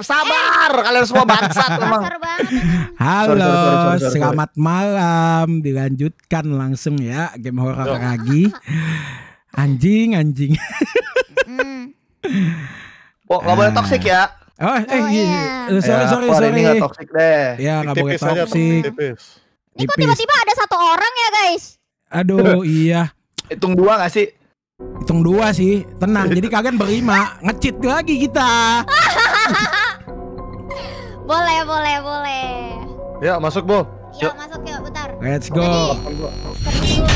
Beb. Sabar, eh. kalian semua bangsat Halo, sorry, sorry, sorry, sorry, selamat malam. Dilanjutkan langsung ya game horor oh. lagi. Anjing, anjing. mm. Oh, gak boleh ah. toksik ya. Oh, eh, oh, iya. iya. Eh, sorry, ya, sorry, sorry. Ini gak toksik deh. Ya, gak boleh toksik. Ini eh, kok tiba-tiba ada satu orang ya, guys? Aduh, iya. Hitung dua gak sih? Hitung dua sih, tenang. Jadi kalian berlima, ngecit lagi kita. Boleh, boleh, boleh. ya masuk, Bo. Ya, ya. masuk yuk, ya, bentar. Let's go.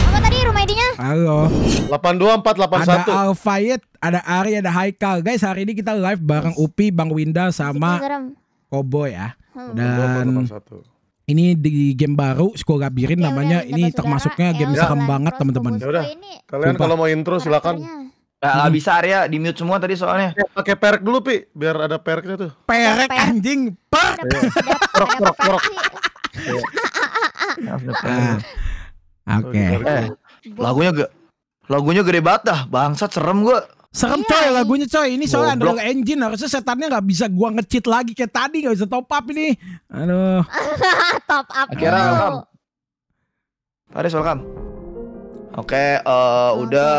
apa tadi rumah ID-nya? Halo. 82481. Ada Alfayet, ada Ari, ada Haikal. Guys, hari ini kita live bareng Upi, Bang Winda sama Kobo ya. Hmm. Dan ini di game baru School birin ya namanya. Ini termasuknya game serem banget, teman-teman. Ya udah. Kalian kalau mau intro silakan. Gak hmm. bisa Arya di mute semua tadi soalnya. Eh, pakai perk dulu Pi, biar ada perknya tuh. Perk anjing, perk. Iya. Perk perk perk. Iya. Ah. Oke. Eh, lagunya gak lagunya gede banget dah, bangsat serem gua. Serem iya, coy lagunya coy. Ini soalnya Boblok. Android engine harusnya setannya nggak bisa gua ngecit lagi kayak tadi nggak bisa top up ini. Aduh. top up. Akhirnya welcome. Paris welcome. Oke, okay, uh, okay. udah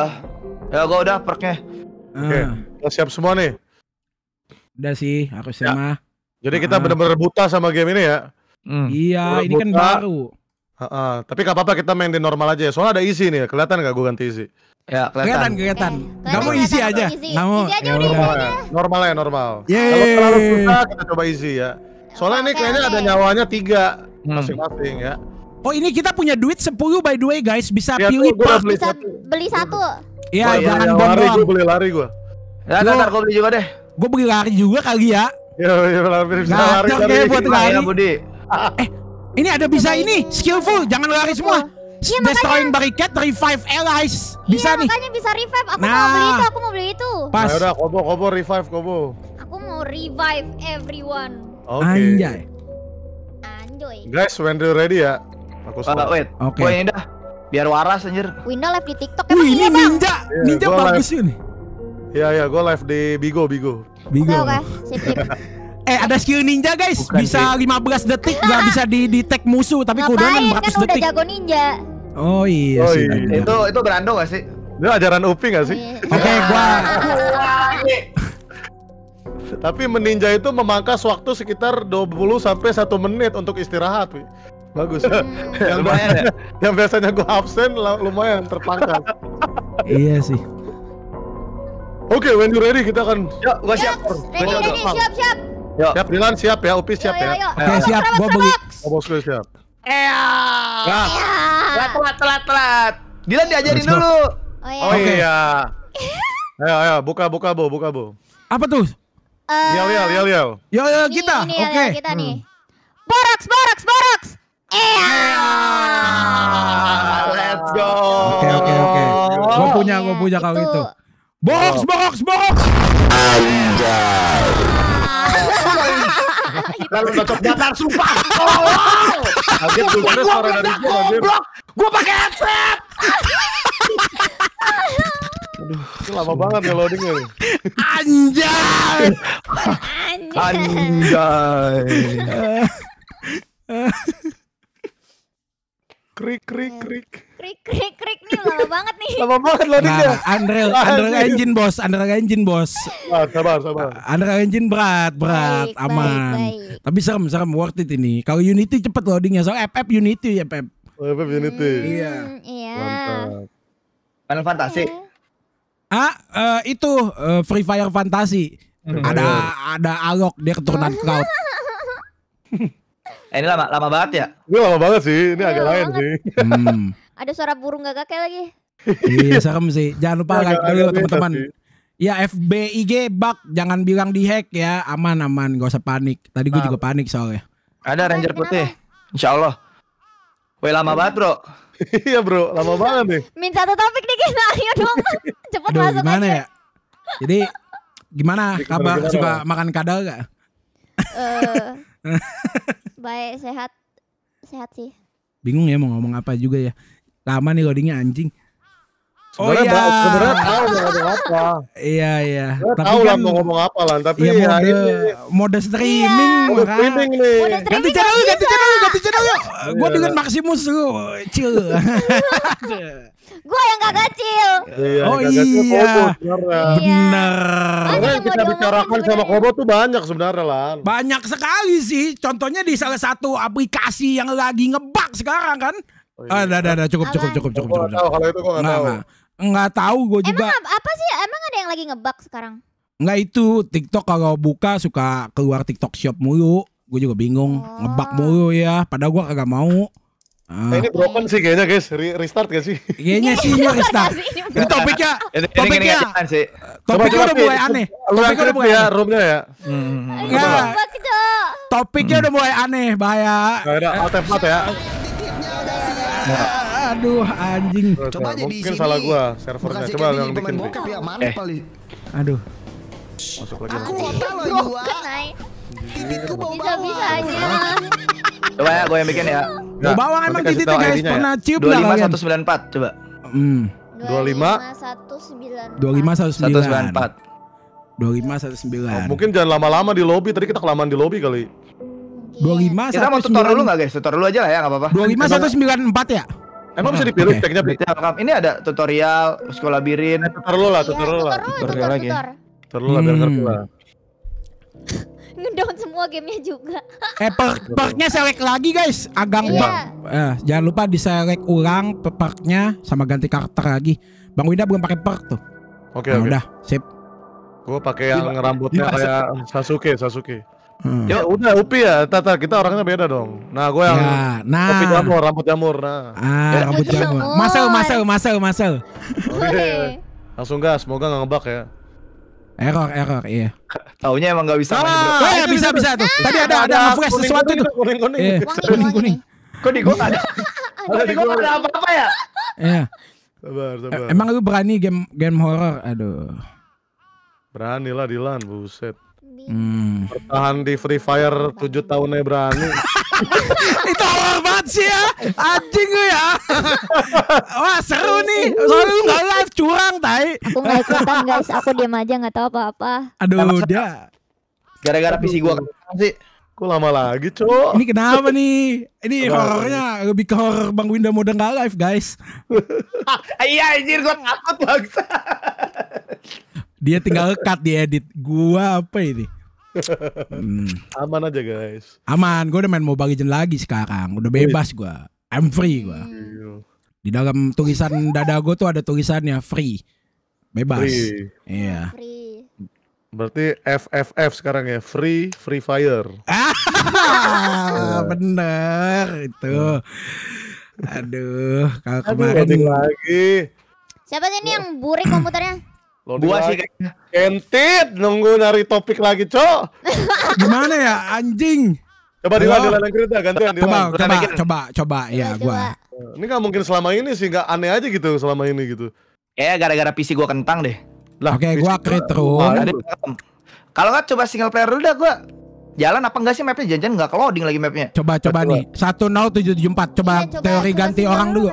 Ya gua udah perknya. Oke, okay. Ah. siap semua nih. Udah sih, aku siap Ya. Jadi kita uh. Ah. benar-benar buta sama game ini ya. Hmm. Iya, ini kan baru. Uh, uh, tapi gak apa-apa kita main di normal aja ya. Soalnya ada isi nih, kelihatan gak gue ganti isi? Ya, kelihatan. Kelihatan, kelihatan. Eh, mau isi aja. Kamu isi aja Normal ya, normal. Ya, normal. Kalau terlalu buta kita coba isi ya. Soalnya okay, ini kayaknya ada nyawanya tiga hmm. masing-masing hmm. ya. Oh ini kita punya duit 10 by the way guys bisa ya, pilih tuh, beli bisa satu. beli satu. Iya, jangan ya, bom lari, gue beli lari gue. Ya, ntar, ntar gue beli juga deh. Gue beli lari juga kali ya. Iya, iya, lari bisa lari. Gacor ya buat lari. Ya, Budi. Eh, ini ada bisa ini, skillful, jangan lari semua. Iya, Destroying barricade, revive allies. Bisa iya, nih. makanya bisa revive. Aku nah. mau beli nah. itu, aku mau beli itu. Pas. Nah, udah, Kobo, Kobo, revive, Kobo. Aku mau revive everyone. Oke. Okay. Anjay. Anjoy. Guys, when you ready ya. Aku uh, wait. Oke. Okay. Oh, ya, dah biar waras anjir. Winda live di TikTok Wih, ini iya, ninja. bang? ninja iya, bagus live. ini. Iya iya, gua live di Bigo Bigo. Bigo. Oke, okay, Eh ada skill ninja guys, Bukan bisa sih. 15 detik nggak bisa di di tag musuh tapi cooldown 400 kan detik. udah jago ninja. Oh iya oh, iya. Itu itu berando gak sih? Itu ajaran Upi gak sih? Iya. Oke, okay, gua Tapi meninja itu memangkas waktu sekitar 20 sampai 1 menit untuk istirahat, wih bagus hmm. yang lumayan ya yang biasanya gue absen lumayan terpangkas iya sih oke okay, when you ready kita akan ya gua siap ready ready siap siap Yo. siap Dilan siap ya Upi siap yo, yo, ya. yo. ya oke okay, siap gua beli Bobos gue siap eh nah. telat telat telat telat Dilan diajarin dulu oh iya, oh, iya. ayo ayo buka buka bu buka bu apa tuh Uh, yel yel yel yel. Yo, yel kita. Oke. Okay. Kita hmm. nih. Boraks, boraks, boraks. Let's go. Oke oke oke. Gue punya gue punya kalau itu. Box box box. Anjay. Lalu cocok datar sumpah. Oh. Kaget gue kira suara dari gue. Goblok. Gue pakai headset. Aduh, lama banget ya loading ya. Anjay. Anjay. Krik krik iya. krik. Krik krik krik nih lama banget nih. Lama banget loh Nah, ya? Andre Andre engine bos, Andre engine bos. Nah, sabar sabar. Andre engine berat berat baik, aman. Baik, baik. Tapi serem serem worth it ini. Kalau Unity cepet loadingnya soal app app Unity ya oh, app. App Unity. Hmm, iya. Iya. Mantap. Final Fantasy. Iya. Ah, uh, itu uh, Free Fire Fantasy. Hmm. Ada ada Alok dia keturunan Cloud. Eh, ini lama lama banget ya? Ini lama banget sih, ini agak iya, lain sih. Hmm. Ada suara burung gagak lagi. iya, serem sih. Jangan lupa like dulu teman-teman. Ya FBIG bug, jangan bilang dihack ya. Aman aman, gak usah panik. Tadi gue juga panik soalnya. Ada Ranger putih. Insya Allah. Weh lama banget bro. iya bro, lama banget nih. Minta satu topik nih kita, ayo dong. Cepet banget. masuk gimana aja. ya? Jadi gimana kabar suka makan kadal gak? Eh, Baik, sehat. Sehat sih. Bingung ya mau ngomong apa juga ya. Lama nih loadingnya anjing oh iya. Sebenarnya tahu ngomong apa. Iya iya. tapi tahu kan, lah mau ngomong apa lah. Tapi ya mode, ini. mode streaming. Iya. Mode streaming nih. ganti channel ganti channel ganti channel Gue dengan iya. Maximus lu. Cil. Gue yang gak kecil. Iya, oh iya. benar. Bener. Iya. Karena kita bicarakan sama Kobo tuh banyak sebenarnya lah. Banyak sekali sih. Contohnya di salah satu aplikasi yang lagi ngebak sekarang kan. Oh, ah, dah, dah, dah, cukup, cukup, cukup, cukup, cukup. Kalau itu gue nggak nah, tahu. Nah nggak tahu gue juga. Emang apa sih? Emang ada yang lagi ngebak sekarang? nggak itu TikTok kalau buka suka keluar TikTok shop mulu. Gue juga bingung oh. ngebak mulu ya. Padahal gue kagak mau. Ah. Nah, ini broken sih kayaknya guys, restart gak sih? Kayaknya sih ini restart. Ini topiknya, topiknya, topiknya udah mulai aneh. Topiknya udah mulai ya, roomnya ya. Ya, topiknya udah mulai aneh, bahaya. Gak Ada alt ya. Iya. Aduh anjing. Coba ya, aja di Mungkin sini. salah gua servernya. Coba yang bikin. Bokep ya, mana eh. kali. Aduh. Masuk lagi. Aku kota lo dua. tuh bau bau. Bisa bisa aja. Coba ya gua yang bikin ya. Bau bawang emang titik guys, ya? pernah cium enggak? kalian. 25194 coba. Hmm. 25 25194. 25 2519. Oh, mungkin jangan lama-lama di lobby. Tadi kita kelamaan di lobby kali. 25 Kita mau tutor dulu enggak guys? Tutor dulu aja lah ya enggak apa-apa. 25194 ya? Emang bisa nah, dipilih okay. tagnya? Nah, ini ada tutorial, sekolah birin. Eh, tutorial lah, iya, tutorial lah. lah. Tutorial lagi. Tutorial lah, biar ngerti hmm. lah. Ngedown semua gamenya juga. eh, perk perknya selek lagi guys. Agang yeah. bang. Eh, jangan lupa diselek ulang perknya sama ganti karakter lagi. Bang Winda belum pakai perk tuh. Oke, okay, nah, okay. udah, sip. Gue pakai yang rambutnya kayak Sasuke, Sasuke. Hmm. Ya udah upi ya, tata kita orangnya beda dong. Nah gue yang ya, nah. kopi jamur, rambut jamur. Nah, ah, ya, rambut jamur. Masal, masal, masal, masal. Oke, langsung gas. Semoga nggak ngebak ya. Error, error, iya. Taunya emang nggak bisa. Ah, main, oh, ya, bisa, bisa, tuh. Ah. Tadi ada, ada, ada flash sesuatu tuh. Kuning, kuning, kuning. Kuning, kuning. Kok di kota ada? Kok di kota ada apa-apa ya? Iya. Sabar, e, sabar. Emang lu berani game game horror Aduh. Beranilah lah Dilan, buset. Hmm. Bertahan di Free Fire 7 tahunnya berani. Itu awal banget sih ya. Anjing lu ya. Wah seru nih. Soalnya lu gak live curang tai. Aku gak ikutan guys. Aku diam aja gak tau apa-apa. Aduh dia Gara-gara PC gua kan sih. Kok lama lagi, Cok? Ini kenapa nih? Ini horornya lebih ke horor Bang Winda mode Gak Live, guys. Ah, iya, anjir gue ngakut bangsa. Dia tinggal cut di edit. Gua apa ini? Hmm. Aman aja guys. Aman, gua udah main bagi jen lagi sekarang. Udah bebas gua, I'm free gua. Iya. Di dalam tulisan dada gua tuh ada tulisannya free. Bebas. Free. Iya. Free. Berarti FFF sekarang ya, free Free Fire. Ah, bener itu. Aduh, kalau kemarin lagi. Siapa sih ini yang burik komputernya? Loading gua sih kayak Kentit, nunggu nari topik lagi, Cok. Gimana ya, anjing? Coba di Dilan, Dilan yang cerita, gantian di Coba, coba, coba, coba, coba, ya gua. Ini gak mungkin selama ini sih, gak aneh aja gitu selama ini gitu. ya gara-gara PC gua kentang deh. Lah, Oke, okay, gua crit room. Kalau nggak coba single player dulu dah gua. Jalan apa enggak sih mapnya? janjian nggak ke loading lagi mapnya. Coba, coba, coba nih. 10774, coba ya, coba, teori coba ganti orang dulu.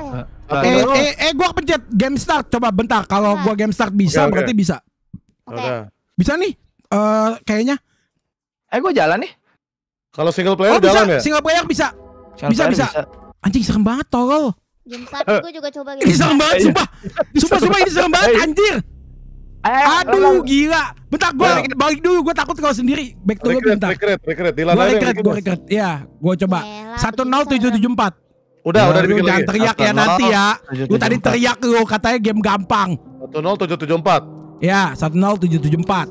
Okay. Eh, eh, eh gua pencet game start coba bentar. Kalau gua game start bisa okay, berarti bisa. Oke. Okay. Bisa nih. Eh uh, kayaknya. Eh gua jalan nih. Kalau single player oh, jalan bisa. ya? Single player bisa. Single bisa, bisa bisa. Anjing serem banget tolol. Game start gua juga coba gitu. Ini serem banget iya. sumpah. Sumpah sumpah ini serem banget anjir. Ayo, eh, eh, Aduh lalu. Eh, gila. Bentar gua ya. balik dulu gua takut kalau sendiri. Back to lu bentar. Recruit, recruit, Dilan. Gua recruit, gua recruit. Iya, gua coba. Satu tujuh 10774. Udah, ya, udah iya, dibikin jangan lagi. teriak Astaga. ya nanti ya. Lu tadi teriak lu katanya game gampang. 10774. Ya, 10774.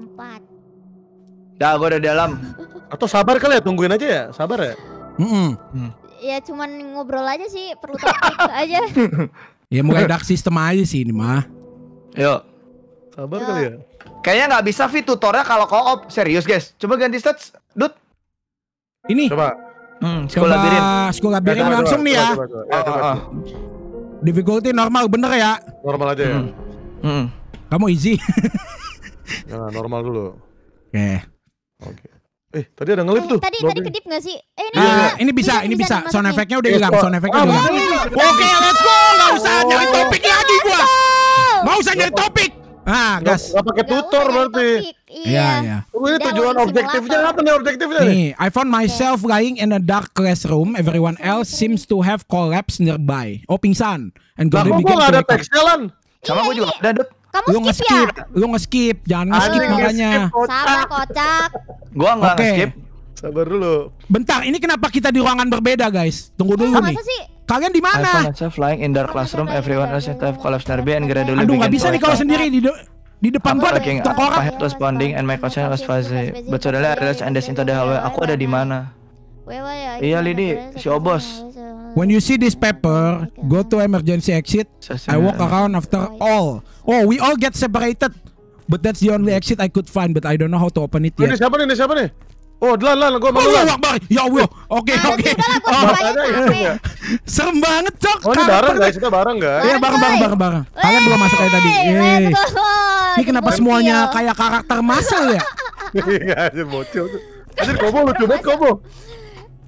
10774. Dah, gua udah di dalam. Atau sabar kali ya, tungguin aja ya. Sabar ya. Mm -mm. Hmm. Ya cuman ngobrol aja sih, perlu topik aja. ya mulai dark system aja sih ini mah. Yuk. Sabar Yo. kali ya. Kayaknya nggak bisa fit tutornya kalau co-op. Serius guys. Coba ganti stats, Dut. Ini. Coba. Hmm, coba labirin. labirin eh, langsung nih ya. Eh, oh, oh, oh. Difficulty normal bener ya? Normal aja ya. Hmm. Hmm. Kamu easy. nah, normal dulu. Oke. Oke. Eh, tadi ada ngelip eh, tuh. Tadi tadi kedip gak sih? Eh, ini, ah, bisa, ini bisa, ini bisa. Sound effectnya udah iya, hilang, sound effectnya ah, udah hilang. Oke, let's go. Enggak usah nyari topik lagi gua. Enggak usah nyari iya, topik. Ah, gas. Gak pakai tutor berarti. Iya, iya. iya. Ini tujuan objektifnya apa nih objektifnya nih? I found myself okay. lying in a dark classroom. Everyone else seems to have collapsed nearby. Oh, pingsan. And God nah, begin. Kamu ada teks jalan. Sama iya, gue juga iya. ada, nge Kamu lu skip, skip ya? Lu nge-skip, jangan nge-skip makanya. Sama kocak. Gua enggak okay. nge-skip. Sabar dulu. Bentar, ini kenapa kita di ruangan berbeda, guys? Tunggu dulu nih. Masa sih? Kalian di mana? flying in dark classroom. Everyone else have collapsed nearby and gradually Aduh, nggak bisa nih kalau sendiri di di depan gua ada toko orang. My head was pounding and my concern was fuzzy. But suddenly I realized and this into the hallway. Aku ada di mana? Iya, Lidi, si Obos. When you see this paper, go to emergency exit. I walk around after all. Oh, we all get separated. But that's the only exit I could find, but I don't know how to open it yet. Ini siapa nih? Ini siapa nih? Oh, lah lah, gue mau duluan. Akbar. Ya Allah. Eh. Oke, nah, oke. Serem banget, Cok. Oh, ini bareng guys, kita bareng enggak? Iya, bareng, bareng, bareng, bareng. Kalian belum masuk kayak tadi. Ini kenapa semuanya kayak karakter masal ya? Iya, aja bocil. Anjir, kobo lucu banget, kobo.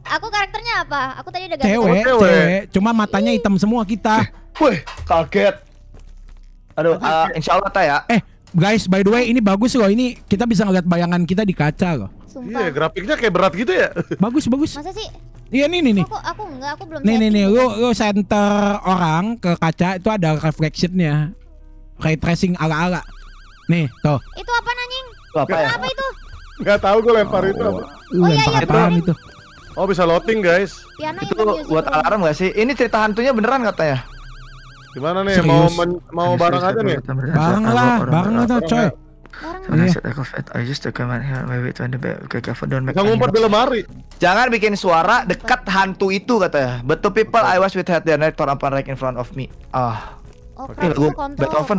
Aku karakternya apa? Aku tadi udah ganti. Cewek, oh, cewek. Cuma matanya hitam semua kita. Wih, eh, kaget. Aduh, insyaallah insya Allah ta ya. Eh, guys, by the way, ini bagus loh. Ini kita bisa ngeliat bayangan kita di kaca loh. Sumpah. Iya, grafiknya kayak berat gitu ya. Bagus, bagus. Masa sih? Iya nih nih nih. Aku aku enggak, aku belum. Nih nih nih, lu lu center orang ke kaca itu ada reflectionnya, ray tracing ala-ala. Nih, tuh. Itu apa nanying? Itu apa ya? Apa itu? Gak tau, gue lempar oh. itu apa. Oh, oh iya, iya, apaan itu? Oh bisa loading guys. Piano iya, itu buat room. alarm gak sih? Ini cerita hantunya beneran katanya. Gimana nih? Serius? Mau mau barang aja nih? Bareng lah, bareng lah coy. Someone iya. said I the Okay, careful don't make. ngumpet di lemari. Jangan bikin suara dekat hantu itu kata But to people I was with had their night torn apart right in front of me. Ah. Oh, Oke, okay. lagu Beethoven.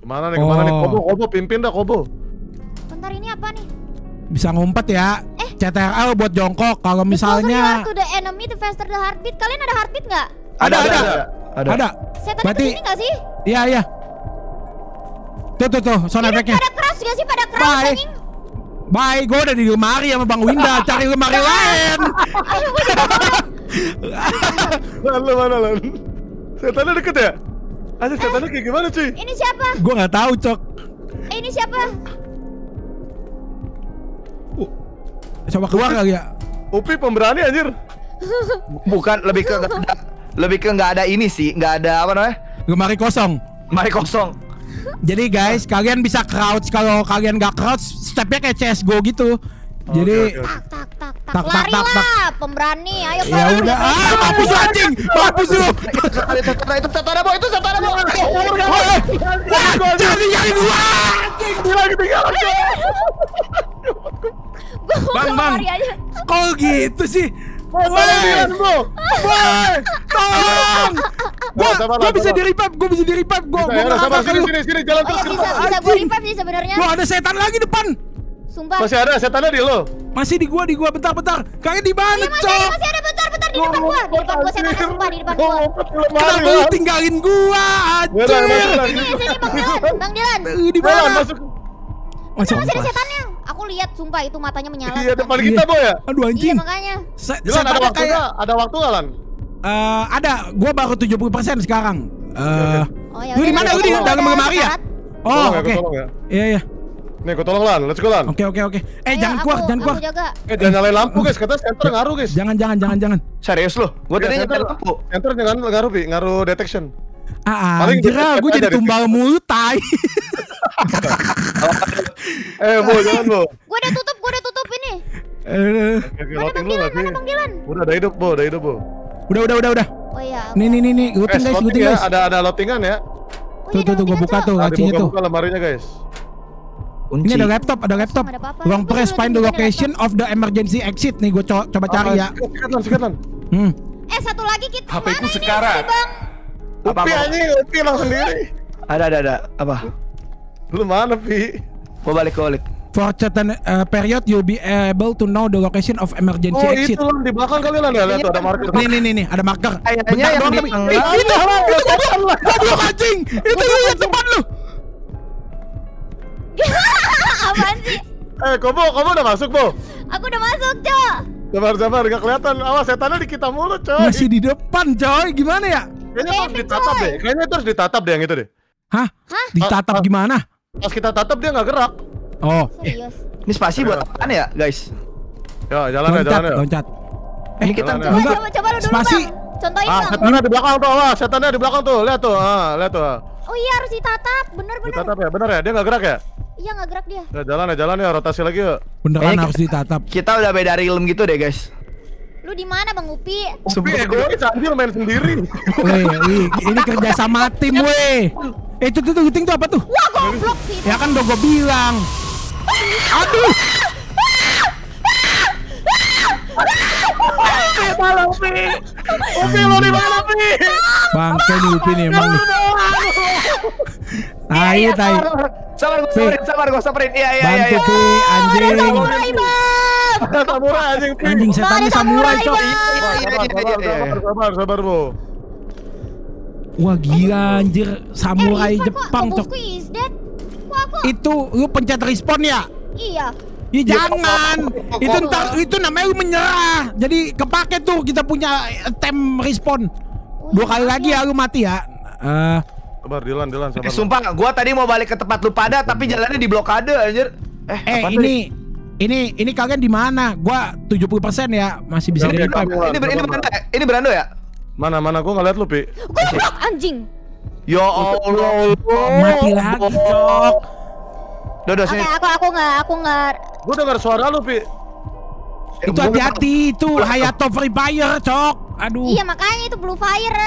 Kemana nih? Kemana oh. nih? Kobo, Kobo, pimpin dah Kobo. Bentar ini apa nih? Bisa ngumpet ya. Eh. CTRL buat jongkok. Kalau misalnya. The to the enemy, the faster the heartbeat. Kalian ada heartbeat nggak? Ada, ada, ada. Ada. ada. ada. Setan Berarti... nggak sih? Iya, iya. Tuh tuh tuh, sound efeknya. Pada keras gak sih pada keras Bye. Bye, gue udah di lemari sama Bang Winda, cari lemari lain. Aduh, gue Lalu mana lalu? Setannya deket ya? Aja eh, setannya kayak gimana cuy? Ini siapa? Gue gak tau cok. Eh, ini siapa? coba keluar kali ya. Upi pemberani anjir. Bukan lebih ke lebih ke gak ada ini sih, Gak ada apa namanya? Lemari kosong. Lemari kosong. Jadi guys, kalian bisa crouch kalau kalian gak crouch, stepnya kayak CS:GO gitu. Jadi tak tak tak tak tak, tak, pemberani ayo ya udah ah mampus lu anjing mampus lu itu setara bo itu setara bo jadi nyari gua anjing gua lagi tinggal Bang bang kok gitu sih Woi, woi, tolong. Gua, gua bisa di revive, gua bisa di revive, gua gua nggak apa Sini sini sini jalan terus. Oh, bisa, bisa gua revive sih sebenarnya. Gua ada setan lagi depan. Sumpah. Masih ada setannya di lo. Masih di gua, di gua bentar bentar. Kalian di mana, iya, Cok? Masih ada, masih ada bentar bentar di depan gua. Di depan gua setan sumpah di depan gua. Kenapa lu tinggalin gua, anjir? Sini eh, sini Bang Dilan, Bang Dilan. Di mana? Masuk. Masih ada setannya. Aku lihat sumpah itu matanya menyala. Iya depan kita iya. boy ya. Aduh iya, anjing. Iya makanya. Jalan, Jelan, ada waktu kayak... Ada waktu gak Lan? Uh, ada, gua baru 70% sekarang. Uh, oh, ya, lu di mana? Ya lu dalam ya lemari ya? Oh, ya, oke. Iya, iya. Nih gue tolong lan, let's go lan. Oke oke oke. Okay. Eh, eh Ayo, iya, jangan aku, kuah, jangan kuah. Eh jangan nyalain lampu guys, Kata senter ngaruh guys. Jangan jangan jangan jangan. Serius loh, gue tadi nyetel lampu. Senter jangan ngaruh bi, ngaruh detection. Ah, Paling anjir ah, gue jadi tumbal mulu tai. eh, Bu, jangan, Bu. Gue udah tutup, gue udah tutup ini. Eh, mana panggilan, mana panggilan? Udah, udah hidup, Bu, udah hidup, Bu. Udah, udah, udah, udah. Oh iya. Nih, nih, nih, nih, ikutin eh, guys, ikutin ya, guys. Ada ada lotingan ya. Oh, tuh, iya, tuh, tuh, gue buka tuh kacinya tuh. Buka lemarinya, guys. Kunci. Ini ada laptop, ada laptop. Uang press find the location of the emergency exit. Nih gue coba cari ya. Sekarang, sekarang. Hmm. Eh, satu lagi kita HP ku sekarat apa, Upi aja, Upi hilang sendiri. Ada, ada, ada. Apa? Lu mana, Pi? Mau balik ke balik. For certain uh, period, you'll be able to know the location of emergency oh, exit. Oh, itu lah di belakang kali lah. Lihat tuh ada marker. Nih, nih, nih, nih, ada marker. Kayaknya yang doang, di tengah. Eh, itu, itu gua gua gua Itu lu yang depan lu. Apaan sih? Eh, kamu kamu udah masuk, Bo? Aku udah masuk, Cok. Sabar, sabar, gak kelihatan. Awas, setannya di kita mulu, coy. Masih di depan, coy. Gimana ya? Kayaknya harus ditatap deh. Kayaknya itu harus ditatap deh yang itu deh. Hah? Hah? Ditatap ah, gimana? Pas kita tatap dia nggak gerak. Oh. Serius. Eh, ini spasi buat iya. apaan ya, guys? Ya, jalan loncat, ya, jalan ya. Loncat. Eh, ini kita coba, coba, coba dulu, spasi. Bang. Contohin ah, dong. Setannya di belakang tuh, wah, setannya di belakang tuh. Lihat tuh, ah, lihat tuh. Ah. Oh iya harus ditatap, bener bener. Ditatap ya, bener ya, dia nggak gerak ya? Iya nggak gerak dia. Ya, jalan ya, jalan ya, rotasi lagi yuk. Beneran harus ditatap. Kita udah beda realm gitu deh guys. Lu di mana Bang Upi? Upi gue sambil main sendiri. Woi, ini kerja sama tim we. Eh itu tuh, itu tuh apa tuh? Wah, goblok sih. Ya kan udah gua bilang. Aduh. Upi Upi lo di mana Upi Bangke nih Upi nih emang nih Tai iya, iya, tai Sabar gue sabarin sabar gue sabarin Iya iya iya Bangke Upi iya. anjing Samurai Bang. anjing Upi Anjing setannya samurai cok Sabar sabar sabar bro Wah gila anjir Samurai eh, Jepang cok Itu lu pencet respon ya? Iya Ya jangan. itu ntar itu namanya menyerah. Jadi kepake tuh kita punya eh, tem respon. Dua kali lagi ya lu mati ya. Uh, sabar Dilan, Dilan sabar. Sumpah eh, sumpah gua tadi mau balik ke tempat lu pada tapi jalannya di blokade anjir. Eh, eh ini deh? ini ini kalian di mana? Gua 70% ya, masih bisa di ya, Ini ini beranda, ini beranda ya? Mana mana gua ngeliat lu, Pi. Goblok blok anjing. Ya oh, Allah, oh, oh. mati lagi, Cok. Dodo Oke, okay, aku aku nggak aku nggak Gue dengar suara lu, Pi. itu hati-hati, itu Hayato Free Fire, Cok. Aduh. Iya, makanya itu Blue Fire.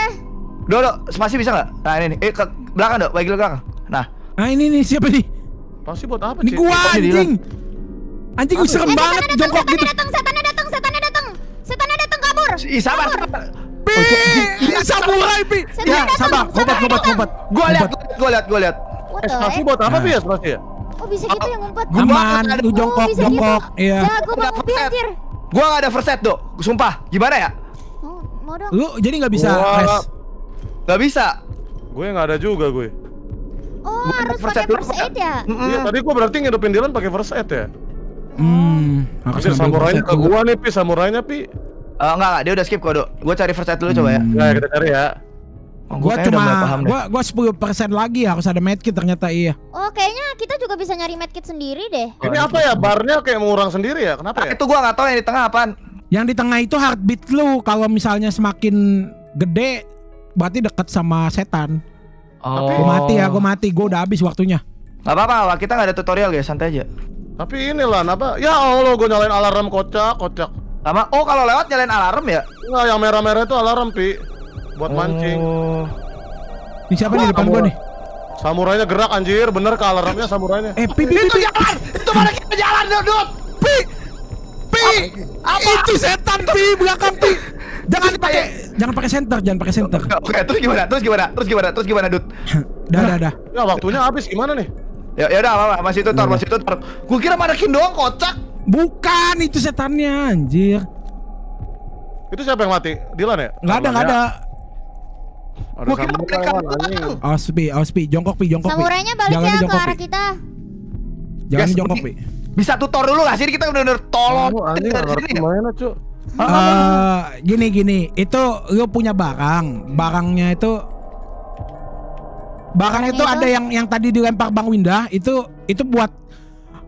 Dodo, masih bisa nggak? Nah, ini nih. Eh, ke belakang, Dok. Bagi ke belakang. Nah. Nah, ini nih siapa nih? Pasti buat apa, Ini gua anjing. Anjing gue serem banget eh, jongkok gitu. Setan datang, setannya datang, setannya datang. Setannya datang kabur. Ih, sabar. Pi, samurai Pi. Ya, sabar. Kombat, kombat, kombat. Gua lihat, gua lihat, gua lihat. Eh, Spasi buat apa, nah. Pi? Masih ya, ya? Oh bisa gitu yang ngumpet. Aman, lu jongkok, gitu? jongkok. Iya. gua mau ngopi Gua gak ada first set, Dok. Sumpah. Gimana ya? Mau, dong. Lu jadi gak bisa gua... rest. Gak bisa. Gue gak ada juga gue. Oh, gua harus pakai first aid ya? Iya, tadi gua berarti ngedupin Dylan pakai first aid ya? Hmm, harus samurai ke gua nih, Pi. Samurainya, Pi. Uh, eh, enggak, enggak, dia udah skip kok, Dok. Gua cari first aid dulu coba ya. Ya, kita cari ya. Oh, gue cuma gua gua sepuluh persen lagi harus ada medkit ternyata iya. Oh kayaknya kita juga bisa nyari medkit sendiri deh. Ini apa ya barnya kayak mengurang sendiri ya? Kenapa ah, ya? Itu gua nggak tahu yang di tengah apaan. Yang di tengah itu heartbeat lu kalau misalnya semakin gede berarti dekat sama setan. Oh. Gua mati ya, gua mati, Gua udah habis waktunya. Gak apa-apa, kita nggak ada tutorial guys, santai aja. Tapi inilah apa? Ya Allah, gua nyalain alarm kocak, kocak. Lama, oh kalau lewat nyalain alarm ya? Nah, yang merah-merah itu alarm, Pi buat mancing. Oh. Ini siapa nih depan gua nih? Samurainya gerak anjir, bener ke alarmnya samurainya. Eh, pi, pi, itu jalan, itu mana kita jalan, dudut. Pi, pi, apa? Itu setan pi, belakang pi. Jangan pakai, jangan pakai senter, jangan pakai senter. Oke, terus gimana? Terus gimana? Terus gimana? Terus gimana, Dut? Dah, dah, dah. Ya waktunya habis, gimana nih? Ya, ya udah, apa, masih tutor, masih tutor. Gue kira mana kin doang kocak. Bukan, itu setannya, anjir. Itu siapa yang mati? Dilan ya? Enggak ada, enggak ada. Ada Mungkin mereka Awas pi, awas pi, jongkok pi, jongkok pi. Samurainya balik Jangan ya ke arah kita. Jangan yes, jongkok pi. Bisa tutor dulu gak sih kita bener-bener tolong. Oh, anjing mana cu. Uh, gini gini, itu lu punya barang, barangnya itu barang itu, itu ada yang yang tadi dilempar Bang Winda itu itu buat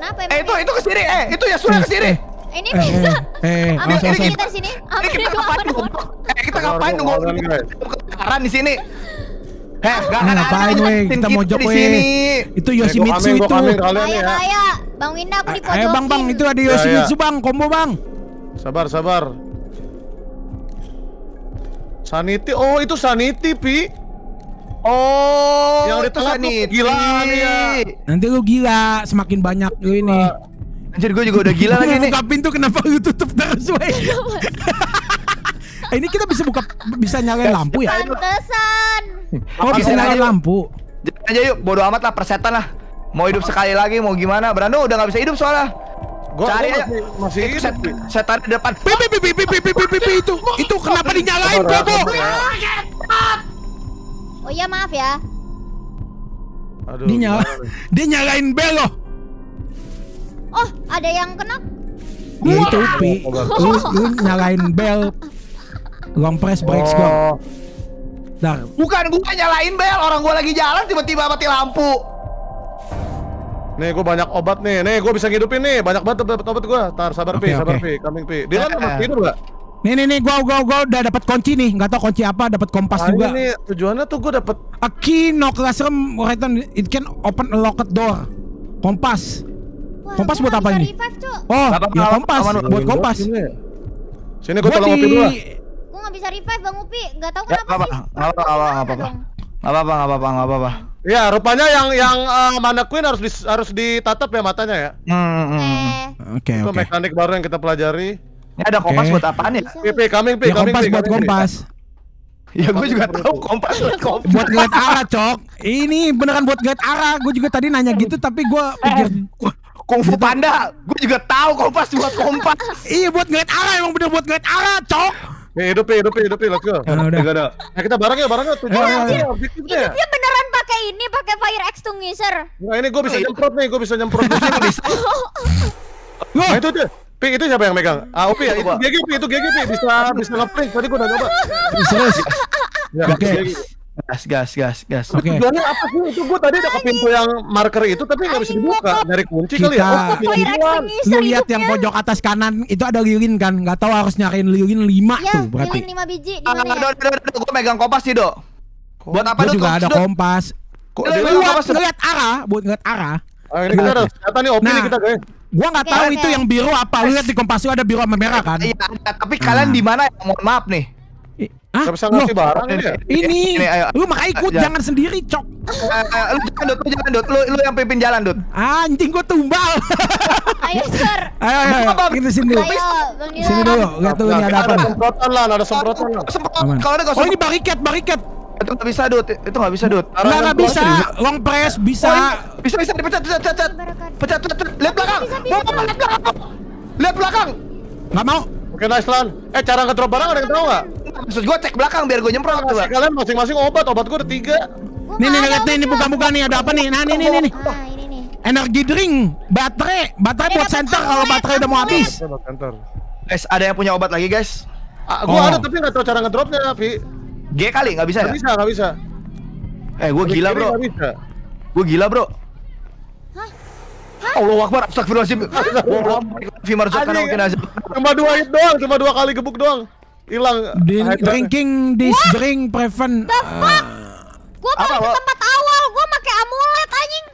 Kenapa emang? Eh itu itu ke sini eh itu ya sudah ke eh, eh, sini. Ini bisa. Eh, ini kita di sini. Ini kita ngapain nunggu? Eh kita ngapain nunggu? Kebakaran di sini. Heh, enggak ah. ada ngapain gue. Kita mau jok di sini Itu Yoshimitsu eh, itu. Ayo, ya. ayo. Bang Winda aku pojok. Eh, Bang, Bang, itu ada ya, ya. Yoshimitsu, Bang. Combo, Bang. Sabar, sabar. Saniti Oh, itu Saniti Pi. Oh, yang ditelan nih. Gila ya. Nanti lu gila semakin banyak lu ini. Anjir gue juga udah gila lagi nih. Buka pintu kenapa lu tutup terus, weh? ini kita bisa buka bisa nyalain lampu ya? Pantesan. Oh, bisa nyalain lampu. Jangan aja yuk, bodo amat lah persetan lah. Mau hidup sekali lagi, mau gimana? Brando udah nggak bisa hidup soalnya. Gua cari aja. Masih itu set, setan di depan. Pipi pipi pipi pipi pipi itu. Itu kenapa dinyalain, Bobo? Oh iya maaf ya. Aduh. Dia nyala, dia nyalain bel loh. Oh, ada yang kena? Gua. Ya itu Upi. Oh, oh, oh, lu, lu nyalain bel. Long press breaks oh. Dar. Bukan gua nyalain bel, orang gua lagi jalan tiba-tiba mati lampu. Nih gua banyak obat nih, nih gua bisa ngidupin nih, banyak banget obat-obat gua. Tar sabar okay, pi, sabar okay. pi, coming pi. Dia kan eh, masih tidur eh. gak? Nih nih nih, gua gua gua udah dapat kunci nih, nggak tau kunci apa, dapat kompas nah, juga. Ini tujuannya tuh gua dapat a key no classroom right on, it can open a locked door. Kompas. Wah, kompas buat apa ini? Revive, oh, ya kompas, aman, buat kompas. Sini, sini gua, gua tolong di... Upi dulu. Gua nggak bisa revive Bang Upi, nggak tahu kenapa ya, sih. apa-apa, enggak apa-apa. Enggak apa-apa, enggak apa-apa, enggak apa-apa. Iya, rupanya yang yang uh, Queen harus di, harus ditatap ya matanya ya. Hmm. hmm, hmm. Eh. Oke, okay, oke. Okay. Itu mekanik baru yang kita pelajari. Ini ada kompas okay. buat apaan ya? PP kami PP. Ya kompas buat kompas. Ya gue juga tahu kompas buat kompas. Buat ngeliat arah, Cok. Ini beneran buat ngeliat arah. Gue juga tadi nanya gitu tapi gue eh, pikir kungfu gitu. panda. Gue juga tahu kompas buat kompas. iya buat ngeliat arah emang bener buat ngeliat arah, cok. Nih hidup, hidupin, hidupin, leke. Udah, udah. ada. Eh, kita bareng ya, bareng ya. tujuh. Eh, ya, objektifnya. beneran pakai ini, pakai fire extinguisher. Nah, ini gue oh, iya. bisa nyemprot nih, gue bisa nyemprot. Gue bisa. Nah, itu dia. Pi itu siapa yang megang? Ah, Opi ya. Iya, itu GG Pi, itu GG Pi bisa bisa nge-print. Tadi gua udah coba. Serius. Ya, gas gas gas gas. Oke. Okay. Tujuannya apa sih? Itu gua tadi udah ke pintu yang marker itu tapi enggak bisa dibuka. Dari kunci kali ya. Oh, Lu lihat yang pojok atas kanan itu ada lilin kan? Enggak tahu harus nyariin lilin 5 ya, tuh berarti. Lilin 5 biji di ah, mana? Aduh, ya? aduh, ada, gua megang kompas sih, Dok. Buat apa lu? juga ada kompas. Kok lihat arah, buat ngeliat arah. Ah, ini kita harus, kata nih Opi nih nah. kita guys. Gua nggak okay, tahu okay. itu yang biru apa. Lu lihat di Kompas ada biru sama merah iya, kan? Iya, tapi nah. kalian di mana? Ya? Mohon maaf nih. Hah? Gak bisa ngasih barang ini ya? Ini, ayo. lu mah ikut, jangan, iya. jangan sendiri, cok eh, eh, Lu jangan, Dut, jangan, Dut Lu, lu yang pimpin jalan, Dut Anjing, gua tumbal Ayo, Sir. Ayo, ayo, ayo, kita sini Ayo, Sini dulu, lihat tau ini ada apa Ada semprotan lah, ada semprotan lah Semprotan, kalau ada semprotan Oh, ini barikat barikat itu nggak bisa, Dut. Itu nggak bisa, Dut. Nggak, nggak bisa. Long press bisa. bisa, bisa dipecat, pecat, pecat, pecat. Pecat, pecat. Lihat belakang. lihat belakang. Lihat belakang. Nggak mau. Oke, nice lan. Eh, cara ngetrop barang ada yang tahu nggak? Maksud gue cek belakang biar gue nyemprot tuh. Kalian masing-masing obat, obat gue ada tiga. Nih, nih, lihat nih, ini buka-buka nih, ada apa nih? Nah, nih, nih, nih. Ah, Energi drink, baterai, baterai buat center kalau baterai udah mau habis. Guys, ada yang punya obat lagi, guys? Ah, gue oh. ada tapi nggak tahu cara ngedropnya, tapi. G kali nggak bisa gak ya? bisa nggak bisa eh gue gila bro gue gila bro Allah Akbar, astagfirullahaladzim Cuma dua hit doang, cuma dua kali gebuk doang Hilang eh, Drinking this drink prevent The ah. fuck? Gua baru ke tempat awal, gua pakai amulet anjing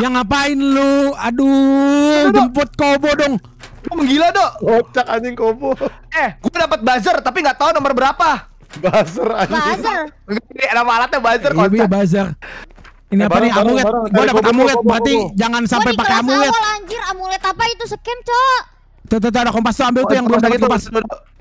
Ya ngapain lu? Aduh, jemput kobo dong Gua menggila dok Kocak anjing kobo Eh, gua dapat buzzer tapi nggak tahu nomor berapa Buzzer aja. Buzzer. Ini nama alatnya buzzer kok. Iya, iya buzzer. Ini apa nih amulet? Gua dapat amulet berarti jangan sampai pakai amulet. Gua anjir amulet apa itu scam, Cok? Tuh tuh tuh ada kompas tuh ambil tuh yang belum dapat kompas.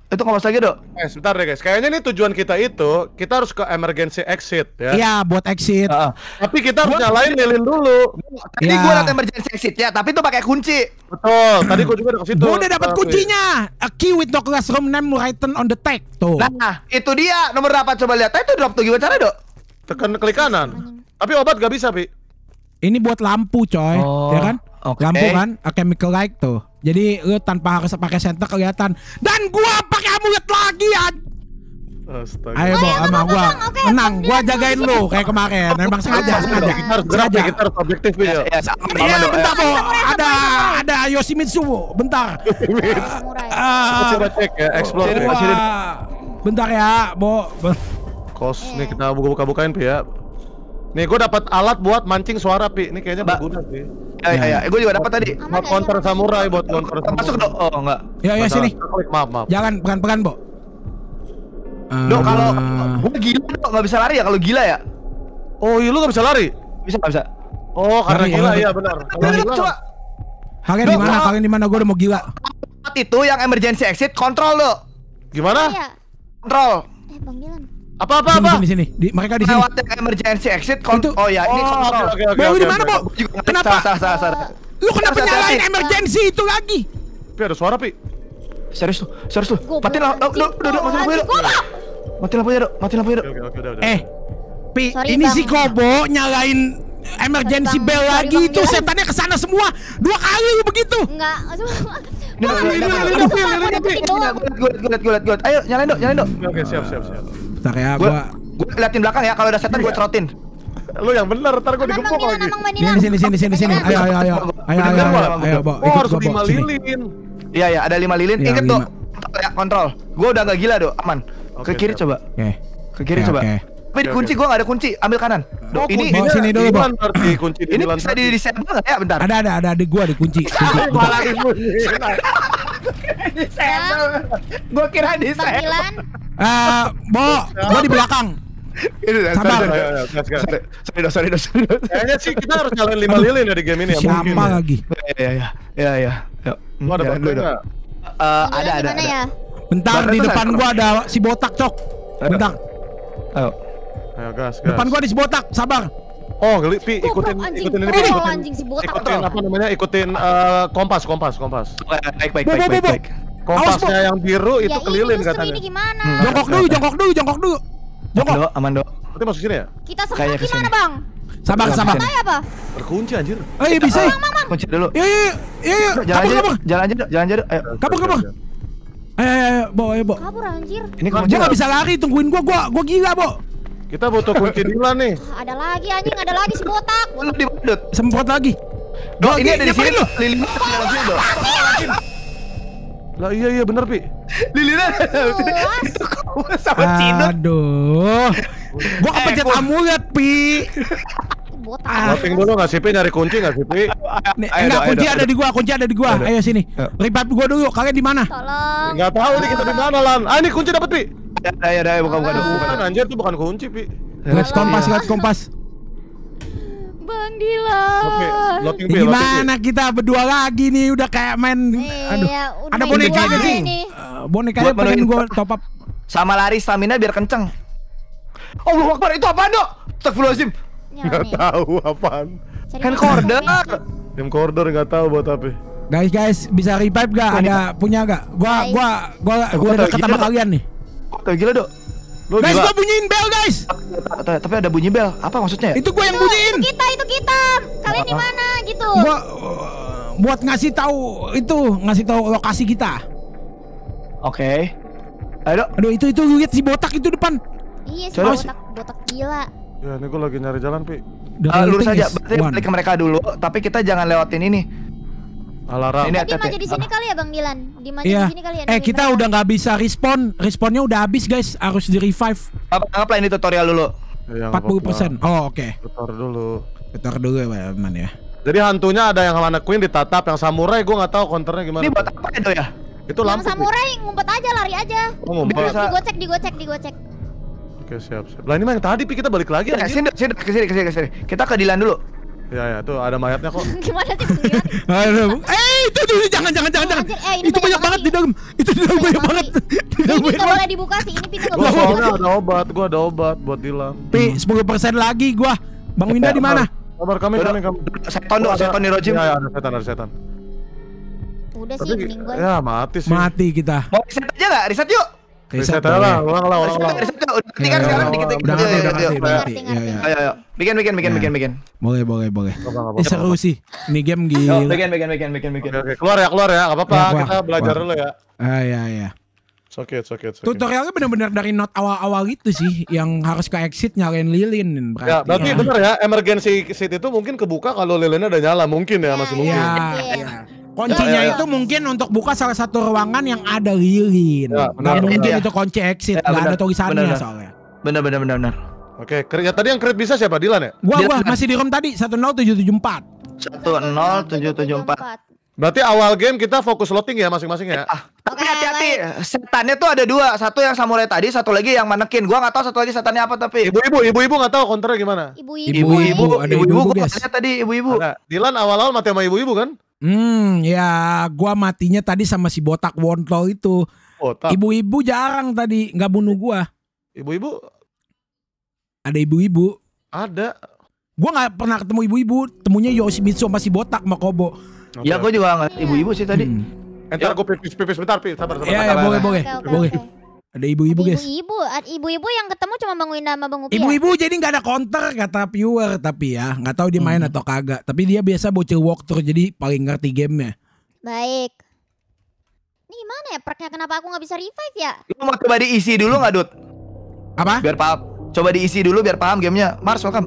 Itu kalau lagi, Dok. Eh, sebentar deh, guys. Kayaknya ini tujuan kita itu, kita harus ke emergency exit ya. Iya, buat exit. Uh, tapi kita harus nyalain lilin dulu. Tadi ya. gua lihat emergency exit ya, tapi itu pakai kunci. Betul. Tadi gua juga udah ke situ. Gua udah dapat kuncinya. A key with no classroom name written on the tag. Tuh. Nah, itu dia. Nomor berapa coba lihat. Eh, itu drop tuh gimana cara, Dok? Tekan klik kanan. Tapi obat gak bisa, Pi. Ini buat lampu, coy. Oh. Ya kan? Okay. Lampu kan, A chemical light tuh. Jadi lu tanpa harus pakai senter kelihatan. Dan gua pakai amulet lagi ya. Astaga. Ayo bawa ya? iya, iya, ya. sama gua. Okay, Menang, gua jagain lu kayak kemarin. Emang sengaja, sengaja. Kita harus gerak, kita harus objektif ya. Iya, bentar bo. Ada ada Yoshimitsu bo. Bentar. Ah. Coba cek ya, explore. Ya. Bentar ya, bo. Kos nih kita buka-bukain ya. Nih gue dapat alat buat mancing suara pi. Ini kayaknya bagus sih. Ya ya ya, eh, gue juga dapat tadi. Buat counter samurai, buat counter. Masuk dong. Oh enggak. Ya ya sini. Maaf maaf. Jangan pegan-pegan, Bo. Dok kalau eh. gue gila dok nggak bisa lari ya kalau gila ya. Oh iya lu nggak bisa lari? Bisa nggak bisa? Oh karena gila ya benar. Coba. Kalian di mana? Kalian di mana? Gue udah mau gila. Itu yang emergency exit kontrol lo. Gimana? Iya. Kontrol. Eh panggilan. Apa apa apa? Di sini, di mereka di sini. Lewat emergency exit itu. Oh ya, ini kontrol. okay, okay, okay, di mana, bu Kenapa? Salah salah salah. Lu kenapa nyalain emergency itu lagi? Pi ada suara, Pi. Serius lu, serius lu. Mati lah, lu duduk udah mati lah Mati mati lampunya. Oke Eh. Pi, ini si Kobo nyalain emergency bell lagi itu setannya kesana semua. Dua kali lu begitu. Enggak. Ini ini ini ini. Gue liat gue liat gue liat gue liat. Ayo nyalain, Dok, nyalain, Dok. Oke, siap siap siap. Ntar ya gua Gua liatin belakang ya kalau ada setan gua iya. cerotin. Lu yang bener, ntar gua digempok lagi. Sini sini sini sini sini. Ayo ayo ayo. Ayo ayo ayo. Ayo, harus lima lilin. Iya iya, ada lima lilin. Iya, Ingat tuh. Ya, kontrol. Gua udah gak gila, Dok. Aman. Ke kiri coba. Oke. Ke kiri coba. Tapi okay, dikunci, okay. gua gak ada kunci. Ambil kanan. oh, ini di sini dulu, Bang. kunci di Ini bisa di reset enggak ya? Bentar. Ada ada ada di gua dikunci. Malah dikunci. Gua kira di Eh, Bo, gua di belakang. Ini sabar. Sorry, sorry, sorry, Kayaknya sih kita harus nyalain lima lilin ya dari game ini ya. Siapa ya. lagi? Ya, ya, ya, ya. Lu ada iya, bantuan eh, ada, ada. Ya? Bentar di depan gua ada si botak, Cok. Bentar. Ayo. Ayo gas, gas. Depan gua ada si botak, sabar. Oh, geli, Pi, ikutin oh, ikutin ini, ikutin, anjing si botak. Ikutin apa namanya? Ikutin uh, kompas, kompas, kompas. Baik, baik, baik, baik, baik. baik. Kompasnya yang biru ya, itu ya, keliling katanya. Ini gimana? Hmm. Jongkok dulu, jongkok dulu, jongkok dulu. Jongkok. aman Amando. Berarti masuk sini ya? Kita semua gimana, kesini. Bang? Sabar, sabar. Kita apa? Terkunci anjir. Eh, bisa. Kunci dulu. Iya, iya, iya. iya. Jalan aja, jalan aja, jalan aja. Ayo. Kabur, kabur. Eh, ayo, ayo, bawa, bawa. Kabur anjir. Ini dia enggak bisa lari, tungguin gua, gua, gua gila, Bo. Kita butuh kunci Dila nih. Ada lagi anjing, ada lagi sebotak. Lu di dibedut. Sempot lagi. Do, ini ada di sini loh. Lilin di dalam Dok. Lah iya iya benar Pi. Lilin itu sama Cina. Aduh. Gua eh, kepencet amulet, Pi. Botak. Voting dulu nggak sih, Pi? Nyari kunci gak sih, Pi? Enggak, kunci ada di gua, kunci ada di gua. Ayo sini. Ya. Ribat gua dulu. Kalian di mana? Tolong. Enggak tahu nih kita di mana, Lan. Ah, ini kunci dapat, Pi. Ya, ya, ya, ya, buka, buka, buka. Bukan anjir tuh bukan kunci, Pi. Let's ya, kompas, let's kompas. Bang Oke, Okay. Gimana kita berdua lagi nih udah kayak main eh, aduh. Ya, ada boneka ini sih. Eh, uh, bonekanya Buat pengen gua top up. Sama lari stamina biar kenceng. Allahu Akbar itu apaan, Dok? Astagfirullahalazim. Enggak tahu apaan. Hand kan korder. Tim korder enggak tahu buat apa. Guys, guys, bisa revive gak? Ada punya gak? Gua, gua, gua, gua, gua udah ketemu kalian nih. Tuh gila, Dok. Lu guys, gua bunyiin bel, guys. Tapi ada bunyi bel. Apa maksudnya? Itu gua yang bunyiin. kita, itu kita. Kalian di mana gitu? Gua eh, buat ngasih tahu itu, ngasih tahu lokasi kita. Oke. Ayo. Aduh, itu itu lihat si botak itu depan. Iya, si botak, botak gila. Ya, ini gua lagi nyari jalan, Pi. Uh, lurus aja, berarti balik ke mereka dulu, tapi kita jangan lewatin ini. Alarm. Ini dimanja di ya. sini ah. kali ya Bang Dilan. Dimanja yeah. di iya. sini kali ya. Eh, kita udah nggak bisa respon. Responnya udah habis, guys. Harus di revive. Apa anggaplah ini tutorial dulu. Iya, Empat puluh persen. Oh, oke. Okay. Tutor dulu. Tutor dulu ya, teman ya. Jadi hantunya ada yang mana Queen ditatap, yang samurai gue nggak tahu counternya gimana. Ini buat apa itu ya? Itu lampu. Yang samurai nih. ngumpet aja, lari aja. Oh, ngumpet. Digocek, digocek, digocek. Oke, siap, siap. Lah ini mah yang tadi, Pi, kita balik lagi ya. Sini, sini, kesini, kesini, kesini. Kita ke Dilan dulu. Ya ya, tuh ada mayatnya kok. Gimana sih nah, ya, Eh, itu tuh jangan jangan jangan eh, jangan. itu banyak banget di dalam. Itu di dalam banyak banget. Ini enggak boleh dibuka sih, ini pintu enggak boleh. Gua ada obat, gua ada obat buat hilang. Pi, persen lagi gua. Bang Winda di mana? Kabar kami kami kami. Setan dong, setan nih rojim. Ya, ya, ada setan, ada setan. Udah sih, Ya, mati sih. Mati kita. Mau riset aja enggak? Riset yuk. Reset lah, ulang lah, ulang lah. Reset reset Riset udah ngerti kan iya, sekarang dikit dikit. Udah iya, ngerti, udah iya, ngerti, udah ngerti. Ayo, ayo. Bikin, bikin, bikin, bikin, bikin. Boleh, boleh, boleh. Ini seru sih. Ini game gila. Bikin, bikin, bikin, bikin, bikin. Keluar ya, keluar ya. Gak apa-apa, kita belajar dulu ya. Ah, ya, ya. Oke, oke, oke. Tutorialnya benar-benar dari not awal-awal gitu sih, yang harus ke exit nyalain lilin. Berarti. Ya, berarti ya. benar ya, emergency exit itu mungkin kebuka kalau lilinnya udah nyala, mungkin ya, masih mungkin. Iya, iya. Kuncinya ya, ya, ya. itu mungkin untuk buka salah satu ruangan yang ada lilin. Ya, benar, mungkin itu kunci exit, ya, benar, ada tulisannya soalnya. Benar benar benar benar. Oke, okay. tadi yang kredit bisa siapa? Dilan ya? Gua gua masih di room tadi 10774. 10774. Berarti awal game kita fokus lotting ya masing-masing ya. Ah. tapi hati-hati, setannya tuh ada dua, satu yang samurai tadi, satu lagi yang manekin. Gua nggak tahu satu lagi setannya apa tapi. Ibu-ibu, ibu-ibu nggak tahu kontra gimana. Ibu-ibu, ibu-ibu, ada ibu-ibu. Ibu, ibu, ibu, tadi ibu-ibu. Dilan awal-awal mati sama ibu-ibu kan? Hmm, ya gua matinya tadi sama si botak wontol itu. Botak. Ibu-ibu jarang tadi nggak bunuh gua. Ibu-ibu? Ada ibu-ibu. Ada. Gua nggak pernah ketemu ibu-ibu. Temunya Yoshimitsu sama si botak sama Kobo. Okay. Ya gua juga nggak ibu-ibu sih tadi. Hmm. Entar gue pipis pipis bentar, pipis sabar sabar. Iya, ya, boleh boleh. Boleh. Ada ibu-ibu guys. Ibu-ibu, ibu-ibu yang ketemu cuma Bang Winda sama Bang Upi. Ibu-ibu jadi nggak ada counter kata viewer tapi ya nggak tahu dia main hmm. atau kagak. Tapi dia biasa bocil walkthrough jadi paling ngerti gamenya. Baik. Ini gimana ya perknya kenapa aku nggak bisa revive ya? Lu mau coba diisi dulu nggak Dut? Apa? Biar paham. Coba diisi dulu biar paham gamenya. Mars welcome.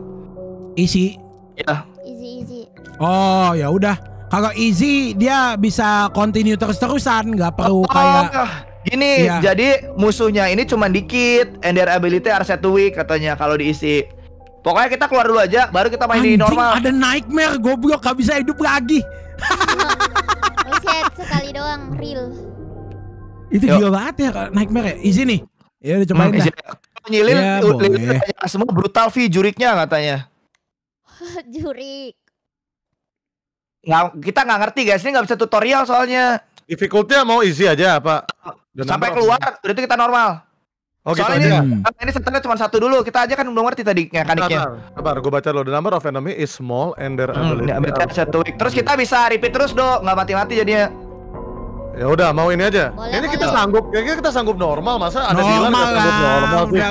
Isi. Ya. Easy easy. Oh ya udah. Kalau easy dia bisa continue terus-terusan, nggak perlu oh, kayak. Ini ya. jadi musuhnya ini cuma dikit, ender ability harus satu week katanya kalau diisi. Pokoknya kita keluar dulu aja, baru kita main Anjing, di normal. Ada nightmare, goblok gak bisa hidup lagi. Reset iya. sekali doang, real. Itu Yo. gila banget ya nightmare ya. Izin nih. Ya udah cobain hmm, dah. Nyilin, ya, semua brutal V juriknya katanya. Jurik. Nah, kita nggak ngerti guys, ini nggak bisa tutorial soalnya. Difficulty mau easy aja apa? Sampai keluar, ya. udah itu kita normal. Oh, gitu, Soalnya ini, aja. Kan, ini setelahnya cuma satu dulu. Kita aja kan belum ngerti tadi mekaniknya. Sabar, gue baca lo. The number of enemy is small and their hmm, ability. Hmm, ya, satu week. Terus kita bisa repeat terus, Do. Nggak mati-mati jadinya. Ya udah, mau ini aja. Boleh, boleh. kita sanggup, kayaknya kita sanggup normal. Masa ada normal Dylan lah, sanggup normal Udah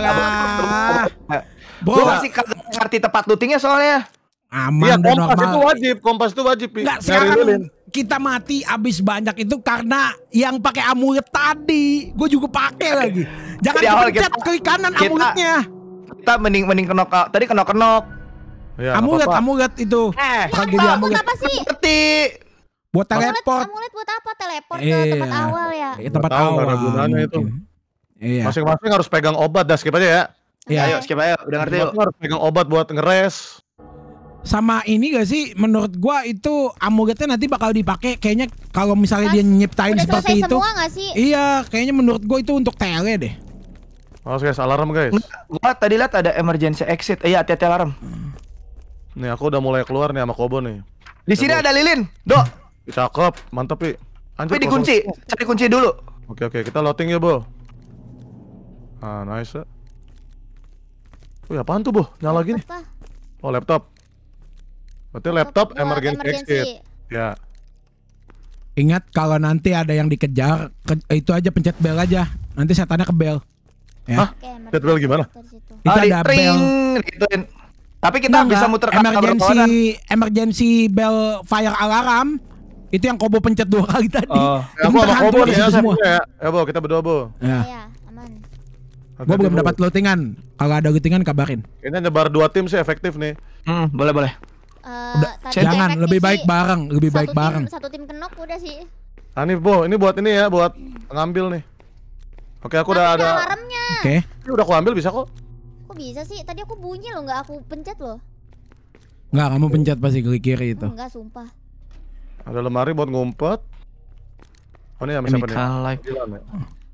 lah. gue masih kagak ngerti tepat lootingnya soalnya. Aman ya, kompas normal. itu wajib, kompas itu wajib. Enggak, sekarang kita mati abis banyak itu karena yang pakai amulet tadi. Gue juga pakai lagi. Jangan dipencet ke kanan kita, amuletnya. Kita mending mending kenok tadi kenok-kenok. Ya, amulet, apa -apa. amulet itu. Eh, kenapa, apa sih? Buat teleport. Amulet, amulet buat apa? Teleport ke iya. tempat awal ya. Iya, tempat awal. gunanya itu. Iya. iya. Masing-masing harus pegang obat dah skip aja ya. Iya, ayo skip aja. Udah ngerti yuk. Harus pegang obat buat ngeres sama ini gak sih menurut gua itu amuletnya nanti bakal dipakai kayaknya kalau misalnya Mas, dia nyiptain seperti itu semua gak sih? iya kayaknya menurut gua itu untuk tele deh Awas guys, alarm guys. Gua tadi lihat ada emergency exit. Iya, eh, hati-hati alarm. Nih aku udah mulai keluar nih sama Kobo nih. Di sini ada lilin, Dok. Cakep, mantep nih Anjir, Tapi dikunci, cari kunci dulu. Oke oke, kita loading ya, Bo. Ah, nice. Ya. Wih, apaan tuh, Bo? Nyala gini. Oh, laptop. Berarti laptop oh, emergency, emergency exit. Ya. Ingat kalau nanti ada yang dikejar, ke, itu aja pencet bel aja. Nanti saya tanya ke bel. Ya. Hah? Pencet bel gimana? kita ah, ada bel. Gituin. Tapi kita Nggak, bisa muter emergency, emergency bel fire alarm itu yang kobo pencet dua kali tadi. Oh. Ya, sama kobo ya, semua. Ya, ya bo, kita berdua bo. Ya. Iya, aman. Gue belum dapat lootingan. Kalau ada lootingan kabarin. Ini nyebar dua tim sih efektif nih. Hmm, boleh boleh. Uh, jangan lebih baik bareng, lebih baik tim, bareng. Satu tim kenok udah sih. Hanif, Bo, ini buat ini ya, buat ngambil nih. Oke, aku udah ada. Oke. Ini udah aku ambil bisa kok. Kok bisa sih? Tadi aku bunyi loh, nggak aku pencet loh. Nggak, kamu pencet pasti klik kiri itu. nggak sumpah. Ada lemari buat ngumpet. Oh, ini sama siapa nih? Like. Ya.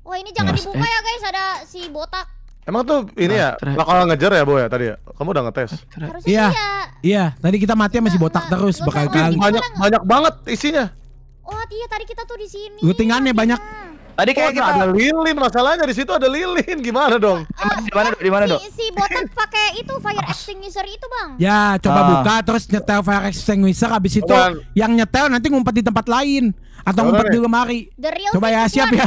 Wah, ini jangan dibuka eh. ya, guys. Ada si botak. Emang tuh ini nah, ya terakhir. bakal ngejar ya Boy ya tadi ya? Kamu udah ngetes? Nah, iya. Iya, tadi kita mati masih botak nah, terus bakal kali. Banyak banyak banget isinya. Oh, iya tadi kita tuh di sini. ya, banyak. Tadi kayak oh, kita ada lilin masalahnya di situ ada lilin gimana dong? Gimana eh, di mana di mana dong? Si, si botak pakai itu fire extinguisher itu, Bang. Ya, coba ah. buka terus nyetel fire extinguisher habis itu Bukan. yang nyetel nanti ngumpet di tempat lain atau ngumpet di lemari. Coba ya siap ya.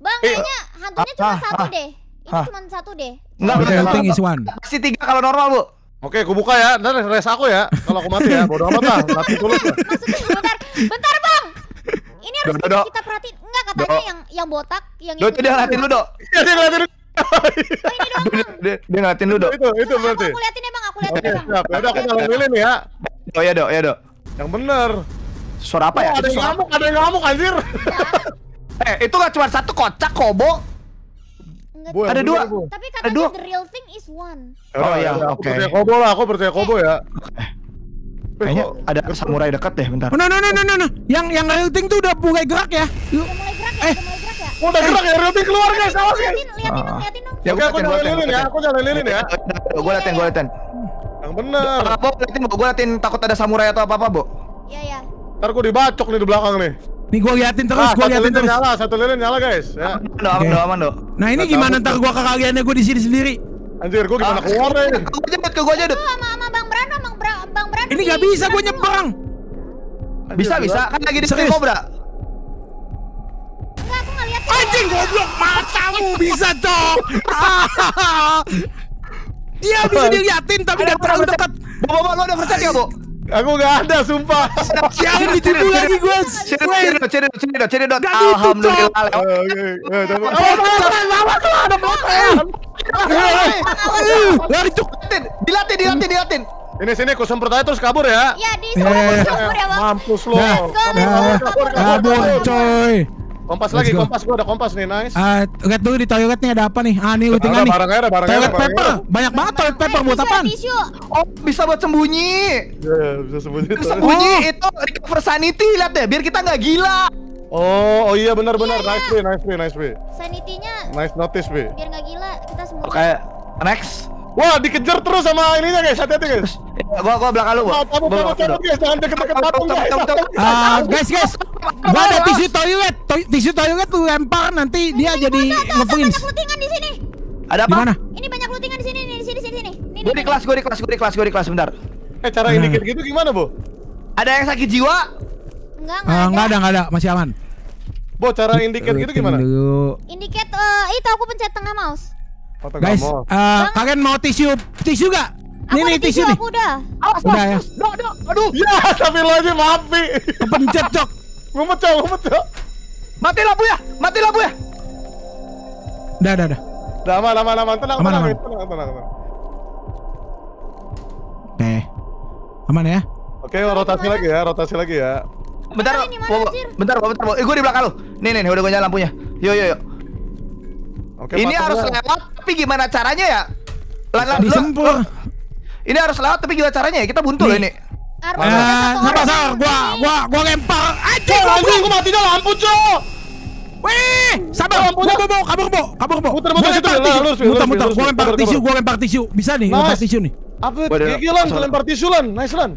Bang, kayaknya hantunya cuma ah, ah, satu ah. deh. Ini cuma satu deh. Enggak, nah, penting is one. Masih tiga kalau normal, Bu. Oke, aku buka ya. Ntar res aku ya. Kalau aku mati ya, bodo amat lah. Mati dulu. Maksudnya bentar, bentar, Bang. Ini harus do, kita perhatiin. Enggak katanya do. yang yang botak, yang Do itu dia ngeliatin lu, Dok. Iya, dia ngeliatin lu. Oh, iya. oh, ini doang. Dia, dia, ngeliatin lu, Dok. Itu, itu berarti. Aku liatin emang, ya, aku liatin. Oke, ya, siap. Ya udah aku nyalain ya. Oh ya, dok, ya, dok. Yang bener. Suara apa ya? Oh, ada yang ngamuk, ada yang ngamuk anjir. Iya. Eh, itu gak cuma satu kocak, kobo. Enggak, ada dua. Tapi katanya ada dua. the real thing is one. Oh, oh iya, iya oke. Okay. Percaya Kobo lah, aku percaya Kobo eh. ya. Eh, Kayaknya ada samurai dekat deh, bentar. Oh, no, no, no, no, no, no. Yang yang real thing tuh udah mulai gerak ya. Udah mulai gerak ya, eh. udah mulai gerak ya. Udah eh. gerak ya, real thing keluar guys, awas guys. Liatin, liatin dong, ah. liatin dong. Ya, oke, aku nyalain lilin ya, aku jalan lilin ya. Gue liatin, gue liatin. Yang bener. Apa, liatin, gue liatin takut ada samurai atau apa-apa, Bo. Iya, iya. Ntar gue dibacok nih di belakang nih. Nih gua liatin terus, ah, gua liatin terus. Nyala, satu lilin nyala, guys. Ya. Aman, do, aman, aman, do. Nah, ini gimana ntar gua kekaliannya gua di sini sendiri? Anjir, gua gimana ah, keluar nih? Ke gua aja, ke gua aja, Dut. Sama sama Bang Bran, Bang Bran, Bang Bran. Ini gak bisa gua nyebrang. Bisa, bisa. Kan lagi di sini Cobra. aku lihat. Anjing goblok, matamu bisa, dong. Dia bisa diliatin tapi udah terlalu dekat. Bapak, lo udah percaya, bu. Aku gak ada sumpah. Siapa ditipu lagi gue? Cerita cerita cerita cerita. Alhamdulillah. Lari dilatin, dilatih, dilatih, dilatih. Ini sini aku semprot terus kabur ya. Iya, di kabur ya, Bang. Iya, iya, iya. Mampus lo. Kabur, coy. Kompas lagi, go. kompas gua ada kompas nih, nice. Ah, uh, lihat dulu di toilet nih ada apa nih? Ah, nih utingan nih. Barang ada, barang toilet paper. Banyak banget toilet paper buat apa? Oh, bisa buat sembunyi. yeah, bisa sembunyi. Bisa sembunyi itu recover sanity lihat deh, biar kita nggak gila. Oh, oh iya benar iya, benar. Iya. Nice, nice, nice, nice. Sanitinya. Nice notice, Bi. Biar nggak gila, kita sembunyi. Oke, next. Wah, dikejar terus sama ininya guys. Hati-hati guys. Gua gua belakang lu, gua. Kamu cabut guys, jangan deket-deket patung guys. Ah, guys guys. Gua ada tisu toilet. Tisu toilet lu lempar nanti dia jadi ngepuin. Ada apa? Ini banyak lutingan di sini, di sini, sini, sini. Ini di kelas, gue di kelas, gue di kelas, gue di kelas bentar. Eh, cara ini gitu gimana, Bu? Ada yang sakit jiwa? Enggak, ah, enggak. ada, enggak ada, masih aman. Bo, cara indicate gitu gimana? Dulu. Indicate uh, itu aku pencet tengah mouse. Foto Guys, uh, kalian mau tisu tisu gak? Ini nih, nih tisu, tisu Aku udah. Awas, udah ya. Aduh. Ya, tapi lo aja mati. Kepencet, Cok. Ngumet, Cok, ngumet, Cok. Mati bu ya. Mati bu ya. Udah, udah, udah. Udah aman, aman, aman. Tenang, aman, tenang, aman. tenang, tenang, tenang. Oke. Aman ya? Oke, ya, rotasi lagi ya, rotasi lagi ya. Bentar, bentar, bentar, bentar. Eh, gue di belakang lu. Nih, nih, udah gue nyala lampunya. Yuk, yuk, yuk. Oke, ini harus lewat, tapi gimana caranya ya? Lan, Ini harus lewat, tapi gimana caranya ya? Kita buntu loh ini. Eh, apa sar? gua gua gua lempar. Anjing, anjing gua mati dah lampu, Cok. Wih, sabar lampunya. Bo, kabur, kabur, Kabur, bo. Muter, muter muter, Muter, muter. Gua lempar tisu, gua lempar tisu. Bisa nih, lempar tisu nih. Update gigi lan, lempar tisu lan. Nice lan.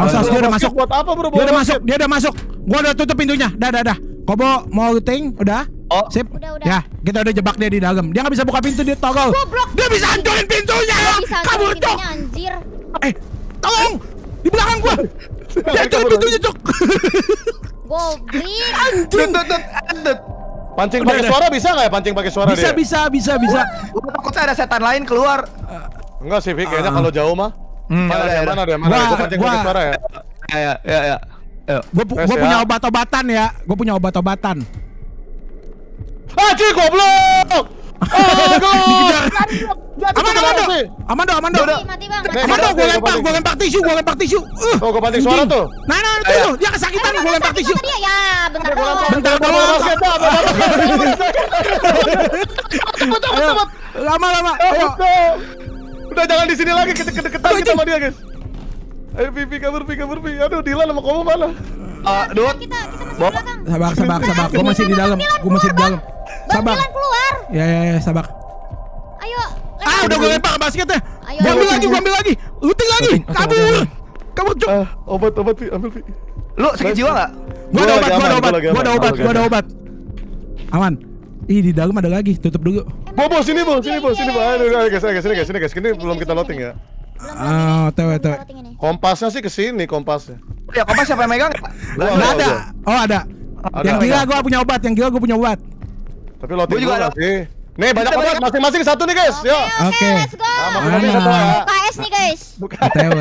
Awas, dia udah masuk. Buat apa, bro? Dia udah masuk, dia udah masuk. Gua udah tutup pintunya. Dah, dah, dah. Kobo mau ting, udah. Oh. Sip. Udah, udah. Ya, kita udah jebak dia di dalam. Dia nggak bisa buka pintu dia togol. Goblok. Dia bisa hancurin pintunya. Kamu tuh. Anjir. Eh, tolong. Di belakang gua. Dia hancurin pintunya, Cok. Goblok. Anjir. Pancing pakai suara bisa nggak ya? Pancing pakai suara bisa, dia. Bisa, bisa, bisa, bisa. Gua takutnya ada setan lain keluar. Enggak sih, Vic. Kayaknya kalau ah. jauh mah. Hmm. Mana, ya, mana, dia? Iya. mana, gua, pancing pakai suara ya. Iya, ya, ya, ya. ya. Gue punya obat-obatan ya. Gue punya obat-obatan. Ah, cuy goblok. Aman aman dong. Aman dong, aman dong. Mati, Bang. Aman dong, gua lempar, gua lempar tisu, gua lempar tisu. Oh, gua batik suara tuh. Nah, nah, itu tuh. Dia kesakitan gua lempar tisu. Ya, bentar Bentar. Bentar Bentar. Bentar. Bentar. tunggu. Lama-lama. Ayo. Udah jangan di sini lagi, deket-deketan kita sama dia, guys. Ayo Vivi kabur Vivi kabur Vivi. Aduh Dilan sama kamu mana? Uh, Dut. Kita kita masih di belakang. Sabak sabak sabak. Gua masih di dalam. Gua masih di dalam. Sabak. Dilan keluar. Ya ya ya sabak. Ayo. Ah udah gue lempar basketnya. Ayo. ambil lagi, gua ambil lagi. Looting lagi. Kabur. Kabur cuk. Ah, obat obat Vi, ambil Vi. Lu sakit jiwa enggak? Gua ada obat, gua ada obat, gua ada obat, gua ada obat. Aman. Ih di dalam ada lagi, tutup dulu. Bobo iya, sini, bos, iya, sini, bos, iya, sini, bos. Aduh, guys, guys, sini, guys, sini, guys. Ini belum kita loading ya. Ah, oh, tahu tahu. Kompasnya sih ke sini kompasnya. Oh, ya kompas siapa yang megang? Enggak ada. ada. Oh, ada. ada. Yang gila gua punya obat, yang gila gua punya obat. Tapi lo juga ada. Sih. Nih banyak obat masing-masing satu nih guys. Yo. Oke. Let's go. Nah, satu ya. nih guys. OTW.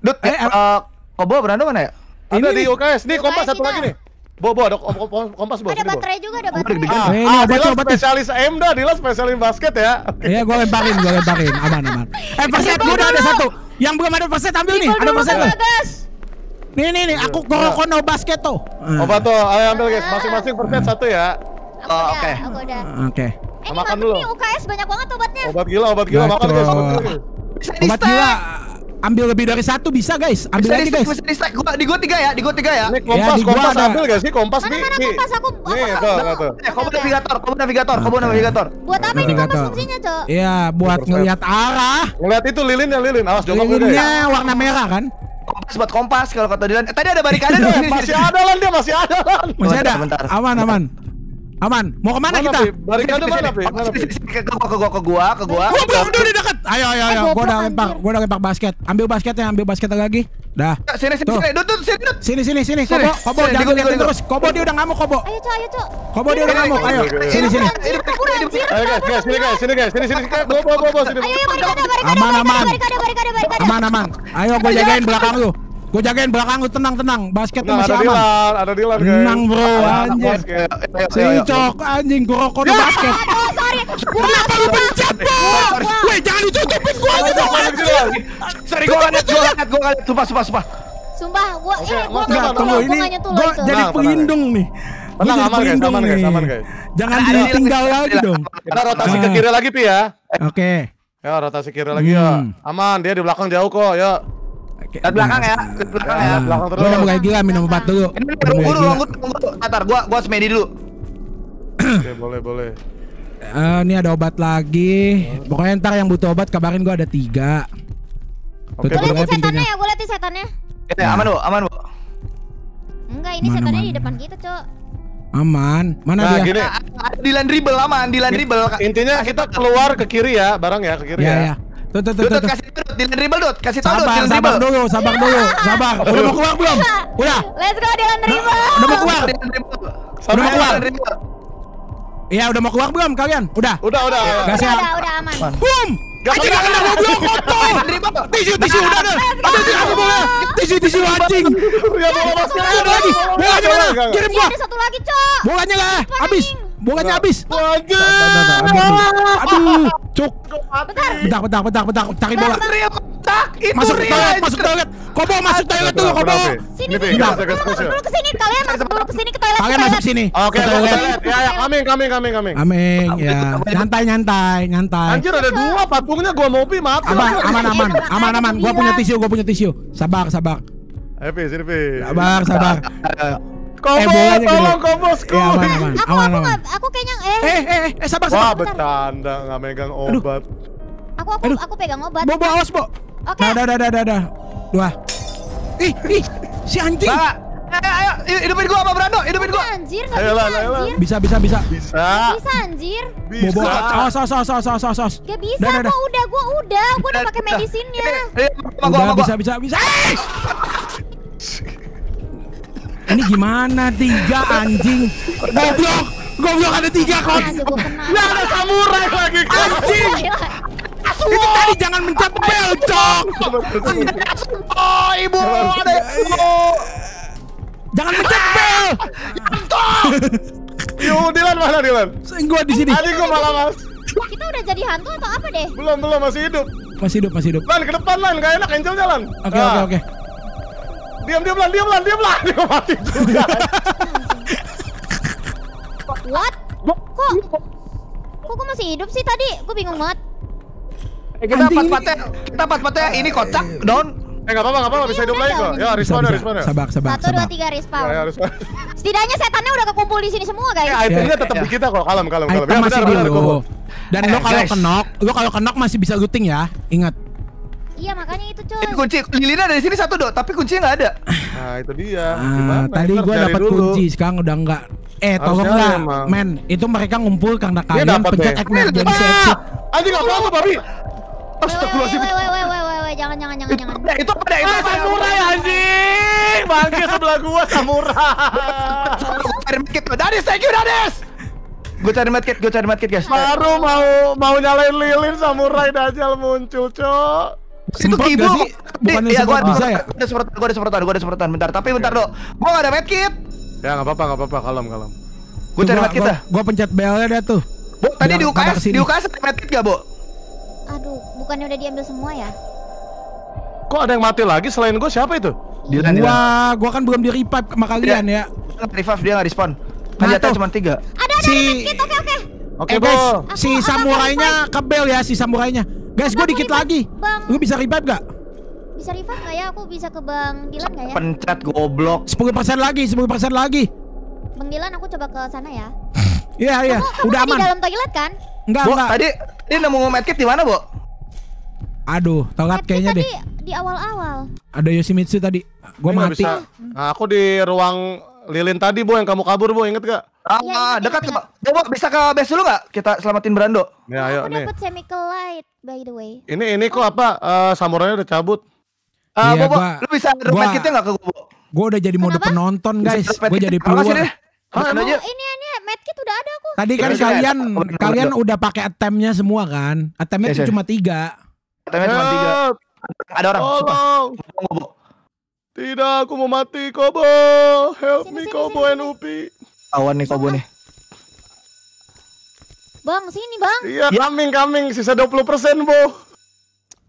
Dut, eh, eh, eh Kobo Brando mana ya? Ada di UKS. Nih kompas satu lagi nih. Bo, bo, ada kompas, bo. Ada baterai juga, ada baterai. Ah, ini ah, obat obat spesialis M dah, Dila spesialis basket ya. Iya, gue lemparin, gue lemparin. Aman, aman. Eh, perset, gue udah ada satu. Yang belum ada perset, ambil nih. Ada perset nih. Nih, nih, nih, aku iya. korokono basket tuh. Obat oh, tuh, ayo ambil guys. Ah. Masing-masing perset satu ya. Oke. Ah, oke. Oke. Eh, Makan dulu. Ini UKS banyak banget obatnya. Obat gila, obat gila. Makan guys. Obat gila ambil lebih dari satu bisa guys. Ambil bisa lagi guys. Bisa di strike. Gua di gua tiga ya, di gua tiga ya. Ini ya, kompas, ya, kompas ada. ambil gak sih kompas mana, nih? Mana kompas aku? Nih, kompas. Eh, kompas. kompas. kompas. kompas. kompas. Ya. Kan? kompas. kompas. kompas. kompas. kompas. kompas. kompas kompas. kompas. kompas. kompas. kompas. kompas. kompas. kompas. kompas. kompas. kompas. kompas. kompas. kompas. kompas. kompas. kompas. kompas kompas. kompas kompas. kompas. kompas. kompas. kompas. kompas. kompas. kompas. kompas. kompas. kompas. kompas. kompas. kompas. kompas. kompas. kompas. kompas. kompas. kompas aman. Aman. Mau kemana mana, kita? Barikade mana, Pe? Mana, Pe? Ke gua, ke gua, ke gua, ke gua. Gua belum udah di dekat. Ayo, ayo, ayo. Gua udah lempar gua udah lempar basket. Ambil basketnya, ambil basket lagi. Dah. Sini, sini, sini. Dut, dut, sini, dut. Sini, sini, sini. Kobo, kobo jangan liatin terus. Kobo dia udah ngamuk, kobo. Ayo, coy, ayo, coy. Kobo dia udah ngamuk. Ayo, sini, sini. Ayo, guys, sini, guys, sini, guys, sini, sini. Gua, gua, sini. Ayo, barikade, barikade, barikade, barikade, barikade. Aman, aman. Ayo, gua jagain belakang lu. Gue jagain belakang lu tenang tenang. Basket nah, masih ada aman. Dilar, ada dilar. guys. Tenang bro anjing. Sincok anjing gue rokok di ya, basket. sorry. Kenapa lu pencet gua? Weh jangan ditutupin gua aja dong Sorry gua enggak gue ngadet gue ngadet. Sumpah sumpah sumpah. Sumpah gua eh gua nggak tunggu ini. Gua jadi pelindung nih. Tenang aman guys, aman guys, aman guys. Jangan ditinggal lagi dong. Kita rotasi ke ah. kiri lagi Pi ya. Oke. Ya rotasi kiri lagi ya. Hmm. Aman dia di belakang jauh kok ya ke belakang ya, ke belakang ya. Belakang terus. Gua mau kayak gila minum obat dulu. Ini tunggu dulu, tunggu dulu. Tatar, gua gua semedi dulu. Oke, boleh, boleh. Eh, ini ada obat lagi. Pokoknya ntar yang butuh obat kabarin gua ada tiga. Oke, okay, lihat setannya ya, boleh lihat setannya. Oke, eh, eh, aman bu, aman bu. Enggak, ini setannya di depan kita, Cok. Aman. Mana nah, dia? Gini. Ah, ah, di landribel dribble aman, di landribel dribble. Intinya ah, kita keluar ke kiri ya, bareng ya ke kiri ya. ya. ya. Tuh, tuh, tuh, tuh. kasih Dut, Dylan dribble Dut, kasih tau Dut, Dylan dribble. Sabar dulu, sabar dulu, sabar. Udah mau keluar belum? Udah. Let's go Dylan dribble. Udah mau keluar. Udah mau keluar. Iya, udah mau keluar belum kalian? Udah. Udah, udah. siap. Udah, udah aman. Boom. Gak Anjing gak kena goblok kotor. Nah, tisu tisu udah ada. Ada tisu aku bola. Tisu tisu anjing. Udah mau lagi. Bolanya mana? Kirim gua. Iya, ada satu lagi, Cok. Bolanya enggak habis. Bukannya habis. Nah, nah, nah, Aduh, cuk. Bentar. Bentar, bentar, bentar, Cari bola. Masuk toilet, masuk toilet. Kobo masuk toilet dulu, Kobo. Sini, dulu ke sini. Kalian masuk dulu ke sini ke toilet. Kalian masuk sini. Oke, ke toilet. Ya, ya, kami, kami, kami, kami. Amin, ya. Nyantai, nyantai, nyantai. Anjir ada dua patungnya gua mau pi, maaf. Aman, aman, aman. Aman, aman. Gua punya tisu, gua punya tisu. Sabar, sabar. Happy, eh, sini, Sabar, sabar. Kompos, eh, gitu tolong komosku. Eh, ya, aman, aman. Aku, aman, aku, aman. Gak, aku kayaknya eh. Eh, eh, eh, sabar, sabar. Wah, betanda nggak megang obat. Aduh. Aku, aku, Aduh. aku pegang obat. Bobo, awas, Bo. Oke. Okay. Nah, dah, dah, dah, dah, Dua. Ih, ih, si anjing. Ba. Eh, eh, ayo, hidupin gua apa Brando? Hidupin gua. Anjir, enggak bisa, anjir. Bisa, bisa, bisa. Bisa. Bisa, anjir. Bisa. Bobo, awas, awas, awas, awas, awas, awas. Gak bisa, Gua udah, gua udah. Gua udah pakai medisinnya. Gua bisa, bisa, bisa. Ini gimana tiga anjing? Goblok, goblok ada tiga kon. ya ada samurai lagi anjing. Itu tadi jangan mencet bel, cok. Oh, ibu ada ibu. Jangan mencet bel. Yuk Yo, Dilan mana Dilan? Gua di sini. Tadi gua malah mas. Kita udah jadi hantu atau apa deh? Belum, belum masih hidup. Masih hidup, masih hidup. Lan ke depan lan, gak enak Angel jalan. Oke, oke, ah. oke. Diam diam lah, diam lah, diam lah. Dia mati juga. What? Kok? Kok gue masih hidup sih tadi? Gue bingung banget. Eh, kita empat-empatnya, kita empat-empatnya ini kocak, down, Eh nggak apa-apa, apa-apa, bisa hidup iya, lagi kok. Ya, respawn ya, respawn ya. Sabak, sabak, Satu, dua, tiga, respawn. Ya, ya, Setidaknya setannya udah kekumpul di sini semua, guys. Eh, ya, itemnya tetap ya. di kita kok, kalem, kalem, kalem. Ya, masih dulu Dan eh, lo kalau kenok, lo kalau kenok masih bisa looting ya, ingat. Iya makanya itu coy. Ini kunci lilinnya dari sini satu dok, tapi kuncinya nggak ada. Nah itu dia. Ah, Gimana? Ah, tadi gue dapat kunci, sekarang udah nggak. Eh tolonglah, men. Itu mereka ngumpul karena kalian pencet ekmen dan si Aji Anjing apa apa babi? Astagfirullahaladzim. Wait, wait, wait, wait, wait, jangan jangan jangan jangan. Itu pada itu ah, samurai anjing. Bangkit sebelah gua samurai. Cari medkit, Danis, thank you Danis. Gue cari medkit, gue cari medkit guys. Baru mau mau nyalain lilin samurai dajal muncul, cok. Semprot itu kibul. Bukan ya, gua bisa ya? Ada semprotan, gua ada semprotan, gua ada semprotan. Bentar, tapi bentar lo, Gua enggak ada medkit. Ya enggak apa-apa, enggak apa-apa, kalem, kalem. Gua cari medkit dah. Gua pencet belnya dah tuh. Bu, tadi di UKS, di UKS ada medkit enggak, Bu? Aduh, bukannya udah diambil semua ya? Kok ada yang mati lagi selain gua siapa itu? Dilan, Wah, gua kan belum di revive sama kalian ya. Revive dia enggak respon. Kan jatah cuma 3. Ada ada medkit, oke oke. Oke, okay, eh, guys, si samurainya kebel ya, si samurainya. Guys, gue dikit lagi. Bang. Lu bisa revive gak? Bisa revive gak ya? Aku bisa ke Bang Dilan gak ya? Pencet goblok. 10% lagi, 10% lagi. Bang Dilan aku coba ke sana ya. Iya, iya. Udah aman. di dalam toilet kan? Enggak, Bo, enggak. Tadi ini nemu medkit di mana, Bo? Aduh, telat kayaknya deh. Di awal-awal. Ada Yoshimitsu tadi. Gua mati. Nah, aku di ruang lilin tadi, Bu, yang kamu kabur, Bu, inget gak? Ah, ya, ya, dekat kok. Coba bisa ke base dulu gak? Kita selamatin Brando. Ya, ayo aku nih. Dapat chemical light by the way. Ini ini kok apa uh, samurainya udah cabut. Eh, ah, uh, ya, bu lu bisa rumah kita gak ke gue? Gua udah jadi mode penonton, guys. Gua jadi keluar. Hah, oh, ini ini medkit udah ada aku. Tadi iya, kan kalian kalian udah pakai attemnya semua kan? Attemnya iya, iya. cuma tiga. Attemnya cuma tiga. Ada orang, sumpah. Tidak, aku mau mati, Kobo. Help sini, me, Kobo sini, and Upi. Awan nih, Kobo nih. Bang, sini, Bang. Iya, coming, ya. coming. Sisa 20 persen, Bo.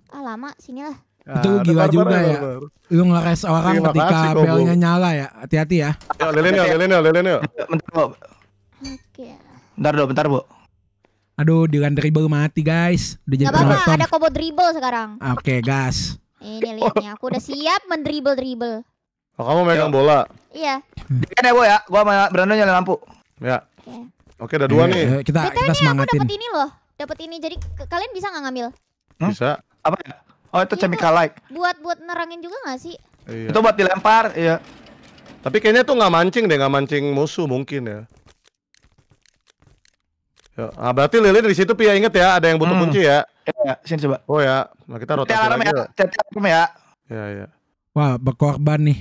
Ah, lama. Sinilah. Ya, itu gila juga ya. ya. Barang. Lu ngeres orang Terima ketika belnya nyala ya. Hati-hati ya. Yo, lilin yo, lilin yo, lilin yo. Bentar, Bo. Oke. Bentar, Do. Bentar, Bo. Aduh, dengan dribble mati, guys. Udah jadi apa-apa, ada Kobo dribble sekarang. Oke, okay, gas. Ini lihat aku udah siap mendribel-dribel. Oh, kamu megang bola? Iya. Ini ya, gua ya. Gua sama Brandon nyalain lampu. Ya. Iya. Oke, ada dua iya, nih. Iya, kita Betul kita semangatin. Aku dapat ini loh. Dapat ini. Jadi kalian bisa nggak ngambil? Hmm? Bisa. Apa ya? Oh, itu chemical like. Buat buat nerangin juga nggak sih? Iya. Itu buat dilempar, iya. Tapi kayaknya tuh nggak mancing deh, nggak mancing musuh mungkin ya. Ya, nah, berarti lilin di situ Pia inget ya, ada yang butuh hmm. kunci ya ya, sini coba. Oh ya, nah, kita rotasi alarm ya, lagi. Ya. Tete ya. Ya, ya. Wah, berkorban nih.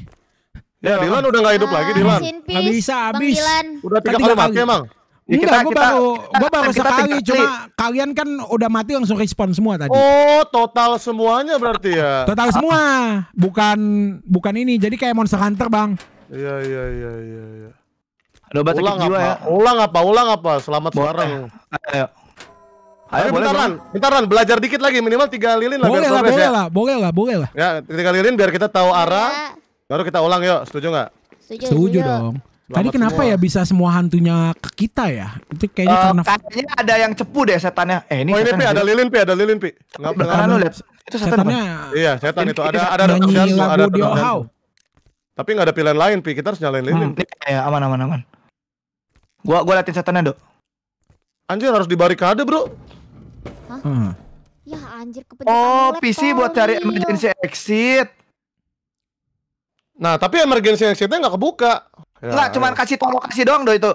Ya, Dilan udah gak hidup lagi, Dilan. Gak bisa, habis. Udah tiga, kali mati emang. Ya, Enggak, gue baru, gue baru kita, sekali, kita, cuma kalian kan udah mati langsung respon semua tadi. Oh, total semuanya berarti ya? Total semua, bukan bukan ini, jadi kayak Monster Hunter bang. Iya, iya, iya, iya. iya. Ada ulang apa? ya. Ulang apa, ulang apa, selamat Bo sekarang. Ayo. Ayo, Ayo boleh, bentar lan, bentar lan, belajar dikit lagi minimal tiga lilin lah boleh biar lah, progres boleh ya. Lah, boleh lah, boleh lah. Ya, tiga lilin biar kita tahu arah. Ya. Baru kita ulang yuk, setuju nggak? Setuju, setuju dong. Selamat Tadi kenapa semua. ya bisa semua hantunya ke kita ya? Itu kayaknya uh, karena katanya ada yang cepu deh setannya. Eh ini oh, ini pi, ada lilin pi, ada lilin pi. Enggak benar lu lihat. Itu setannya. Iya, setan itu ada ada ada ada ada. Tapi nggak ada pilihan lain pi, kita harus nyalain lilin. Hmm, ya aman aman aman. Gua gua liatin setannya, Dok. Anjir harus dibarikade, Bro. Hmm. Ya anjir kepedetan Oh, PC buat cari emergency exit. Nah, tapi emergency exitnya nggak kebuka. Ya, Enggak, cuman ya. kasih tolong kasih doang do itu.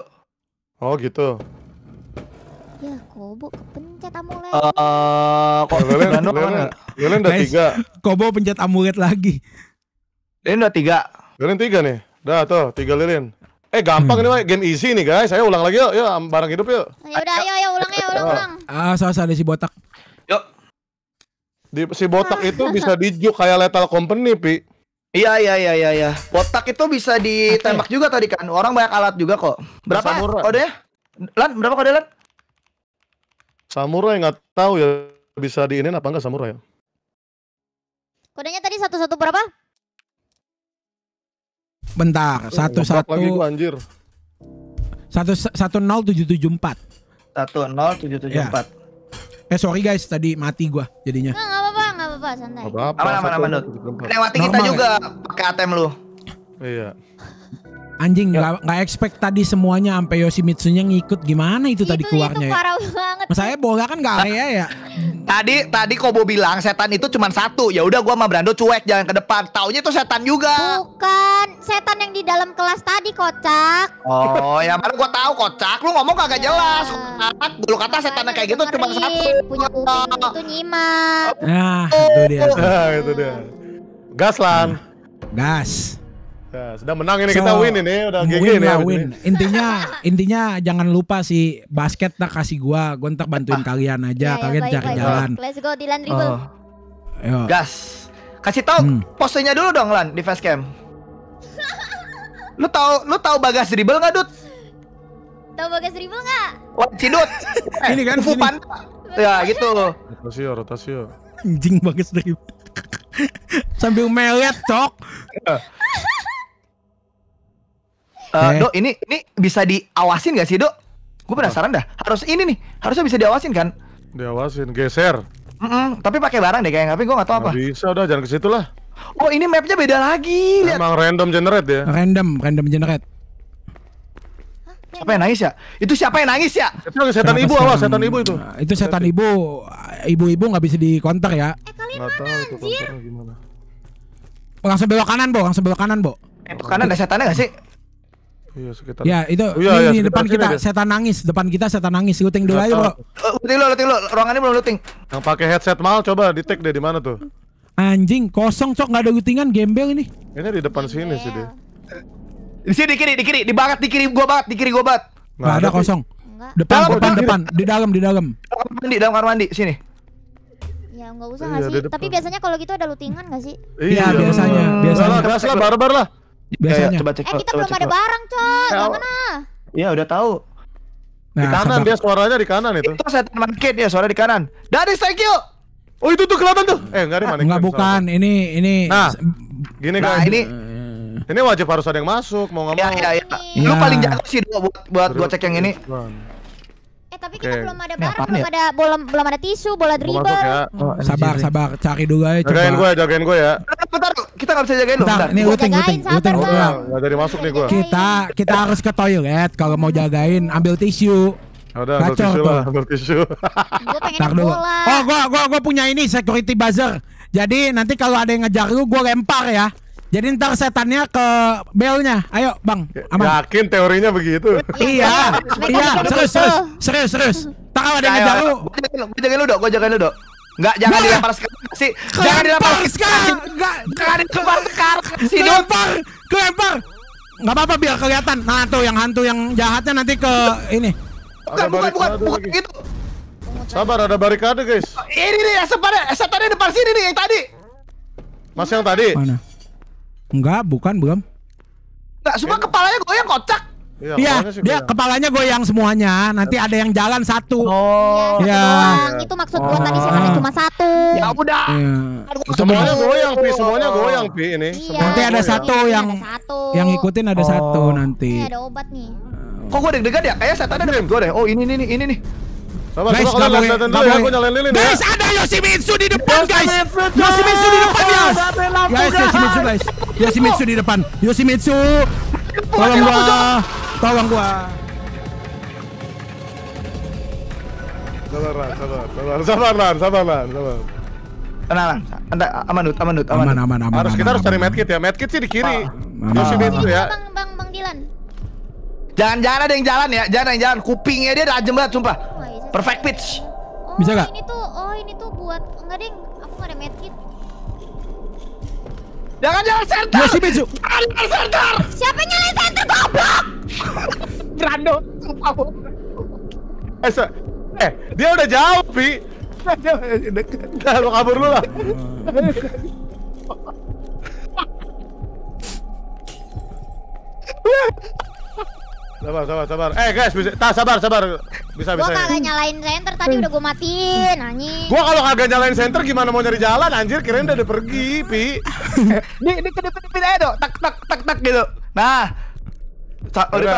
Oh, gitu. Ya, kobo kepencet amulet. Eh, uh, kok lelen, lelen, lelen udah tiga. Kobo pencet amulet lagi. Lelen udah tiga. Lelen tiga nih. Dah tuh, tiga lilin. Eh gampang hmm. ini game easy nih guys. saya ulang lagi yuk, yuk bareng hidup yuk. Oh, ya udah ayo ayo ulang ya ulang ah. ulang. Ah, salah ada si botak. Yuk. Di, si botak itu bisa dijuk kayak Lethal Company, Pi. Iya iya iya iya iya. Botak itu bisa ditembak okay. juga tadi kan. Orang banyak alat juga kok. Berapa Samurai. kodenya? Lan, berapa kode Lan? Samurai nggak tahu ya bisa diinin apa enggak samurai Kodenya tadi satu-satu berapa? Bentar, satu satu. Lagi gua anjir. Satu satu nol tujuh tujuh empat. Satu nol tujuh tujuh ya. empat. Eh sorry guys, tadi mati gua jadinya. Nggak apa-apa, nggak apa-apa, santai. Apa-apa. Aman aman aman. Lewati kita juga pakai ATM lu. Iya. Anjing nggak nggak expect tadi semuanya sampai Yoshimitsunya ngikut gimana itu, itu tadi keluarnya itu ya? parah banget. Mas saya bola kan gak area ya. tadi tadi Kobo bilang setan itu cuma satu. Ya udah gua sama Brando cuek jangan ke depan. Taunya itu setan juga. Bukan, setan yang di dalam kelas tadi kocak. Oh, ya mana gua tahu kocak. Lu ngomong kagak iya. jelas. Kocak dulu kata setan kayak gitu cuma satu. Punya kuping itu nyimak. Nah, itu dia. Oh. itu dia. Gas lan. Gas kita sudah menang ini so, kita win ini udah win, win ya win. Intinya intinya jangan lupa si basket tak kasih gua, gua ntar bantuin ah. kalian aja, yeah, ya, kalian cari jalan. Let's go Dylan Dribble. Oh. Gas. Kasih tong hmm. posenya dulu dong Lan di facecam. lu tau lu tau Bagas Dribble nggak Dut? tau Bagas Dribble nggak Wah, Cidut. eh, ini kan fupan Ya, gitu. Rotasi, rotasi. Anjing Bagas Dribble. Sambil melihat cok. Ya. Uh, Dok, ini ini bisa diawasin gak sih, Dok? Gue penasaran dah. Harus ini nih, harusnya bisa diawasin kan? Diawasin, geser. Mm -mm, tapi pakai barang deh kayak tapi gue gak tau apa. Bisa udah jangan ke situ lah. Oh, ini mapnya beda lagi. Liat. Emang random generate ya? Random, random generate. Siapa yang nangis ya? Itu siapa yang nangis ya? Itu setan Kenapa ibu awas, setan ibu itu. Ah, itu setan ibu, ibu-ibu nggak bisa di ya. Eh kalian mana tahu anjir? Gimana. Langsung belok kanan, Bo. Langsung belok kanan, Bo. Eh, kanan ada setannya gak sih? Iya sekitar. Ya itu oh, iya, di, iya, depan kita setan nangis, depan kita setan nangis. Luting dulu aja, Bro. Eh, luting lo, luting lo. Ruangannya belum luting. Yang pakai headset mal coba di tag deh di mana tuh? Anjing, kosong cok, nggak ada lutingan gembel ini. Ini di depan sini sini sih dia. Di sini di kiri, di kiri, di barat, di kiri gua banget, di kiri gua barat. Nggak ada kosong. Enggak. Depan, dalam, depan, depan, di dalam, di dalam. Kamar mandi, dalam kamar mandi, sini. Ya nggak usah nggak iya, sih. Tapi biasanya kalau gitu ada lutingan nggak sih? Iya, iya biasanya. Biasanya. Keras lah, barbar lah. Biasanya. Eh, coba cek, eh, kita belum ada barang, Cok. Gimana? Iya, udah tahu. Nah, di kanan sabar. dia suaranya di kanan itu. Itu setan makin ya suara di kanan. Dari thank you. Oh itu tuh kelihatan tuh. Eh enggak ada mana? Enggak bukan. Ini ini Nah. Gini kan. Nah, ini ini wajib harus ada yang masuk mau nggak iya, mau. Iya iya iya. Lu paling jago sih buat buat gua cek yang ini. Eh tapi kita belum ada nah, barang, belum ya? ada belum belum ada tisu, bola dribble. Ya. Oh, oh sabar, sabar, cari dulu aja ya, coba. Ya, jagain gue, jagain gue ya. Bentar, kita nggak bisa jagain lo. ini uting, uting, uting. Enggak dari masuk nih gue. Kita kita harus ke toilet kalau mau jagain ambil tisu. Ya udah, ambil tisu lah, ambil tisu. gue dulu. Oh, gue gue gue punya ini security buzzer. Jadi nanti kalau ada yang ngejar lu, gue lempar ya. Jadi ntar setannya ke belnya. Ayo, Bang. Ya, Aman. Yakin teorinya begitu? iya. iya, iya serius, serius. Serius, serius. Tak ada yang ngejar lu. Gue jagain lu, Dok. Gue jagain lu, Dok. Enggak, jangan dilempar sekarang sih. Jangan dilempar sekarang. Enggak, jangan dilempar sekarang. Si, lempar, lempar. Enggak apa-apa biar kelihatan. Nah, tuh yang hantu yang jahatnya nanti ke ini. Bukan, bukan, bukan, bukan gitu. Sabar, ada barikade, guys. Ini nih, setannya depan sini nih yang tadi. Mas yang tadi? Mana? Enggak, bukan, belum. Enggak, semua iya. kepalanya goyang kocak. Iya, ya, dia goyang. kepalanya goyang semuanya. Nanti ada yang jalan satu. Oh, ya. Itu maksud gua oh. tadi sih ah. cuma satu. Ya udah. Ya. Semuanya goyang, Pi. Semuanya iya. goyang, Pi ini. Iya. Nanti ada goyang. satu yang ada satu. yang ikutin ada oh. satu nanti. Ini ada obat nih. Ah. Kok gua deg-degan ya? Kayak setan ada gua deh. Oh, ini ini ini ini Sabar, guys, gak ya, ya. Guys, ada Yoshimitsu di depan, guys. Ya. Yoshimitsu di depan, guys. Guys, Yoshimitsu, guys. Yoshimitsu di depan. Yoshimitsu. Tolong gua. Tolong gua. Sabar, sabar, sabar, sabar, sabar, sabar, Tenang, anda aman, aman, aman, aman, aman, aman. Harus kita harus cari medkit ya. Medkit sih di kiri. Yoshimitsu ya. Bang, bang, bang Dilan. Jangan jangan ada yang jalan ya, jangan yang jalan. Kupingnya dia tajam banget sumpah. Oh, iya Perfect pitch. Oh, Bisa oh, gak? Ini tuh, oh ini tuh buat enggak ding, aku gak ada medkit. Jangan nyalain senter Yoshi Beju. Jangan nyalain senter. Siapa nyalain senter goblok? Brando, sumpah Eh, eh, dia udah jauh, Pi. Nah, lu kabur lu lah. Sabar, sabar, sabar. Eh guys, bisa, tak sabar, sabar. Bisa, bisa. Gua ya. kagak nyalain center tadi udah gua matiin, anjing. Gua kalau kagak nyalain center gimana mau nyari jalan anjir? Kirain udah pergi, Pi. Di ini kedip-kedip aja dong. Tak tak tak tak gitu. Nah, Sa udah oh, itu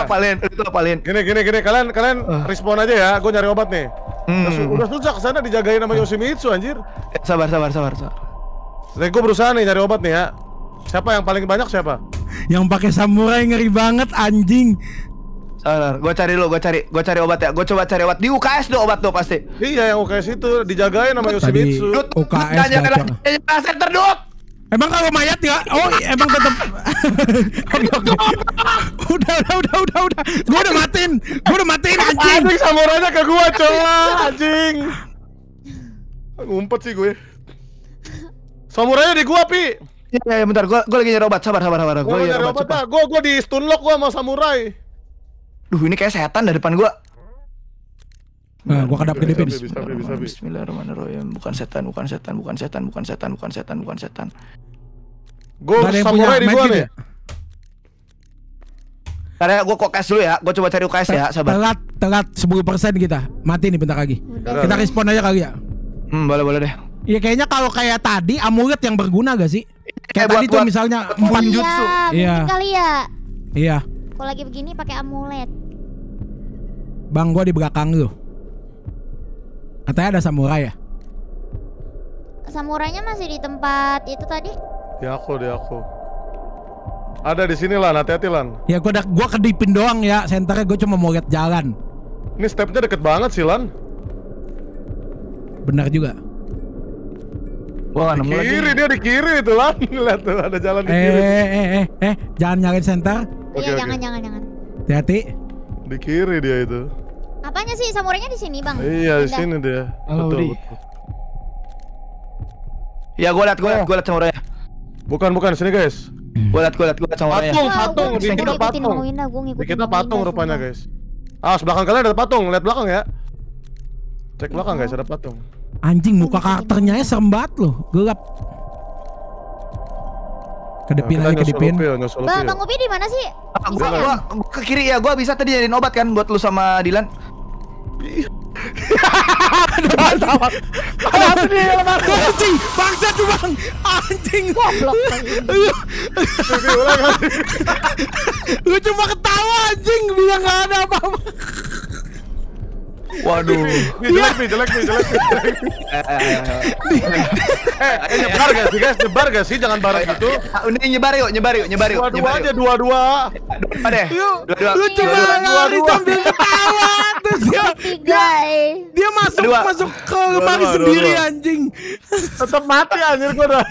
udah apalin. Oh, gini gini gini kalian kalian ah. respon aja ya, gue nyari obat nih. Hmm. Terus, udah susah ke sana dijagain sama Yoshimitsu anjir. Eh, sabar sabar sabar sabar. Nih, gue berusaha nih nyari obat nih ya. Siapa yang paling banyak siapa? Yang pakai samurai ngeri banget anjing. Sabar, gue cari lo, gue cari, gue cari obat ya. Gue coba cari obat di UKS do obat do pasti. Iya, yang UKS itu dijagain sama Yoshimitsu. Dut, UKS. Tanya ke saya dut. Emang kalau mayat ya? Oh, iya, emang tetap. Udah, udah, udah, udah, udah. Gua udah matiin. Gua udah matiin anjing. Anjing samurainya ke gua, cola anjing. Ngumpet sih gue. Samurainya di gua, Pi. Iya, ya, bentar. Gua gua lagi nyari obat. Sabar, sabar, sabar. Gua, lagi nyari obat. obat gua gua di stunlock gua sama samurai. Duh ini kayak setan dari depan gua. Nah, gua kedap gede DP. Bismillahirrahmanirrahim. Bukan setan, bukan setan, bukan setan, bukan setan, bukan setan, bukan setan. Gua ada di gua nih. Karena ya? ya, gue kok dulu ya, gue coba cari UKS ya, sahabat. Telat, telat 10% kita. Mati nih bentar lagi. Kita respon aja kali ya. Hmm, boleh boleh deh. Iya kayaknya kalau kayak tadi amulet yang berguna gak sih? Kayak, tadi tuh misalnya empat iya, jutsu. Iya. Ya. Iya. Kalau lagi begini pakai amulet. Bang, gua di belakang lu. Katanya ada samurai ya? Samurainya masih di tempat itu tadi? Di aku, di aku. Ada di sini lah, hati-hati lan. Ya gua gua kedipin doang ya, senternya gua cuma mau lihat jalan. Ini stepnya deket banget sih lan. Benar juga. Wah, di kiri dia di kiri itu lan, lihat tuh ada jalan di eh, kiri. Eh eh eh eh, jangan nyalain senter, Iya, oke, iya, jangan, jangan, jangan. Hati-hati. Di kiri dia itu. Apanya sih samurainya di sini, Bang? Iya, di sini dia. Halo, betul, betul. Ya, gua lihat, gua lihat, gua liat samurainya. Bukan, bukan, sini guys. Gua lihat, gua lihat, gua liat samurainya. Patung, patung, di kita patung. kita patung rupanya, guys. Ah sebelah kalian ada patung, lihat belakang ya. Cek belakang iya. guys, ada patung. Anjing muka karakternya serem banget loh, gelap. Kedepin lagi kedepin. Bang, Bang Upi di mana sih? Ah, gua, gua, gua ke kiri ya. Gua bisa tadi nyariin obat kan buat lu sama Dilan. Anjing, bangsa tuh bang, anjing. Lu cuma ketawa anjing, bilang nggak ada apa-apa. Waduh. Ini jelek nih, jelek nih, jelek nih. Eh, eh, nyebar gak sih guys? Nyebar gak sih? Jangan bareng gitu. Udah nyebar yuk, nyebar yuk, nyebar yuk. Dua-dua aja, dua-dua. Dua deh. Dua-dua. Lu coba lari sambil ketawa. Terus dia, dia, dia masuk masuk ke lemari sendiri anjing. Tetep mati anjir gue udah.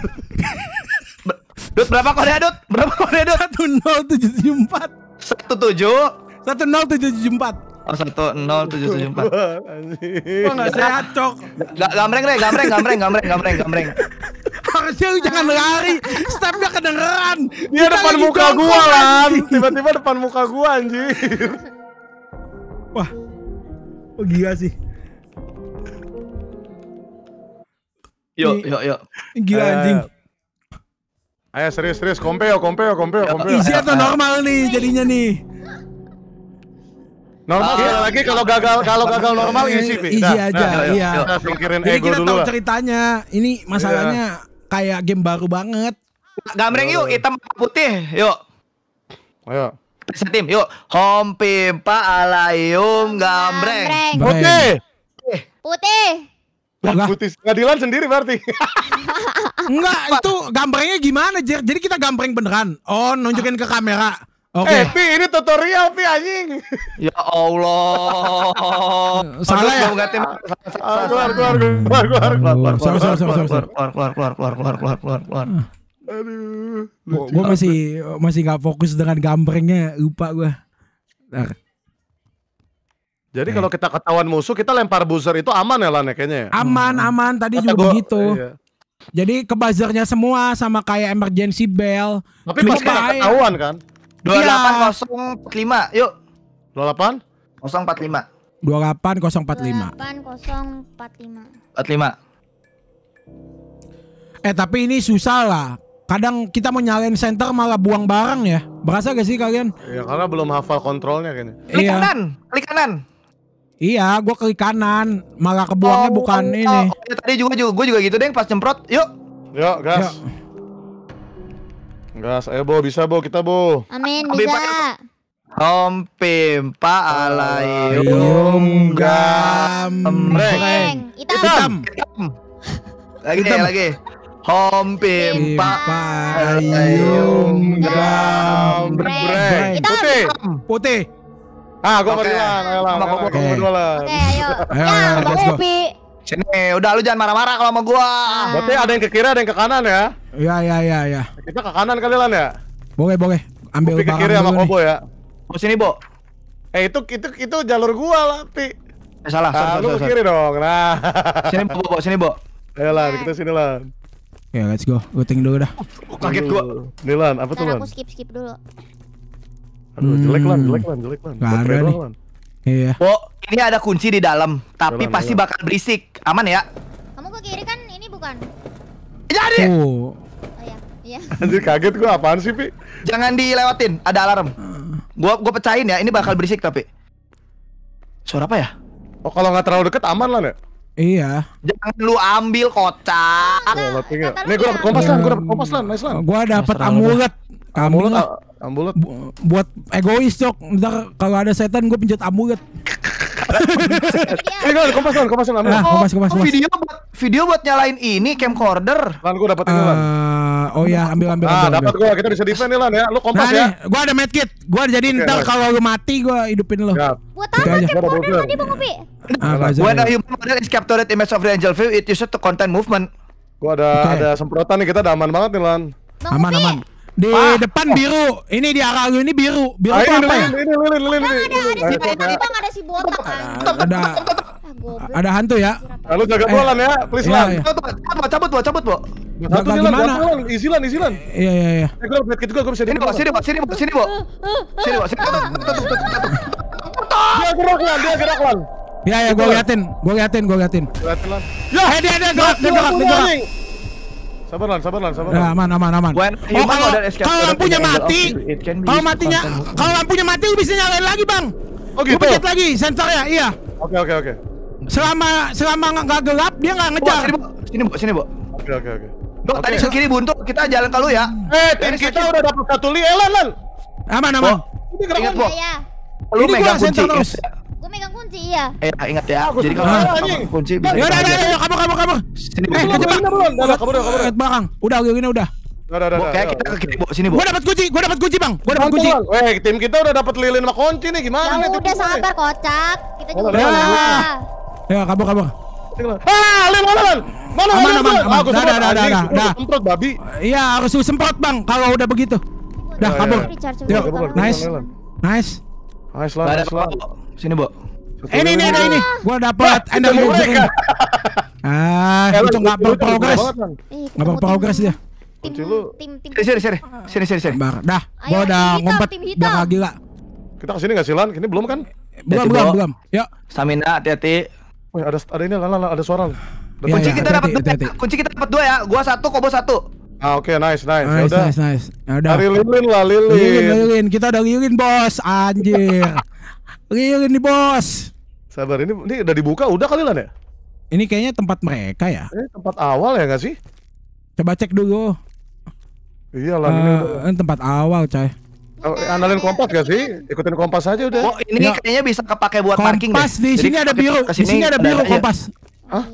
Dut berapa kode Dut? Berapa kode Dut? 10774. 17 10774. Oh satu nol tujuh tujuh empat. Enggak sehat cok. Gamreng re, gamreng, gamreng, gamreng, gamreng, gamreng. Harusnya lu jangan lari, stepnya kedengeran. Dia Kita depan muka jongkok, gua lah. tiba-tiba depan muka gua anjir. Wah, oh gila sih. Yuk, yuk, yuk. Gila uh, anjing. Ayo serius serius kompe kompe kompeo kompe kompeo. Easy atau normal nih jadinya nih? Normal ah, sekali lagi kalau gagal kalau gagal normal iya, easy Easy iya nah, aja, nah, iya. Kita pikirin Jadi ego kita dulu tahu lah. ceritanya. Ini masalahnya iya. kayak game baru banget. Gamreng yuk, hitam putih, yuk. Ayo. Setim, yuk. Hom pimpa Alayum. gamreng. Putih. Putih. Lah, putih pengadilan sendiri berarti. Enggak, itu gambrengnya gimana, Jadi kita gambreng beneran. Oh, nunjukin ke kamera. Okay. Eh, Pi, ini tutorial Pi anjing. Ya Allah. Salah ya. Keluar, keluar, keluar, keluar, keluar, keluar, keluar, keluar, keluar, keluar, keluar, keluar, keluar. Aduh. Gue masih masih nggak fokus dengan gambrengnya, lupa gue. Nah. Jadi kalau kita ketahuan musuh, kita lempar buzzer itu aman ya Lan kayaknya. Aman, aman. Tadi juga begitu. Jadi ke buzzernya semua sama kayak emergency bell. Tapi pas kita ketahuan kan? 28045. Yuk. 28 045. 28045. empat 45. Eh tapi ini susah lah. Kadang kita mau nyalain center malah buang barang ya. Berasa gak sih kalian? Iya karena belum hafal kontrolnya kayaknya. Klik iya. kanan, klik kanan. Iya, gue klik kanan, malah kebuangnya oh, bukan oh, ini. Oh, ya, tadi juga juga gue juga gitu deh pas nyemprot. Yuk. Yuk, gas. Yuk. Gas, ayo Bo, bisa Bo, kita Bo. Amin, bisa. Om Pimpa Alayum gamreng. Hitam. Hitam. Lagi Hitam. lagi. Om Pimpa Alayum gamreng. Putih. Putih. Ah, gua okay. berdua, Oke, ayo. Ya, Bang Upi. Sini, eh, udah lu jangan marah-marah kalau sama gua. Berarti ada yang ke kiri, ada yang ke kanan ya? Iya, iya, iya, iya. Kita ke kanan kali lah ya? Boleh, boleh. Ambil ke kiri sama Kobo ya. sini, Bo. Eh, itu itu itu jalur gua lah, Pi. Eh, salah, nah, salah, lu salah, ke kiri dong. Nah. Sini, Bo, Bo, sini, Bo. Ayo lah, kita sini lah. Oke yeah, let's go. tinggal dulu dah. Oh, kaget gua. Nih lan, apa tuh lan? Aku skip-skip dulu. Aduh, jelek lan, jelek lan, jelek lan. Hmm. Gak ada nih. Iya. Wo, oh, ini ada kunci di dalam, tapi Jalan, pasti iya. bakal berisik. Aman ya? Kamu ke kiri kan ini bukan? Jadi. Oh. Oh iya. Iya. Anjir kaget gua apaan sih, Pi? Jangan dilewatin, ada alarm. Gua gua pecahin ya, ini bakal berisik tapi. Suara apa ya? Oh, kalau nggak terlalu deket aman lah, Nek. Iya. Jangan lu ambil kocak. Nih gua dapat kompas iya. lah, gua dapat kompas lah, nice lah. Gua dapat amulet. Kambing lah. Oh, ambulat Bu buat egois cok. Ntar kalau ada setan gue pencet ambulat. Ini iya. kan eh, kompas kan kompas ah, kan kompas kompas. Oh, video buat video buat nyalain ini camcorder. Lan gue dapat ini lan. Eh, oh ya ambil ambil. Ah dapat gue kita bisa defend nih lan ya. Lu kompas nah, ya. Gue ada medkit. Gue jadi okay, ntar kalau lu mati gue hidupin lo. Buat apa camcorder tadi bang Upi? Ah, gue ada human model is captured image of the angel view, it used to content movement. Gua ada ada semprotan nih kita aman banget nih lan. Aman aman. Di ah. depan biru. Ini di arah ini biru. Biru ah, apa ya? ini Ini, ini, ini, ini. Ada, ada si ada si botak Ada. Kan? Ah, ada hantu ya. Lalu jaga eh, bolan ya, please iya, lah. Iya. Cabut, cabut, cabut, Bo. Satu nilan, satu izilan isilan, isilan. Iya, iya, iya. Eh, gue juga, gue bisa Sini, Bo, sini, Bo, sini, Bo, sini, Bo. Sini, Bo, sini. Dia gerak, Lan, dia gerak, Lan. Ya, iya, iya gue liatin, gue liatin, gue liatin. Liatin, Lan. Ya, dia, dia gerak, dia gerak, dia gerak. Sabar lan, sabar lan, sabar nah, lan. Nah, aman, aman, aman. When oh, kalau, kalau lampunya mati, kalau matinya, kalau lampunya mati bisa nyalain lagi, Bang. Oke, oh, Okay, gitu? pencet lagi sensornya, iya. Oke, okay, oke, okay, oke. Okay. Selama selama nggak gelap dia nggak ngejar. Bo, sini, Bu. Sini, Bu. Oke, oke, oke. Dok, tadi ke kiri buntu, kita jalan kalau ya. Eh, tim kita udah dapat satu li, eh, lan, lan. Aman, aman. Bo, ingat, Bu. Iya. Ini gua terus. Iya. Gua megang kunci iya. Eh ya, ingat ya. Jadi kalau megang kunci ya, bisa. Ya udah udah kabur kabur kabur. Sini eh, jebak. Udah kabur kabur. Belakang. Udah gini udah. Udah, udah, kayak kita ke kiri, Bo. Sini, bu Gua dapat kunci, gua dapat kunci, Bang. Gua dapat kunci. Eh tim kita udah dapat lilin sama kunci nih, gimana nih? Udah sabar, kocak. Kita juga. Ya, kabur, kabur. Ah, lilin, mana, Mana, aman, aman, aman. Dah, dah, dah, dah, dah. Semprot, babi. Iya, harus semprot, Bang, kalau udah begitu. Dah, ya, kabur. Nice. Nice. Nice lah, nice lah. Sini, Bo. Eh, ini, ini, ada ini. Gua dapat ada Moon. Ah, itu nggak berprogres. Nggak berprogres dia. Tim, tim, tim. Sini, sini, sini, sini, sini. dah. Gua udah ngumpet, udah kagak gila. Kita kesini nggak silan? Ini belum kan? Belum, belum, belum. ya Stamina, hati-hati. Wih, ada ada ini lala, ada suara. Iya, iya, kunci kita dapat dua. Ya. Kunci kita dapat dua ya. Gua satu, Kobo satu. Ah oke okay, nice nice. Nice, Yaudah. nice nice. Ya Dari lilin lah lilin. Lilin lilin kita ada lilin bos anjir real ini bos sabar ini ini udah dibuka udah kali lah ya ini kayaknya tempat mereka ya ini tempat awal ya nggak sih coba cek dulu iyalah uh, ini, ini tempat awal coy Analin kompas gak sih? Ikutin kompas aja udah. Oh, ini ya. kayaknya bisa kepake buat kompas marking deh. Kompas di sini ada biru. Di sini ada biru kompas. Hah?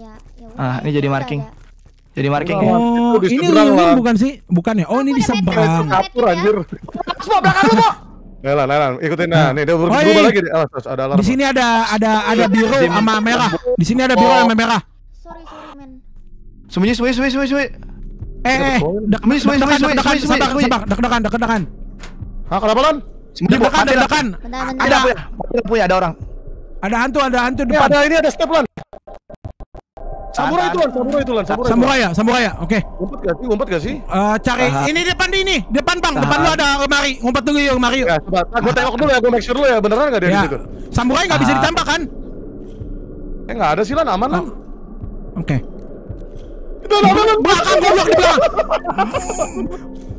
Ah, ini jadi marking. Jadi marking oh, ya. Oh, ini ini bukan sih? Bukan ya? Oh, ini di seberang. Kapur anjir. Mas, belakang lu, Lelan, lelan, ikutin nah. Nih, dia berubah Oi. lagi. Oh, ada alarm. Di sini ada ada ada biru sama merah. Di sini ada biru sama merah. Sorry, sorry, men. Sembunyi, sembunyi, sembunyi, sembunyi. Eh, eh, sembunyi, sembunyi, sembunyi, sembunyi, sembunyi, sembunyi, sembunyi, sembunyi, sembunyi, sembunyi, sembunyi, sembunyi, Sembunyi, sembunyi, sembunyi, sembunyi, sembunyi, sembunyi, sembunyi, sembunyi, sembunyi, sembunyi, sembunyi, sembunyi, sembunyi, sembunyi, sembunyi, sembunyi, sembunyi, sembunyi, sembunyi, lan. Samurai itu lan, samurai itu lan, samurai. Samurai ya, samurai ya. Oke. Okay. Ngumpet gak sih? Ngumpet gak sih? Uh, cari Tahan. ini depan di ini, depan Bang. Tahan. Depan lu ada lemari. Ngumpet dulu yuk, lemari. yuk. Ya, coba. Nah, gua tengok dulu ya, gua make sure dulu ya beneran gak ada ya. di situ. Samurai gak bisa ditambah kan? Eh gak ada sih lan, aman lan. Oh. Oke. Okay. Itu lan, lan. Belakang goblok di belakang.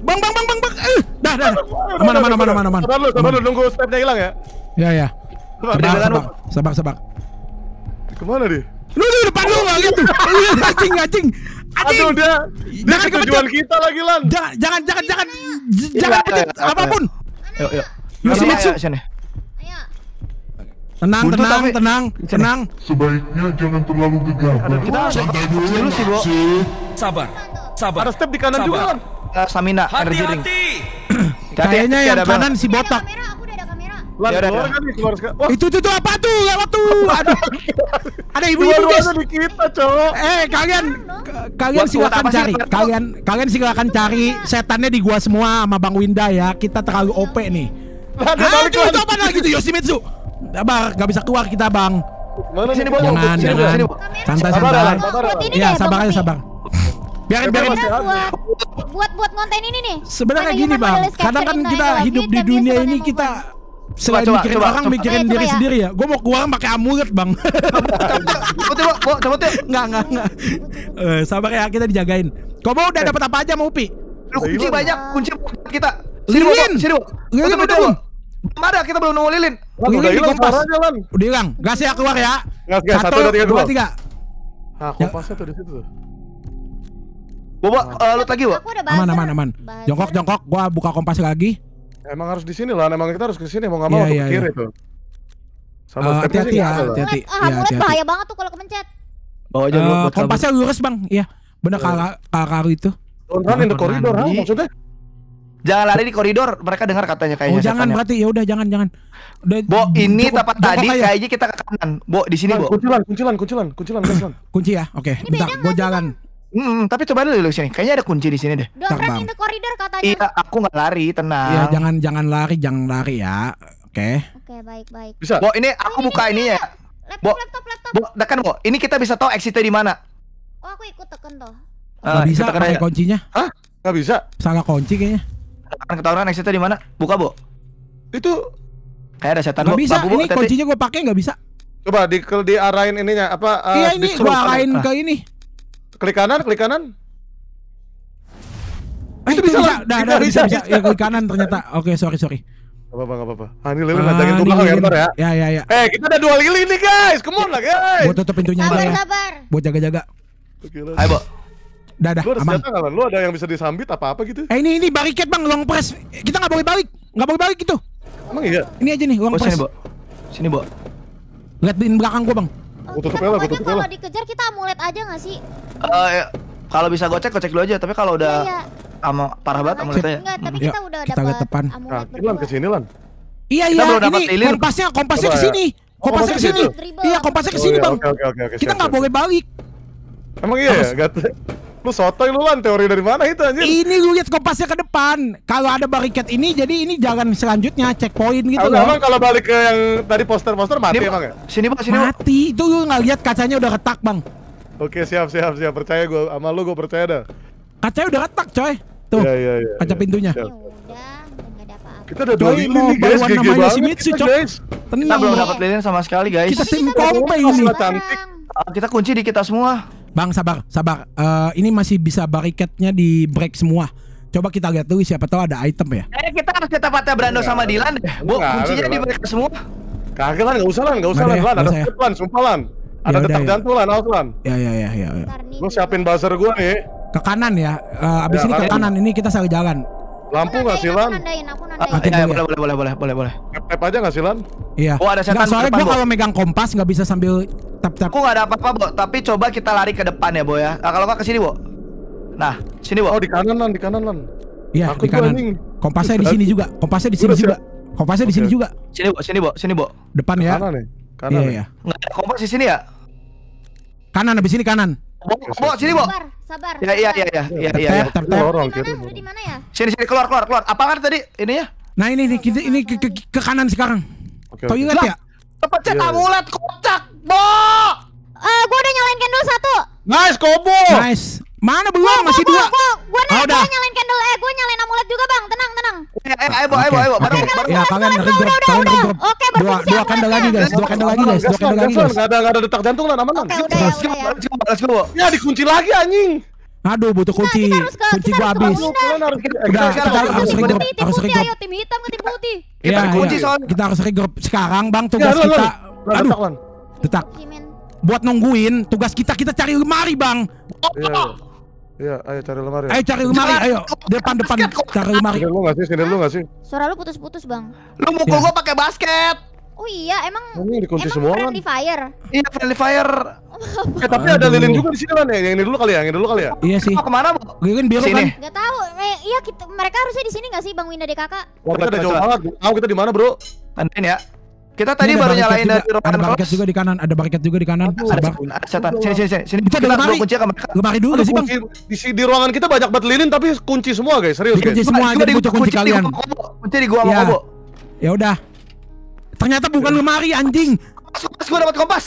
Bang, bang, bang, bang, bang. Eh, dah, dah. Aman, aman, aman, aman, aman. Sabar lu, sabar nunggu stepnya hilang ya. Iya, ya. Sabar, sabar, sabar. sebak. Kemana dia? Lu di depan lu enggak gitu. Anjing anjing. Anjing. Aduh dia. Dia jangan tujuan kita lagi Lan. Jangan jangan jangan iya, jangan jangan iya, pencet iya, apapun. Yuk yuk. sini Tenang, Buntu, tenang, tapi... tenang, tenang. Sebaiknya jangan terlalu gegabah. Kita santai dulu sih, Bo. Sabar. Sabar. Ada step di kanan Sabar. juga, Lan. Uh, stamina, energy ring. Kayaknya yang kanan si botak. Lan keluar ya kan nih, keluar sekarang. Itu tuh, tuh apa tuh? Lewat waktu. Ada ada ibu-ibu guys. di kita, cowok. Eh, kalian kalian silakan cari. Kalian kalian silakan cari setannya di gua semua sama Bang Winda ya. Kita terlalu OP nih. Aduh, ah, itu apa lagi tuh Yoshimitsu? Abang, gak bisa keluar kita, Bang. Mana sini, Bang? Jangan, jangan. Santai, santai. Ya, sabar ya, aja, sabar biarin biarin buat, buat buat konten ini nih sebenarnya gini bang kadang kan kita hidup di dunia ini kita selain coba, mikirin coba, orang coba. mikirin eh, okay, diri ya. sendiri ya. Gue mau keluar pakai amulet bang. Coba coba coba coba coba. Enggak enggak enggak. Eh, sabar ya kita dijagain. Kau mau udah eh. dapat apa aja mau Pi? Lu iya, kunci banyak, kunci kita. Sini lilin. Sini. Lilin udah belum? Belum ada, kita belum nemu lilin. Lilin di kompas. Udah hilang. Gas ya keluar ya. Gas gas. Satu, dua, tiga. Nah, ya. kompasnya tuh di situ tuh. Bobo, eh, uh, lu lagi, Bu. Aman, aman, aman. Jongkok, jongkok. Gua buka kompas lagi. Emang harus di sini lah, emang kita harus ke sini mau nggak iya, mau yeah, yeah, kiri iya. yeah. tuh. Sama uh, hati-hati ya, hati-hati. Ah, ya, hati bahaya banget tuh kalau kemencet. Bawa aja dulu uh, kompasnya lurus, Bang. Iya. Benar uh. kakak itu. jangan run in koridor maksudnya? Jangan lari di koridor, mereka dengar katanya kayaknya. Oh, jangan berarti ya udah jangan jangan. Udah, Bo, ini dapat tempat tadi kayak kayaknya kita ke kanan. Bo, di sini, Bo. Kuncilan, kuncilan, kuncilan, kuncilan, kuncilan. Kunci ya. Oke. Okay. Bentar, gua jalan. Hmm, tapi coba dulu sini. Kayaknya ada kunci di sini deh. Dompet kan in the corridor katanya. Iya, aku nggak lari, tenang. Iya, jangan jangan lari, jangan lari ya. Oke. Okay. Oke, okay, baik baik. Bisa. Bo, ini aku oh, buka ini, ini, ya. Laptop, Bo, laptop, laptop. Bo, dekan Bo. Ini kita bisa tahu exitnya di mana. Oh, aku ikut tekan toh. Eh, Gak bisa bisa pakai kuncinya. Hah? Gak bisa. Salah kunci kayaknya. Akan ketahuan exitnya di mana? Buka, Bo. Itu kayak ada setan. Gak Bo. bisa. Bo, ini kuncinya gua pakai nggak bisa. Coba di diarahin ininya apa? Uh, iya ini gua arahin ah. ke ini. Klik kanan, klik kanan. Eh, itu bisa, bisa, dah, dah, bisa, bisa, bisa. Ya, klik kanan ternyata. Oke, sorry, sorry. Gak apa-apa, gak apa-apa. Ah, ini Lilin ah, ngajakin tukang ya, ntar ya. Ya, ya, ya. Eh, kita ada dua lilin nih, guys. Come on lah, ya, guys. Buat tutup pintunya sabar, aja ya. Sabar, Buat jaga-jaga. Ayo, Bo. Dah, dah, lu aman. Senjata, lu ada yang bisa disambit apa-apa gitu? Eh, ini, ini bariket, Bang. Long press. Kita gak boleh balik. Gak boleh balik gitu. Emang iya? Ini aja nih, long oh, press. Sini, Bo. Sini, Bo. Lihat di belakang gua, Bang gua tutup ya lah, tutup ya lah. Kalau dikejar kita amulet aja gak sih? Uh, ya. Kalau bisa gocek, gocek dulu aja. Tapi kalau udah ya, ya. ama parah banget amuletnya. Enggak, ya. tapi iya, kita udah Kita lihat depan. Nah, lan ke sini, Lan. Iya, iya. Ini kompasnya, kompasnya ya? ke sini. Oh, kompasnya ke sini. Iya, kompasnya ke sini, oh, iya, Bang. Kita nggak boleh balik. Emang iya ya? Enggak Lu sotoy lu lan teori dari mana itu anjir? Ini lu lihat kompasnya ke depan. Kalau ada barikade ini jadi ini jalan selanjutnya checkpoint gitu loh. Emang kalau balik ke yang tadi poster-poster mati ini, emang ya? Sini Bang, sini. Mati. Bang. Itu lu nggak lihat kacanya udah retak, Bang. Oke, siap siap siap. Percaya gua sama lu gua percaya dah. Kacanya udah retak, coy. Tuh. Iya, iya, iya, ya, ya, ya, kaca ya. pintunya. Ya Kita udah dua ini guys. Gigi banget si Mitsu, guys. Tenang. Kita belum dapat lilin sama sekali, guys. Kita tim kompe ini. Ah, kita kunci di kita semua. Bang sabar, sabar. Uh, ini masih bisa barikatnya di break semua. Coba kita lihat dulu siapa tahu ada item ya. Eh kita harus kita tempatnya Brando iya. sama Dilan deh. Bu, kuncinya di break semua. Kagak lah, enggak usah lah, nggak usah lah, Ada skip sumpalan, sumpah Lan. Ada ya tetap ya. jantung Lan, awas Lan. Ya ya ya ya. Gue ya. siapin buzzer gue nih. Ke kanan ya. Uh, abis ini ke kanan, ini kita sambil jalan. Lampu nggak sih Lan? Nanti ah, ya, boleh boleh boleh boleh boleh boleh. Tap aja nggak sih Lan? Iya. Oh ada setan. Nggak, soalnya gue kalau megang kompas nggak bisa sambil tap tap. Aku nggak ada apa-apa Bo, tapi coba kita lari ke depan ya Bo ya. Nah, kalau nggak ke sini Bo. Nah sini Bo. Oh di kanan Lan, di kanan Lan. Iya di kanan. Kompasnya di sini juga. Kompasnya di sini juga. Kompasnya di sini juga. Sini Bo, sini Bo, sini Bo. Depan ya. Kanan nih. Kanan. Iya. iya. Nggak ada kompas di sini ya? Kanan habis ini kanan. Bo, sini, Bo. Sabar, sabar. Ya, iya, iya, iya, iya, iya. ya. lorong ya, ya, ya, gitu. di mana ya? Sini, sini, keluar, keluar, keluar. Apa kan tadi ininya? Nah, ini ini kita ini ke, ke, ke kanan sekarang. Oke. Kau ingat ya? Kepecet amulet iya, iya. kocak, Bo. Eh, gua udah nyalain candle satu. Nice, Kobo. Nice. Mana belum? Wow, Masih wow, dua. Wow, wow. Gua nih, ah, oh, udah. nyalain candle eh, gua nyalain amulet juga, Bang. Tenang, tenang. Eh, eh ayo, ayo, ayo, ayo. Bareng, bareng. Ya, kalian ngeri Oke, dua, dua candle lagi, guys. Dua candle lagi, guys. Dua candle lagi, guys. Enggak ada enggak ada detak jantung lah, aman. Let's go, let's Ya, dikunci lagi anjing. Aduh, butuh kunci. kunci gua habis. Udah, kita harus regroup, harus Ayo tim hitam ke tim putih. Kita iya, kunci iya, iya. soalnya. Kita harus grup sekarang, Bang. Tugas kita. Aduh. Detak. Buat nungguin tugas kita kita cari lemari, Bang. Oh, Iya, ayo cari lemari. Ayo cari lemari, ayo. Depan depan cari lemari. lu enggak sih? Sini lu enggak sih? Suara lu putus-putus, Bang. Lu mukul iya. gua pakai basket. Oh iya, emang ini dikunci emang semua kan? friendly fire. Iya, friendly fire. eh, tapi ada lilin juga di sini kan ya? Yang ini dulu kali ya, yang ini dulu kali ya? Iya sih. Mau kemana, Bu? Lilin biru kan? Enggak tahu. Eh, iya kita, mereka harusnya di sini enggak sih Bang Winda DKK? Wah, kita udah jauh banget. Tahu kita di mana, Bro? Tandain ya. Kita tadi baru nyalain dari Roman Ada barikat juga di kanan, ada barikat juga di kanan. Ada setan. Sini sini sini. Kita ada lemari. Kunci ke mereka. Lemari dulu sih, Bang. Di di ruangan kita banyak banget lilin tapi kunci semua, guys. Serius, guys. Kunci semua, kita butuh kunci kalian. Kunci di gua sama Kobo. Iya. Ya udah. Ternyata bukan iya. lemari anjing. Kompas, gua dapat kompas.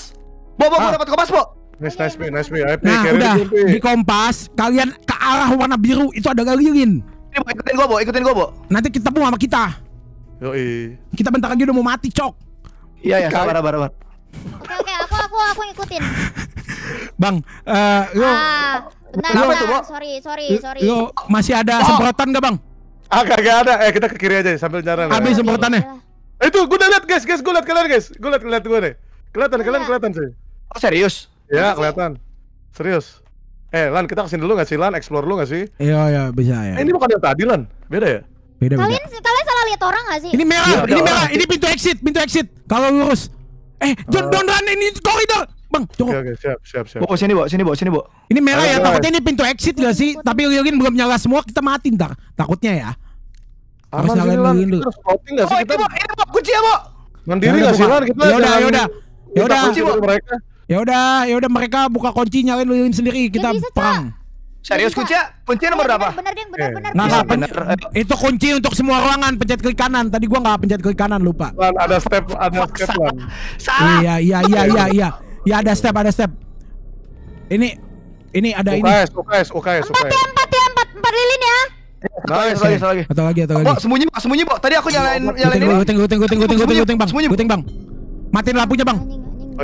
Bobo gua ah. dapat kompas, Bo. Nice, nice, me, nice, me. Ayo, nah, udah. Di kompas, kalian ke arah warna biru itu ada lilin. Ikutin gua, Bo. Ikutin gua, Bo. Nanti kita pun sama kita. Yoi. Kita bentar lagi udah mau mati, Cok. Iya ya, sabar sabar sabar. Oke oke, aku aku aku ngikutin. Bang, eh uh, yo. Ah, bentar, bentar. Tuh, Sorry, sorry, sorry. Yo, masih ada oh. semprotan gak, Bang? Ah, kagak ada. Eh, kita ke kiri aja sambil nyara. Habis semprotannya. Okay. itu gue udah lihat, guys. Guys, gue lihat kalian, guys. Gue lihat lihat gue nih. Kelihatan, kalian iya. kelihatan sih. Oh, serius? Ya, kelihatan. Serius. Eh, Lan, kita kesini dulu gak sih, Lan? Explore dulu gak sih? Iya, iya, bisa ya. Eh, ini bukan yang tadi, Lan. Beda ya? Beda, kalian beda. kalian salah lihat orang gak sih? Ini merah, ya, ini merah, ini pintu exit, pintu exit. Kalau lurus. Eh, John uh. Oh. run ini koridor. Bang, cukup. Oke, okay, okay, siap, siap, siap. Bawa sini, bawa sini, bawa sini, bawa. Ini merah ayo, ya, ayo. takutnya ini pintu exit gak sih? Tapi Lilin belum nyala semua, kita mati ntar. Takutnya ya. Harus nyala Lilin dulu. Terus voting gak sih kita? ini bawa kunci ya, bawa. Mandiri nah, nggak sih, Lan? Kita ya udah, ya udah. Ya udah. Kunci mereka. Ya udah, ya udah mereka buka kunci nyalain lilin sendiri, kita perang. Serius kunci? Kunci nomor iya, berapa? Bener, bener, bener, iya. bener, Nah, iya, bener. itu kunci untuk semua ruangan. Pencet klik kanan. Tadi gua nggak pencet klik kanan, lupa. Lan, ada step, ada step Salah. Iya, iya, iya, iya, iya. Ya ada step, ada step. Ini, ini ada ini. Oke, oke, UKS, UKS. Empat ya, empat empat, empat lilin ya. Nah, lagi, lagi. Atau lagi, atau lagi. Sembunyi, Pak, sembunyi, bok. Tadi aku nyalain, nyalain ini. Guting, guting, guting, guting, guting, guting, Bang. Guting, Bang. Matiin lampunya, Bang.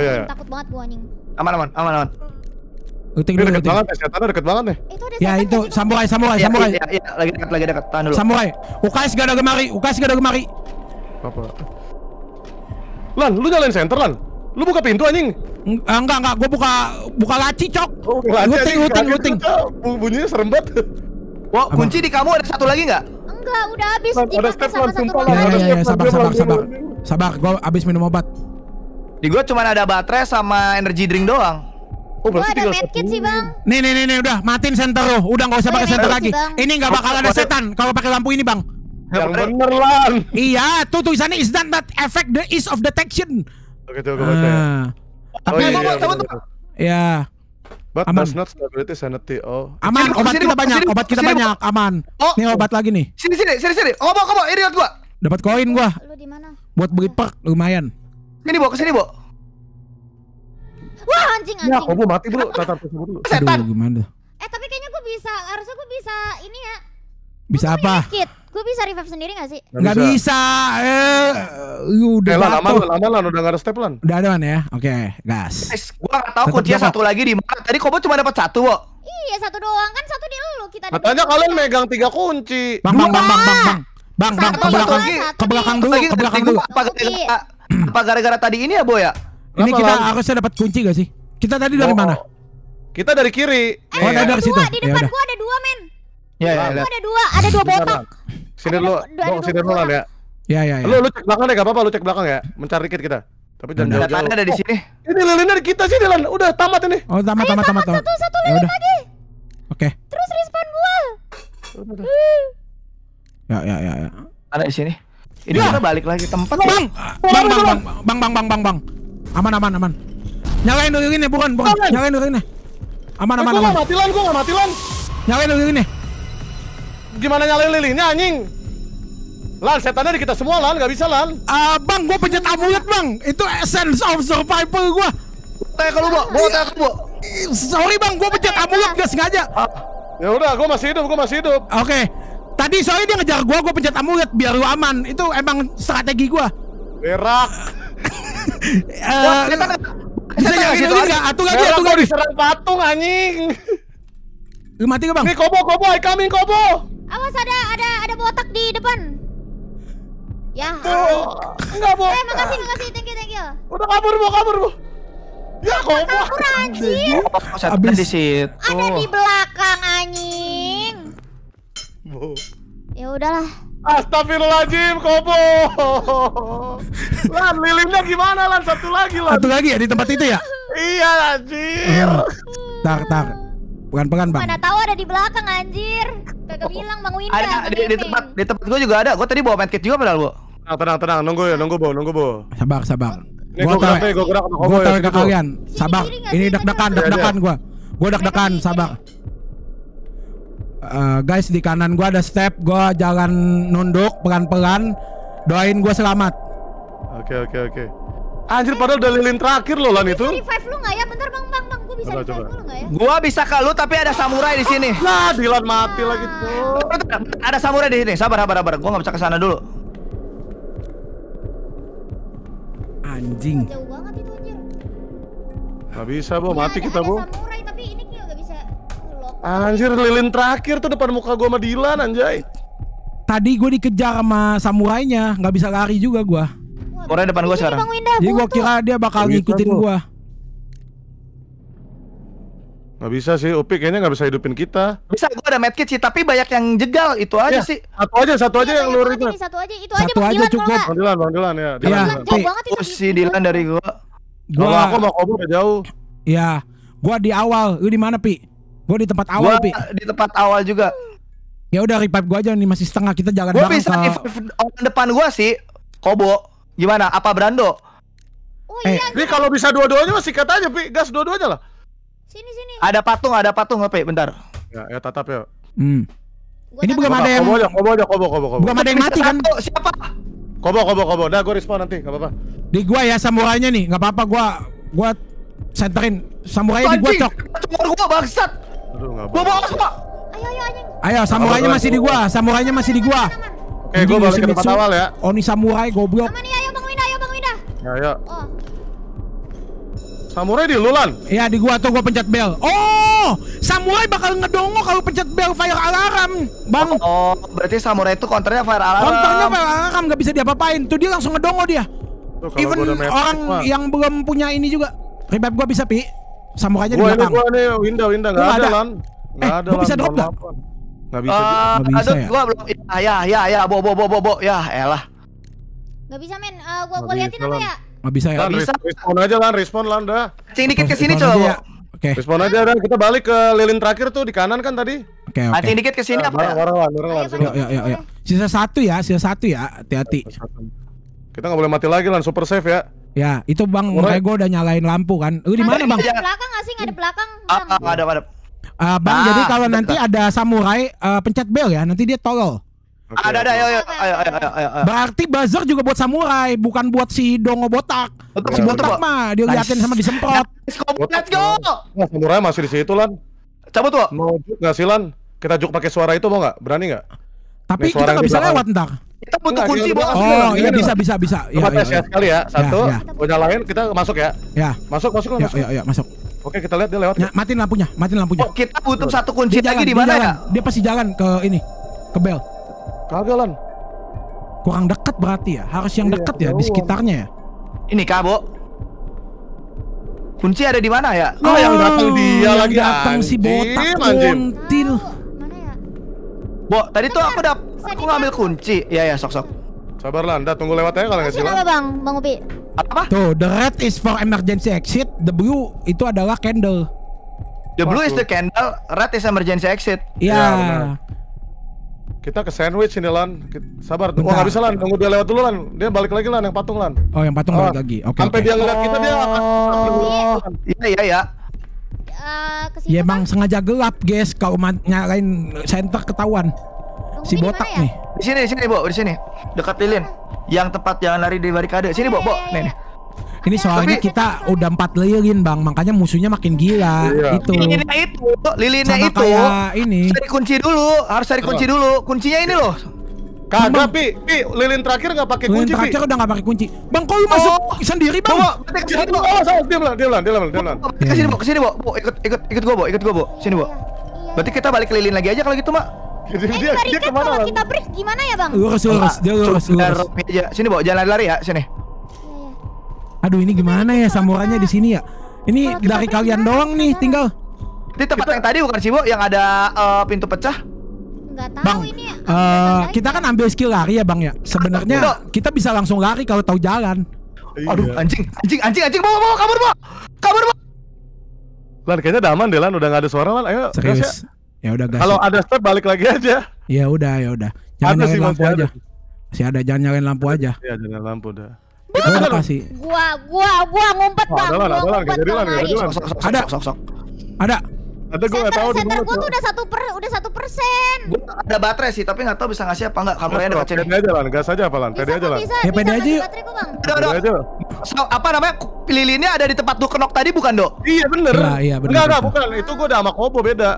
Oh iya. Takut banget gua anjing. Aman, aman, aman, aman. Uting dulu. Deket banget, kesehatan ya, deket banget nih. Ya itu samurai, samurai, iya, samurai. Ya, iya, lagi dekat, lagi dekat. Tahan dulu. Samurai. UKS gak ada kemari, UKS gak ada kemari. Apa? Lan, lu nyalain center, Lan. Lu buka pintu anjing. Ah, enggak, enggak, Gua buka buka laci, Cok. uting, uting, uting. Bunyinya serem banget. Wah, kunci di kamu ada satu lagi enggak? Enggak, udah habis. ada step, Lan, sumpah. Ya, ya, ya, ya, sabar, sabar, sabar. Sabar, gua habis minum obat. Di gua cuma ada baterai sama energi drink doang. Oh, berarti ada medkit sih, Bang. Nih, nih, nih, nih, udah matiin senter lo. Udah enggak usah pakai senter lagi. Ini enggak bakal ada setan kalau pakai lampu ini, Bang. Yang bener lan. Iya, tuh tulisannya is that that affect the ease of detection. Oke, tuh gue baca. Ya. Ah. Tapi buat teman tuh? Ya. But aman. not stability sanity. Oh. Aman, obat sini, kita banyak, sini, obat kita sini, banyak, aman. Oh. Nih obat lagi nih. Sini sini, sini sini. Oh, bawa, bawa, ini lihat gua. Dapat koin gua. Lu di mana? Buat beli perk lumayan. ini bawa ke sini, Bo. Wah anjing iya, anjing. Ya kobo mati bro, tatar tuh dulu. Setan. gimana? Eh tapi kayaknya gue bisa, harusnya gue bisa ini ya. Bisa apa? Kit. Gue bisa revive sendiri gak sih? Gak, gak bisa. bisa. Eh, uh, udah eh, lama lama lah. udah gak ada step lan. Udah ada man ya. Oke, gas. Guys, gua gak tahu kuncinya satu lagi di mana. Tadi Kobo cuma dapat satu, kok. Iya, satu doang kan satu di lu kita. Katanya kalian megang tiga kunci. Bang, bang, bang, bang, bang, bang. Bang, bang, ke belakang, ke belakang dulu, ke belakang dulu. Iya. Apa gara-gara tadi ini ya, Boy ya? Ini kita aku saya dapat kunci gak sih? Kita tadi dari oh, oh. mana? Kita dari kiri. Eh, oh, ada dua situ. Di depan ya gua ada dua, men. Ya, ya, ya. Ada dua, ada dua botak. Sini lu, sini lu lah ya. Ya, ya, ya. Lu lu cek belakang deh, gak apa-apa lu cek belakang ya. Mencari dikit kita. Tapi jangan jauh-jauh. ada di oh, sini. ini lilin di kita sih, Lilan. Udah tamat ini. Oh, tamat, tamat, tamat, Satu, satu ya lilin lagi. Oke. Terus respon gua. Ya, ya, ya, ya. Ada di sini. Ini ya. kita balik lagi tempat. Bang, bang, bang, bang, bang, bang, bang, bang, bang. Aman aman aman. Nyalain dulu ini bukan bukan. Nyalain dulu ini. Aman aman eh, aman. mati lan, gua mati lan. Nyalain dulu ini. Gimana nyalain lilinnya anjing? Lan, setannya di kita semua lan, gak bisa lan. abang uh, bang, gua pencet amulet bang. Itu essence of survival gua. Tanya kalau bu, gue Bawa tanya kalau bu. Sorry bang, gua pencet amulet gak sengaja. Ah, ya udah, gua masih hidup, gua masih hidup. Oke. Okay. Tadi soalnya dia ngejar gua, gua pencet amulet biar lu aman. Itu emang strategi gua. Berak. Eh, bisa jagain ini enggak? Atuh lagi, atuh lagi. Diserang patung anjing. Lu mati gak bang? Nih kobo, kobo, I coming kobo. Awas ada ada ada botak di depan. Ya. Tuh. Enggak botak. Eh makasih makasih thank you thank you. Udah kabur bu kabur bu. Ya kobo. Kabur anjing. Abis di situ. Ada di belakang anjing. Bu. Ya udahlah. Astagfirullahaladzim, Kobo. Lan, lilinnya gimana, Lan? Satu lagi, Lan. Satu lagi ya di tempat itu ya? iya, anjir. Hmm. Tak, tak. Bukan pekan, Bang. Mana tahu ada di belakang, anjir. Kagak bilang oh, oh. Bang Winda. Ada di, di, tempat di tempat gua juga ada. Gua tadi bawa medkit juga padahal, Bu. Tenang, tenang, tenang. Nunggu ya, nunggu, Bu. Nunggu, Bu. Sabar, sabar. Ini gua tahu, ya? gua gerak sama Kobo. Gua ya, tahu ke gitu. kalian. Sabar. Ini deg-degan, deg-degan gua. Gua deg-degan, sabar uh, guys di kanan gua ada step gua jalan nunduk pelan-pelan doain gua selamat oke okay, oke okay, oke okay. Anjir padahal udah lilin terakhir lo lan itu. Revive lu nggak ya? Bentar Bang, Bang, Bang. Gua bisa coba, coba. lu ya? Gua bisa ke lu tapi ada samurai di sini. Lah, Dilan mati ah. lagi tuh. Ada samurai di sini. Sabar, sabar, sabar. Gua nggak bisa ke sana dulu. Anjing. Jauh banget itu anjir. bisa, Bu. Iya, mati ya, ada, kita, Bu. Samurai Anjir lilin terakhir tuh depan muka gua sama Dilan anjay. Tadi gua dikejar sama samurainya, nggak bisa lari juga gua. Samurai depan gua sekarang. Jadi gue kira dia bakal ngikutin gua. Gak bisa sih, Upi kayaknya gak bisa hidupin kita Bisa, gue ada medkit sih, tapi banyak yang jegal, itu aja ya, sih Satu aja, satu aja iya, yang luar itu Satu aja, itu satu aja, aja cukup Bang Dilan, Bang Dilan ya iya. Dilan, ya, Dilan jauh banget oh, Dilan dari gue Gua... Kalau aku mau Kobo gak jauh Iya, gue di awal, lu di mana Pi? Gue di tempat awal, Pi. di tempat awal juga. Ya udah revive gue aja nih masih setengah kita jalan gua bareng. Gue bisa ke... orang depan gua sih. Kobo. Gimana? Apa Brando? Oh, iya, eh, iya, kalau bisa dua-duanya masih kata aja, Pi. Gas dua-duanya lah. Sini sini. Ada patung, ada patung, Pi. Bentar. Ya, ya tatap ya. Hmm. Gua ini bukan ada yang kobo aja, kobo aja, kobo, kobo, kobo. Bukan ada yang mati kan? Siapa? Kobo, kobo, kobo. Nah, gue respon nanti, nggak apa-apa. Di gua ya samurainya nih, nggak apa-apa. Gua, gua senterin samurainya cok. cok gua bangsat. Aduh, Bawa semua. Ayo ayo ayo. Ayo, samurainya masih di gua, samurainya masih di gua. Oke, gua balik ke tempat awal ya. Oni samurai goblok. Aman nih? Iya, ayo Bang Winda, ayo Bang Winda. Ya, ayo. Oh. Samurai di Lulan. Iya di gua tuh gua pencet bel. Oh, samurai bakal ngedongo kalau pencet bel fire alarm, bang. Oh, berarti samurai itu counternya fire alarm. Counternya fire alarm nggak bisa diapa-apain. Tuh dia langsung ngedongo dia. Even orang yang belum punya ini juga. Revive gua bisa pi. Samurainya di belakang. Gua ini gua nih Winda, Winda enggak ada, lan. Enggak eh, ada lan. Bisa drop enggak? Enggak bisa. Enggak eh, bisa aduh, gua belum ya, ya ya ya bo bo bo bo bo ya elah. Enggak bisa men. Eh, gua gua liatin apa ya? Enggak bisa ya. Enggak bisa. Respon aja lan, respon lan dah. Cing dikit ke sini coba. Oke. Respon aja dan kita balik ke lilin terakhir tuh di kanan kan tadi. Oke, oke. Cing dikit ke sini ya, apa? Warna warna warna. Yuk, Ya, ya, ya. Sisa satu ya, sisa satu ya. Hati-hati. Kita nggak boleh mati lagi lan, super safe ya. Ya, itu Bang, oh. makanya gue udah nyalain lampu kan. Lu eh, di mana, Bang? Ada belakang enggak sih? Enggak ada belakang. Ah, ah ada, ada. Uh, bang, nah, jadi kalau nanti ada samurai uh, pencet bel ya, nanti dia tolol. Okay. Ada ada ayo ayo ayo ayo ayo. ayo. Berarti buzzer juga buat samurai, bukan buat si dongo botak. Betul, si botak betul. mah dia liatin sama disemprot. Let's go. Let's go. Nah, samurai masih di situ, Lan. Coba tuh. Mau juk Kita juk pakai suara itu mau nggak? Berani nggak? Tapi kita nggak bisa lewat ntar. Kita butuh kunci buat Oh, iya bisa bisa bisa. Coba iya, tes ya sekali ya. Iya, satu, punya iya. lain kita masuk ya. Ya. Masuk masuk masuk. Ya, ya, masuk. Oke kita lihat dia lewat. Ya, matiin lampunya, matiin lampunya. Oh, kita butuh satu kunci dia lagi di mana ya? Dia pasti jalan ke ini, ke bel. Kagak lan. Kurang dekat berarti ya. Harus yang dekat ya di sekitarnya ya. Ini kabo. Kunci ada di mana ya? Oh, yang datang dia yang lagi datang si botak kuntil. Bo, tadi tuh aku udah aku ngambil kunci. Iya ya, sok sok. Sabar udah tunggu lewatnya aja kalau nggak salah. Apa Bang? Bang Upi. Apa? Tuh, the red is for emergency exit, the blue itu adalah candle. The blue is the candle, red is emergency exit. Iya. iya kita ke sandwich ini Lan. Sabar. Oh, Bentar. Oh habis bisa Lan. Tunggu dia lewat dulu Lan. Dia balik lagi Lan yang patung Lan. Oh yang patung balik ah. lagi. Oke. sampai dia ngeliat kita dia. Oh. Iya iya iya uh, Ya emang kan? sengaja gelap, guys. Kalau nyalain senter ketahuan. Tunggu si botak ya? nih. Di sini, di sini, Bo, di sini. Dekat lilin. Yang tepat jangan lari di barikade. Sini, Bo, iya, Bo. Iya, nih, iya. nih. Ini soalnya kita udah empat lilin bang, makanya musuhnya makin gila. Iya. Itu. Lilinnya itu, lilinnya Sama itu. ini. Harus dikunci dulu, harus cari kunci dulu. Kuncinya ini loh. Kagak, Pi. Pi, lilin terakhir nggak pakai kunci, Lilin terakhir udah nggak pakai kunci. Bang, kau lu masuk oh. sendiri, Bang. Bawa, ke sini, Bo. Oh, sama. Diam lah, diam lah, diam lah, diam lah. Ke sini, Bo. Ke sini, Bo. Bo, ikut ikut ikut gua, Bo. Ikut gua, Bo. Sini, Bo. Berarti kita balik ke lilin lagi aja kalau gitu, Mak. Eh, dia, dia ke mana? kita break gimana ya, Bang? Lurus, lurus. Dia lurus, lurus. Sini, Bo. Jalan lari ya, sini. Aduh, ini gimana ya samurannya di sini ya? Ini dari kalian doang nih, tinggal. Di tempat yang tadi bukan sih, Bo, yang ada eh, pintu pecah. Nggak tahu bang, ini. Uh, kita kan ambil skill lari ya bang ya. Sebenarnya kita bisa langsung lari kalau tahu jalan. Iya. Aduh anjing, anjing, anjing, anjing, bawa, bawa, kabur, bawa, kabur, bawa. Lan kayaknya udah aman deh Lan, udah nggak ada suara Lan. Ayo, serius. Ya. ya udah Kalau ya. ada step balik lagi aja. Ya udah, ya udah. Jangan nyalain lampu masih aja. Ada. Masih ada, jangan nyalain lampu aja. Iya, ya jangan lampu dah. Gua, gua, kasih. Gua, gua, gua ngumpet oh, bang. Ada, ada, ada, ada, ada, ada, ada, ada, ada, ada gue tahu, di mana. gue tuh udah satu per udah satu persen. Gua ada baterai sih, tapi nggak tahu bisa ngasih apa nggak. Kamu ada baterai. Pede aja lah, gas aja apa lan? Pede aja lah. Ya pede aja. Baterai bang. Pede aja. So, apa namanya? Lilinnya ada di tempat lu kenok tadi bukan dok? Iya bener. Nah, iya bener. Enggak enggak bukan. Itu gue udah sama Kobo beda.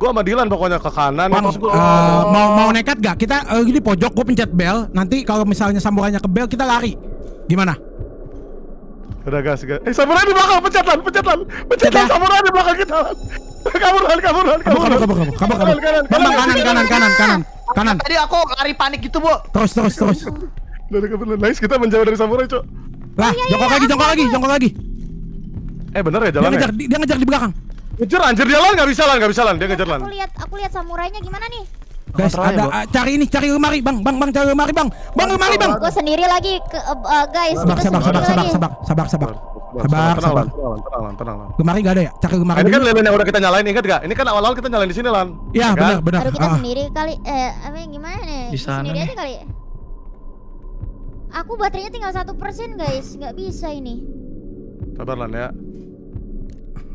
Gue sama Dilan pokoknya ke kanan gua... uh, mau mau nekat gak? Kita uh, pojok gue pencet bel. Nanti kalau misalnya sambungannya ke bel kita lari. Gimana? Udah gas, gas. Eh samurai di belakang, pencet lan, pencet lan. Pencet lan ya. samurai di belakang kita lan kabur kabur kabur kabur kabur kabur kabur kabur kanan kanan kanan kanan kanan tadi aku lari panik gitu bu terus terus terus lari kabur nice kita menjauh dari samurai cok lah iya, iya, jongkok iya. lagi jongkok lagi jongkok lagi eh bener ya jalan dia ya? ngejar dia ngejar di belakang ngejar anjir jalan nggak bisa lan nggak bisa lan dia ngejar lan aku lihat aku lihat samurainya gimana nih Guys, ada ya, cari ini, cari lemari, Bang. Bang, Bang, cari lemari, Bang. Bang, lemari, Bang. Gua sendiri lagi ke uh, guys, sabak, sabak, sabak, sabak, sabak, sabak, sabak. Sabar, sabar. Tenang, tenang, tenang. Lemari gak ada ya? Cari lemari. Ini kan lilin yang udah kita nyalain, ingat gak? Ini kan awal-awal kita nyalain di sini, Lan. Iya, benar, benar. Baru kita ah. sendiri kali eh apa gimana nih? Di sendiri aja kali. Aku baterainya tinggal satu persen guys, Gak bisa ini. Sabar Lan ya.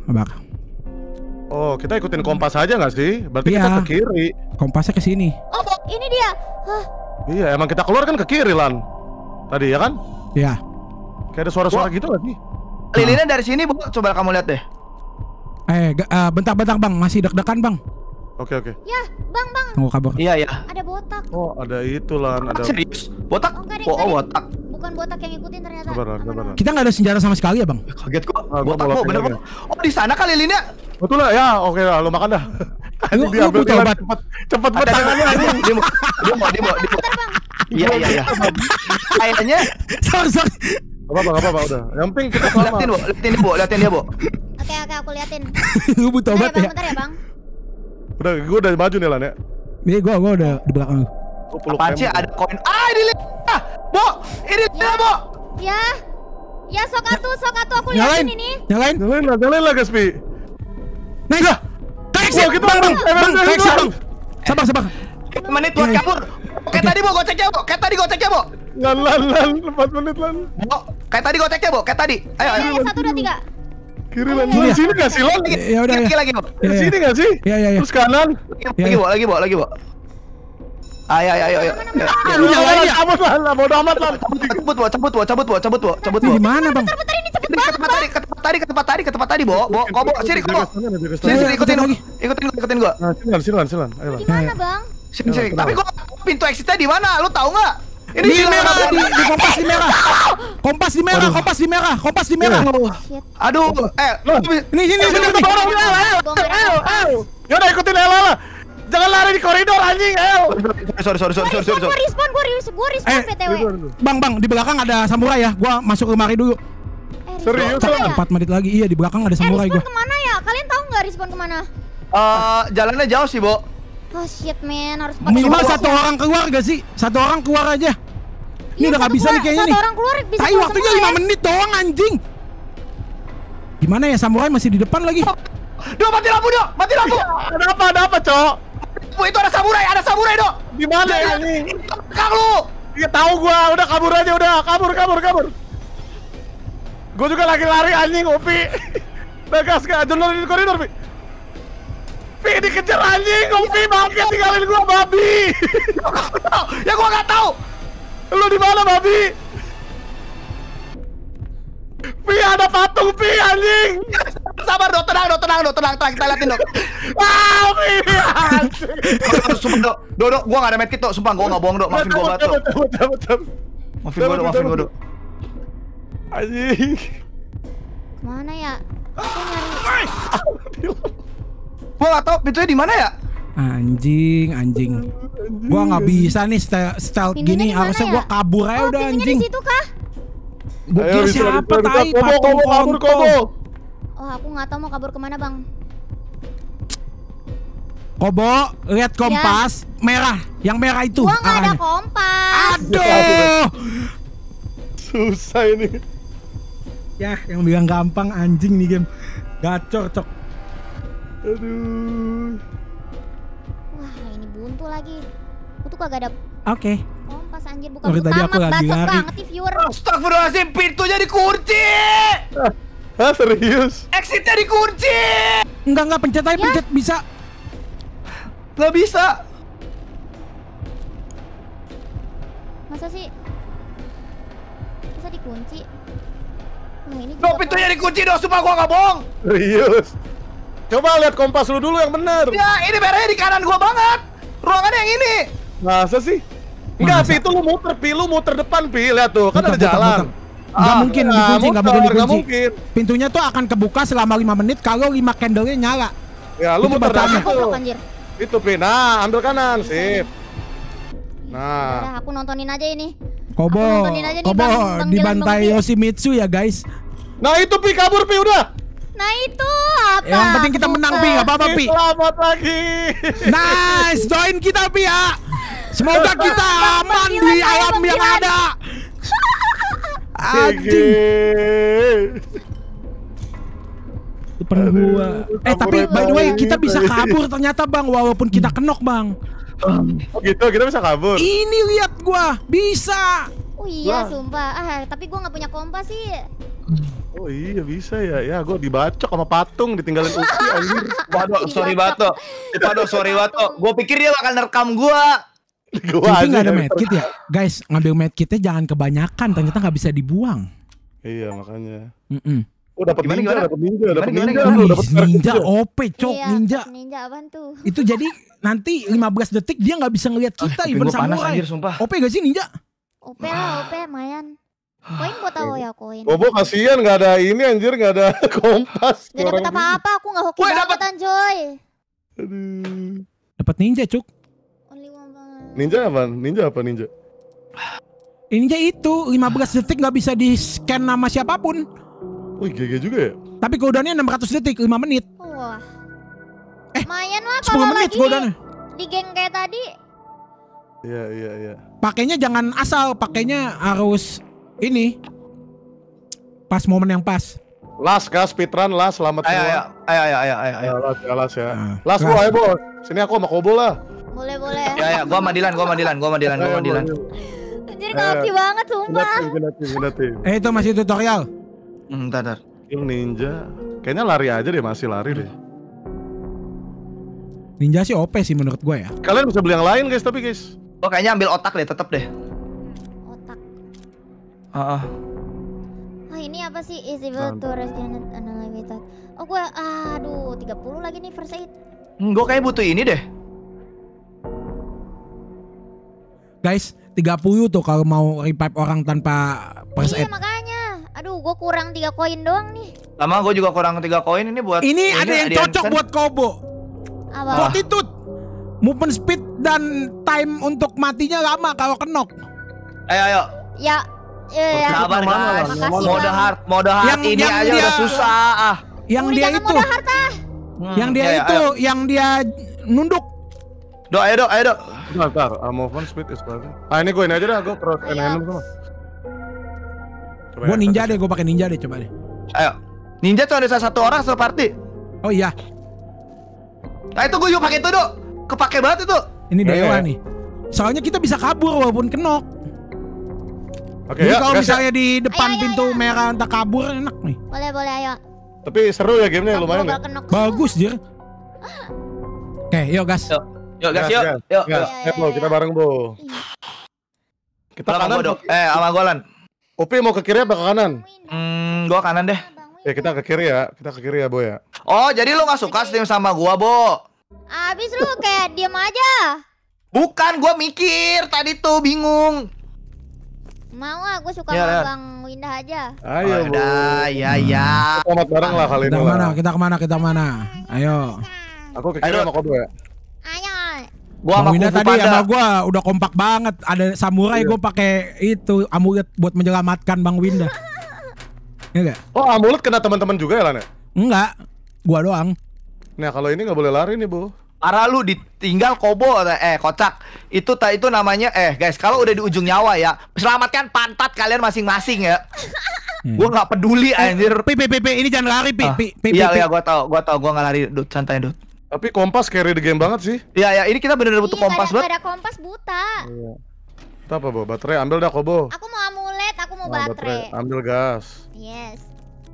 Sabar. Oh, kita ikutin kompas aja nggak sih? Berarti iya. kita ke kiri. Kompasnya ke sini. Oh, ini dia. Huh. Iya, emang kita keluar kan ke kiri, Lan. Tadi ya kan? Iya. Kayak ada suara-suara gitu lagi. sih? Lilinnya dari sini, Bu. Coba kamu lihat deh. Eh, bentak-bentak eh, bentar Bang. Masih deg-degan, Bang. Oke, oke. Ya, Bang, Bang. Tunggu kabar. Iya, iya. Ada botak. Oh, ada itu, Lan. Ada... Serius? Botak? Oh, oh, oh botak bukan botak yang ngikutin ternyata. Sabar, sabar. Kita nggak ada senjata sama sekali ya, Bang? Ya, kaget kok. Nah, botak kok bener kok. Oh, di sana kali lilinnya. Betul lah ya. Oke lah, lu makan dah. Lu, lu ambil cepat. Cepet, cepet banget tangannya anjing. Dia mau, dia mau, dia mau. Iya, iya, iya. Kayaknya. Sorry, sorry. apa-apa, apa udah. Yang penting kita sama. Liatin, bu Liatin dia, bu Liatin dia, Bu. Oke, oke, aku liatin. lu butuh ya, obat ya? Bentar ya, Bang. Udah, gue udah maju nih, Lan ya. Nih, gue, gue udah di belakang lu. Apaan sih ada koin? Ah, ini ah Bo! Ini Lina, ya. Bo! Ya. Ya, sok atuh, ya. sok atuh aku liatin ini. Nyalain. Nyalain lah, nyalain lah, Gaspi. Nih, gua! Kayak sih, oh, bang, bang, bang, kayak bang. Sabar, sabar. Eh, menit buat kabur. Kayak tadi, Bo, goceknya, Bo. Kayak tadi goceknya, Bo. Lan, lan, lan. 4 menit, lan. Bo, kayak tadi goceknya, Bo. Kayak tadi. Ayo, ayo. Satu, dua, tiga. Kiri lan, kiri sini gak sih lan? Ya udah. Ya, lagi lagi, Bo. Sini gak sih? Iya, iya, iya. Terus kanan. Lagi, Bo, lagi, Bo, lagi, Bo. Ayo ayo ayo. ayo. lah, bodo amat lah. Cabut Ayo cabut Ayo cabut Ayo cabut Ayo cabut Ayo Di mana, Bang? Ayo ayo. Ayo ayo. Ke tempat tadi, ke tempat tadi, ke tempat tadi, ke tempat tadi, Bo. Bo, kok Bo, sini kok. Sini ikutin Ayo Ikutin ikutin gua. Nah, silan, silan. Ayo, Di mana, Bang? Sini, sini. Nah, Tapi gua pintu exitnya di mana? Lu tahu enggak? Ini di merah, di, di kompas di merah. Kompas di merah, kompas di merah, kompas di merah. Aduh, eh, ini ini eh, ini orang. Ayo, ayo. ayo, ikutin ayo, lah. Jangan lari di koridor anjing, ayo. Sorry, eh, sorry, sorry, sorry, sorry. Gua respon, gua respon, gua respon eh, PTW. Bang, Bang, di belakang ada samurai ya. Gua masuk lemari dulu. Eh, Serius? Ya? 4 menit lagi. Iya, di belakang ada eh, samurai eh, gua. kemana ya? Kalian tahu nggak respon kemana? uh, jalannya jauh sih, Bo. Oh shit, man, harus pakai Minimal satu ya. orang keluar gak sih? Satu orang keluar aja. Ini ya, udah gak bisa nih kayaknya nih. Satu orang keluar bisa. Tapi waktunya 5 ya? menit doang anjing. Gimana ya samurai masih di depan lagi? Duh, mati lampu, Duh. Mati lampu. ada apa? Ada apa, Cok? itu ada samurai, ada samurai, Dok. Di mana ya ini? Kang lu. Iya tahu gua, udah kabur aja udah. Kabur, kabur, kabur. Gua juga lagi lari anjing, Opi. Bagas ke jurnal di koridor, Pi. Pi dikejar anjing, Opi iya, bangke iya. tinggalin gua babi. ya gua nggak tahu. Lu di mana, babi? Pi ada patung Pi anjing. Iya, Sabar dok, tenang dok, tenang dok, tenang, tenang, kita liatin dok. Wow, iya, Sumpah dok, dok, dok, gua gak ada medkit dok, sumpah gua gak bohong dok, maafin gua banget Maafin gua dok, maafin gua dok. Anjing. Mana ya? Aku Gua gak tau pintunya di mana ya? Anjing, anjing. Gua nggak bisa nih style gini, harusnya ya? gua kabur aja oh, udah anjing. kah? Gua kira siapa tai patung kontol. Oh, aku nggak tahu mau kabur kemana, Bang. Kobo, lihat ya. kompas ya. merah, yang merah itu. Gua nggak ada kompas. Aduh. Susah ini. Ya, yang bilang gampang anjing nih game. Gacor, cok. Aduh. Wah, ini buntu lagi. Aku tuh kagak ada Oke. Okay. Kompas anjir bukan Oke, tadi aku lagi lari. banget Astagfirullahaladzim, pintunya dikunci. Hah serius? Exitnya dikunci! Enggak, enggak pencet aja, ya? pencet bisa Enggak bisa Masa sih? Masa dikunci? Nah ini pintunya dikunci dong, sumpah gua nggak bohong Serius? Coba lihat kompas lu dulu yang benar. Ya, ini merahnya di kanan gua banget Ruangannya yang ini Masa sih? Enggak, Pi, itu lu muter, Pi, lu muter depan, Pi, lihat tuh, kan muter, ada muter, jalan muter. Gak ah, mungkin ya, dikunci, nggak mungkin dikunci. mungkin. Pintunya tuh akan kebuka selama 5 menit kalau 5 candlenya nyala. Ya, lu muter aja Itu, Itu Pin. Nah, ambil kanan, sip. Nah. Udah, aku nontonin aja ini. Kobo, aku nontonin aja Kobo bang dibantai bang Yoshimitsu ya, guys. Nah, itu Pi kabur Pi udah. Nah itu ya, apa? Yang penting kita menang Pi, gak apa-apa Pi Selamat lagi Nice, join kita Pi ya Semoga kita aman di alam yang ada Anjing. Depan gua. Eh tapi by the way kita bisa kabur ternyata Bang walaupun kita hmm. kenok Bang. Oh gitu, kita bisa kabur. Ini lihat gua, bisa. Oh iya, Wah. sumpah. Ah, tapi gua nggak punya kompas sih. Oh iya bisa ya. Ya gua dibacok sama patung ditinggalin Uki anjir. Waduh, sorry Bato. Waduh, sorry Bato. Gua pikir dia bakal nerekam gua. Gua Tapi gak ada medkit ya Guys ngambil medkitnya jangan kebanyakan Ternyata gak bisa dibuang Iya makanya mm -mm. Oh dapat ninja, dapat ninja, dapat ninja, dapat ninja, OP, cok, iya, ninja. Ninja apa tuh? Itu jadi nanti 15 detik dia nggak bisa ngeliat kita even samurai. Anjir, sumpah. OP gak sih ninja? OP lah, ah. OP mayan. Koin buat tahu ya koin. Bobo kasihan nggak ada ini anjir nggak ada kompas. Gak dapat apa-apa, aku nggak hoki banget anjoy. Dapat ninja, cok. Ninja apa? Ninja apa ninja? Ninja itu 15 detik nggak bisa di scan nama siapapun. Wih GG juga ya. Tapi cooldownnya 600 detik 5 menit. Wah. Eh, lumayan lah kalau menit lagi cooldownnya. di geng kayak tadi. Iya iya iya. Pakainya jangan asal, pakainya harus ini. Pas momen yang pas. Las kah speedrun las selamat ayo, semua. Ayo ayo ayo ayo ayo. ayo. Ya, las ya las ya. Ah. Nah, las bu ayo bu. Sini aku sama Kobo lah. Boleh, boleh. Ya, ya, gua madilan gua madilan gua madilan gua madilan Anjir, kaki banget sumpah. Eh, itu masih tutorial. Hmm, entar, yang ninja. Kayaknya lari aja deh, masih lari deh. Ninja sih OP sih menurut gue ya. Kalian bisa beli yang lain guys tapi guys. Oh kayaknya ambil otak deh, tetap deh. Otak. Ah. Uh, Oh, ini apa sih? Is able to rescue unlimited. Oh gue, aduh, 30 lagi nih first aid. Hmm, gue kayaknya butuh ini deh. Guys, 30 tuh kalau mau revive orang tanpa first iya, aid. Iya makanya. Aduh, gue kurang 3 koin doang nih. Lama gue juga kurang 3 koin ini buat Ini ada yang cocok buat Kobo. Apa? Fortitude. Movement speed dan time untuk matinya lama kalau kenok. Ayo ayo. Ya, Iya, sabar guys. Mode hard, mode hard yang, ini yang aja dia, udah susah. Ah. Yang dia itu. Hard, ah. Hmm, yang ya, dia ya, itu, yang dia nunduk Dok, ayo dok, ayo dok. Bentar, uh, move on speed is better. Ah ini gue ini aja dah, gue cross and hand sama. Gue ya, ninja deh, gue pakai ninja deh coba deh. Ayo. Ninja tuh ada satu orang satu party. Oh iya. Nah itu gue juga pakai itu dok. Kepake banget itu. Ini iya, dewa yeah. nih. Soalnya kita bisa kabur walaupun kenok. Oke, okay, ya, kalau misalnya ya. di depan ayo, pintu ayo, ayo. merah entah kabur enak nih. Boleh, boleh, ayo. Tapi seru ya gamenya lumayan ya. Bagus, Jir. Oke, okay, yuk gas. Yo. Yuk gas, yuk. Yuk. Gas. Eh, kita bareng, Bo. Kita kanan. Gua, eh, sama gua Lan. mau ke kiri apa ke kanan? Hmm, gua kanan deh. Ya kita ke kiri ya, kita ke kiri ya, Bo ya. Oh, jadi lu gak suka stream sama gua, Bo? Abis lu kayak diem aja. Bukan, gua mikir tadi tuh bingung. Mau ah, suka ya, sama iya. Bang Windah aja. Ayo, oh, udah, ya, ya. Kita bareng lah kali ini. Kita kemana? Kita kemana? Kita kemana? Ayo. Aku ke kiri sama Kobo ya. Gua Bang Winda tadi Panda. sama gua udah kompak banget. Ada samurai gue iya. gua pakai itu amulet buat menyelamatkan Bang Winda. Iya enggak? Oh, amulet kena teman-teman juga ya, Lana? Ya? Enggak. Gua doang. Nah, kalau ini nggak boleh lari nih, Bu. Para lu ditinggal kobo eh kocak. Itu tak itu namanya eh guys, kalau udah di ujung nyawa ya, selamatkan pantat kalian masing-masing ya. Hmm. Gua nggak peduli eh, anjir. Pi pi pi ini jangan lari pi. Ah. Pi pi. Iya iya gua tau, gua tau gua nggak lari. Dut santai, Dut. Tapi kompas carry the game banget sih. Iya ya, ini kita bener-bener butuh iya, kompas banget. Iya, ada kompas buta. Iya. Kita apa, Bo? Baterai ambil dah, Kobo. Aku mau amulet, aku mau nah, baterai. baterai. Ambil gas. Yes.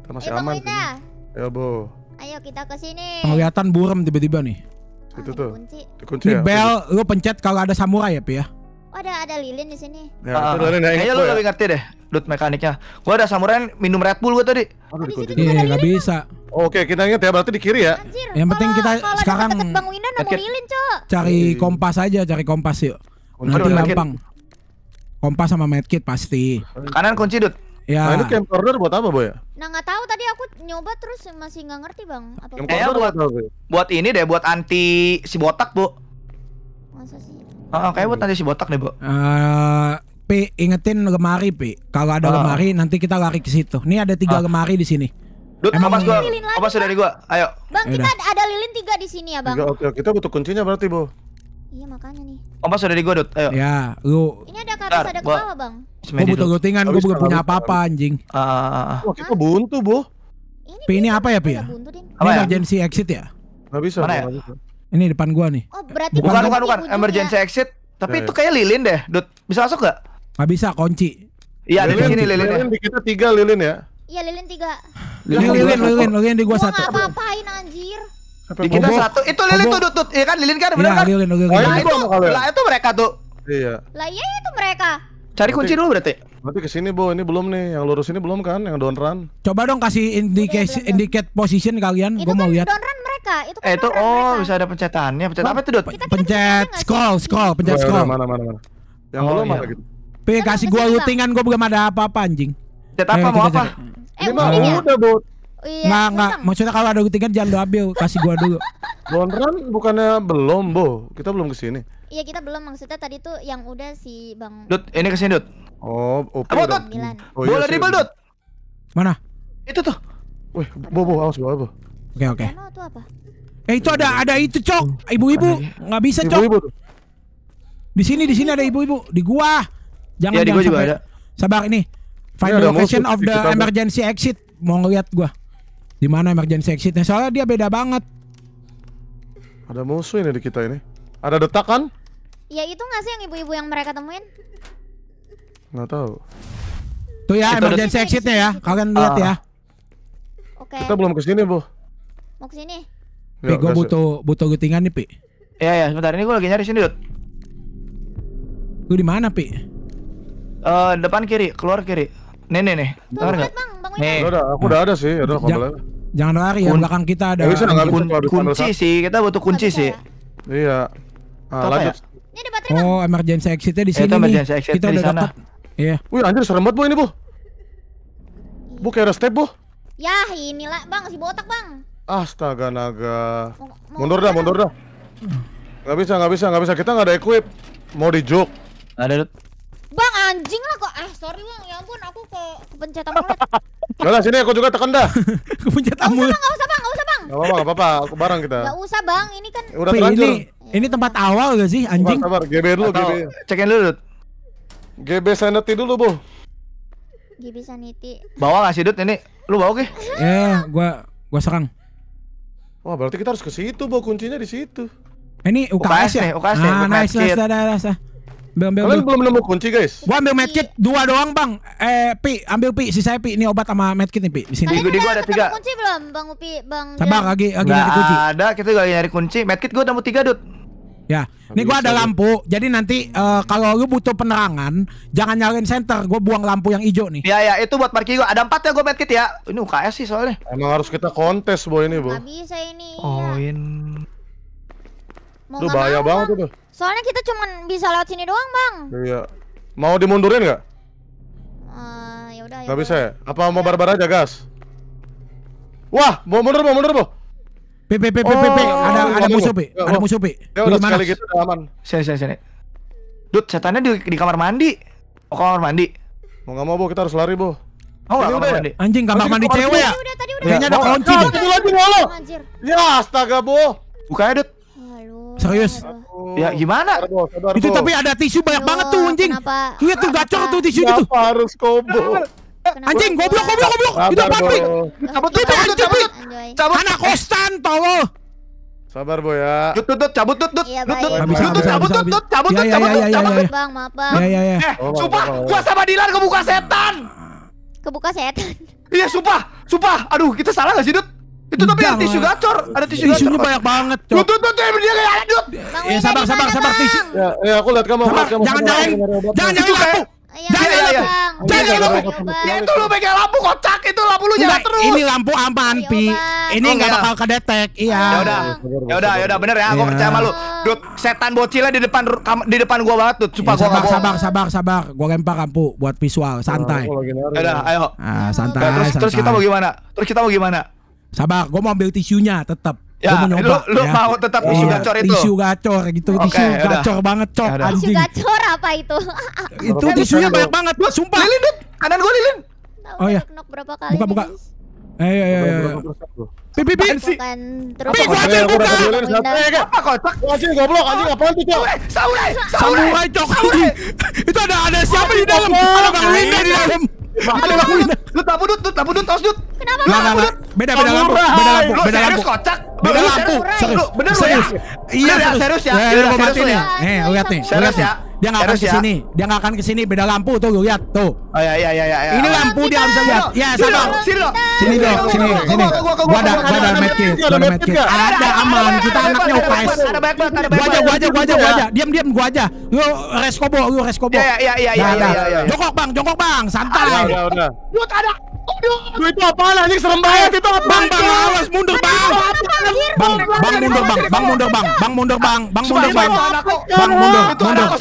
Kita masih eh, Ayo, aman Ayo, iya, Bo. Ayo kita ke sini. Kelihatan buram tiba-tiba nih. Oh, itu tuh. Dikunci. Kunci. Ya? bel lu pencet kalau ada samurai ya, Pi ya. Oh, ada ada lilin di sini. Ya, ah, itu lilin ya. Ah, ah. lu ya. lebih ngerti deh loot mekaniknya. Gua ada samurai minum Red Bull gua tadi. Iya, enggak bisa. Oke, kita ingat ya berarti di kiri ya. Anjir, yang penting kita kalo sekarang Bang Winan mau ngilin, Cari iya. kompas aja, cari kompas yuk. Nanti gampang. Kompas sama medkit pasti. Kanan kunci, Dut. Ya. Nah, ini camcorder buat apa, Boy? Nah, nggak tahu tadi aku nyoba terus masih nggak ngerti, Bang. Apa camcorder buat, buat, buat ini deh buat anti si botak, Bu. Masa sih? Ah, kayak buat nanti si botak deh, Bu. Uh, P ingetin lemari P. Kalau ada oh. Ah. lemari nanti kita lari ke situ. Nih ada tiga oh. Ah. lemari di sini. Dut, Emang awas gua. Awas dari gua. Ayo. Bang, Yaudah. kita ada, lilin tiga di sini ya, Bang. oke, kita butuh kuncinya berarti, Bu. Iya, makanya nih. Awas oh, dari gua, Dut. Ayo. Ya, lu. Ini ada ke ada ke bawah, Bang. Gua butuh gotingan, gua belum punya apa-apa, anjing. Ah, ah. Wah, kita buntu, Bu. Ini ini apa ya, P ya? Ini ya? emergency exit ya? Gak bisa. Mana ya? Ini depan gua nih. Oh, berarti bukan bukan bukan emergency exit, tapi itu kayak lilin deh, Dut. Bisa masuk gak? Gak bisa kunci. Iya, lilin sini lilin. Ya. Lilin di kita tiga lilin ya. Iya, lilin tiga. Lilin, lilin, lilin, lilin di gua satu. Gua apa-apain anjir. Di kita satu. Itu lilin tuh tutut Iya kan lilin kan benar iya, kan? Iya, lilin, lilin. Lah itu, lah itu mereka tuh. Iya. Lah iya, iya itu mereka. Cari kunci dulu berarti. Berarti ke sini, Bo. Ini belum nih. Yang lurus ini belum kan? Yang down run. Coba dong kasih indikasi indicate position kalian. Gua kan mau lihat. Down run mereka. Itu kan eh, itu oh bisa ada pencetannya. Pencet apa itu, Dot? Kan pencet scroll, scroll, pencet scroll. Mana mana mana. Yang oh, belum mana iya. gitu. P kasih gua lootingan gua belum ada apa-apa anjing. Cet apa mau apa? Eh, mau udah bot. Oh iya, nggak nggak maksudnya kalau ada lootingan jangan lu ambil kasih gua dulu. Bonran bukannya belum bo kita belum ke sini. Iya kita belum maksudnya tadi tuh yang udah si bang. Dut ini ke sini, dut. Oh oke. Okay, dut. Oh, iya, Bola dut. Mana? Itu tuh. Wih bobo awas bo bo. Oke oke. Itu apa? Eh itu ada ada itu cok ibu-ibu nggak bisa cok. Ibu-ibu. Di sini di sini ada ibu-ibu di gua. Jangan, ya, di gua juga ada. Sabar ini. final the location of the emergency exit. Mau ngeliat gua. Di mana emergency exitnya? Soalnya dia beda banget. Ada musuh ini di kita ini. Ada detak kan? Ya itu nggak sih yang ibu-ibu yang mereka temuin? Nggak tahu. Tuh ya kita emergency exitnya ya. Kalian lihat ah. ya. Oke. Okay. Kita belum ke sini bu. Mau sini. Pi, gue butuh butuh gutingan nih pi. Iya ya, sebentar ini gue lagi nyari sini dud. Lu di mana pi? uh, depan kiri, keluar kiri. Nih nih nih. Dengar enggak? Nih. Udah, aku udah ada sih, udah aku udah. Jangan lari ya, belakang kita ada. Eh, bisa, kun kun kunci sih, kita butuh kunci sih. Ya? Iya. Ah, ya? lanjut. Ini ada baterai, Oh, emergency exitnya di eh, sini nih. Kita di dapat. Iya. Wih, anjir serem banget, Bu, ini, Bu. Bu kayak ada step, Bu. Yah, inilah, Bang, si botak, Bang. Astaga naga. Mundur dah, mundur dah. Gak bisa, gak bisa, gak bisa. Kita gak ada equip. Mau dijuk Ada, Bang anjing lah kok. Ah, sorry Bang. Ya ampun, aku kok kepencet amulet. Udah sini aku juga tekan dah. kepencet amulet. Enggak usah, Bang. Enggak usah, Bang. Enggak apa-apa, enggak apa-apa. Aku bareng kita. Enggak usah, Bang. Ini kan Udah terlanjur. Ini, ini tempat awal gak sih anjing? Sabar, GB dulu, GB. Cekin dulu. GB sanity dulu, Bu. GB sanity. Bawa gak sih, Dut ini? Lu bawa ke? Ya, gua gua serang. Wah, berarti kita harus ke situ, Bu. Kuncinya di situ. Ini UKS, UKS ya? nih, UKS ah, nih. nice, nice, nice, nice, nice. Bang, bang, Kalian belum nemu kunci guys. Gua ambil medkit dua doang bang. Eh pi ambil pi sisa pi ini obat sama medkit nih pi di sini. Di gua ada tiga. Kunci belum bang Upi bang. Sabar lagi lagi nyari kunci. ada kita lagi nyari kunci. Medkit gua nemu tiga dud. Ya, ini gua ada lampu. Jadi nanti uh, kalau lu butuh penerangan, jangan nyalain senter. Gua buang lampu yang hijau nih. Iya ya, itu buat parkir gua. Ada empat ya gua medkit ya. Ini UKS sih soalnya. Emang harus kita kontes boy ini, Bu. Gak bisa ini. Oh, ya. in... Mau Duh, bahaya mau, banget tuh Soalnya kita cuma bisa lewat sini doang, Bang. Iya. Mau dimundurin nggak? Uh, ya udah. Ya Gak bisa ya? Apa mau barbar aja, gas? Wah, mau mundur, mau mundur, mau. Pi, pi, pi, pi, pi, Ada, ada musuh, pi, Ada musuh, pi. Di mana? sekali gitu aman. Sini, sini, sini. Dut, setannya di, di kamar mandi. Oh, kamar mandi. Mau nggak mau, Bu, kita harus lari, Bu. Oh, kamar udah ya? mandi. Anjing, kamar mandi cewek ya? Kayaknya ada kunci. Satu lagi, Bolo. Ya, astaga, Bu. Bukanya, Dut. Serius? Aduh. Ya gimana? Aduh, aduh, aduh. Itu tapi ada tisu banyak aduh, banget tuh anjing. Lihat tuh gacor tuh tisunya tuh. harus kobo? Kenapa anjing goblok goblok goblok. Itu apa tuh, Cabut tuh cabut tuh, cabut. Cabut anak kosan tolong. Sabar boy ya. cabut tut iya, cabut tut cabut tut ya, ya, cabut tuh, cabut tut tut cabut tut cabut tut cabut. Bang, maaf bang. Ya, eh, oh, sumpah oh, oh. gua sama Dilan kebuka setan. Kebuka setan. Iya, sumpah. Sumpah. Aduh, kita salah gak sih, Dut? Itu tapi ada tisu gacor, ada tisu gacor. Tisunya banyak banget, Cok. Dut, dut, dia kayak dut. Ya sabar, sabar, sabar tisu. Ya, ya aku lihat kamu, sabar, kamu. Jangan jangan. Jangan jangan aku. Jangan jangan. Jangan lu. Itu lu pegang lampu kocak, itu lampu lu nyala terus. Ini lampu aman, Pi. Ini enggak bakal kedetek. Iya. Ya udah. Ya udah, ya udah bener ya, aku iya. percaya sama lu. Dut, setan bocilnya di depan di depan gua banget, Dut. Sumpah iya, gua sabar, sabar, sabar, sabar. Gua lempar lampu buat visual, santai. Ya udah, ayo. Ah, santai. Ya, terus terus kita mau gimana? Terus kita mau gimana? Sabar, gue mau ambil tisunya tetap. Ya, gue mau nyoba. Lu, lu ya. mau tetap oh, tisu iya, gacor itu? Tisu gacor gitu, okay, tisu yaudah. gacor banget cok yaudah. anjing. Tisu gacor apa itu? itu tisunya banyak banget, lu sumpah. Lilin, Lilin. Kanan gue Lilin. oh iya. berapa kali? Buka, buka. Eh, iya, iya, iya. Pipi, pipi. Bukan Pipi, gua aja buka. Apa kocak? Gua aja goblok, anjing ngapain tuh, Cok? Samurai, samurai. Samurai, Cok. Itu ada ada siapa di dalam? Ada Bang Winda di dalam. Makan lu kuliner. Dut lampu dut, dut lampu dut, tos dut. Kenapa? Lah, lah, Beda beda lampu, beda lampu, beda lampu. kocak. Beda lampu. Serius. Bener lu ya? Iya, serius ya. Iya, ya? iya ya? gua matiin nih. Ya? Nih, lihat nih. Serius ya. Dia nggak akan kesini. Ya? Dia nggak akan kesini. Beda lampu tuh lu lihat tuh. Oh ya ya ya ya. Ini lampu dia harus lihat. Ya sabar. Sini dong. Sini dong. Sini sini. Gua ada gua ada medkit. Gua ada medkit. Ada aman. Kita anaknya UKS. Ada banyak banget. Ada banyak. Gua aja gua aja gua aja. Diam diam gua aja. Lu reskobo lu reskobo. ya ya ya, ya ya Jongkok bang jongkok bang santai. Udah ada Aduh, itu apa lah ini serem banget itu apa? Bang, bang, awas mundur bang. Bang, bang mundur bang, bang mundur bang, bang mundur bang, bang mundur bang, bang mundur,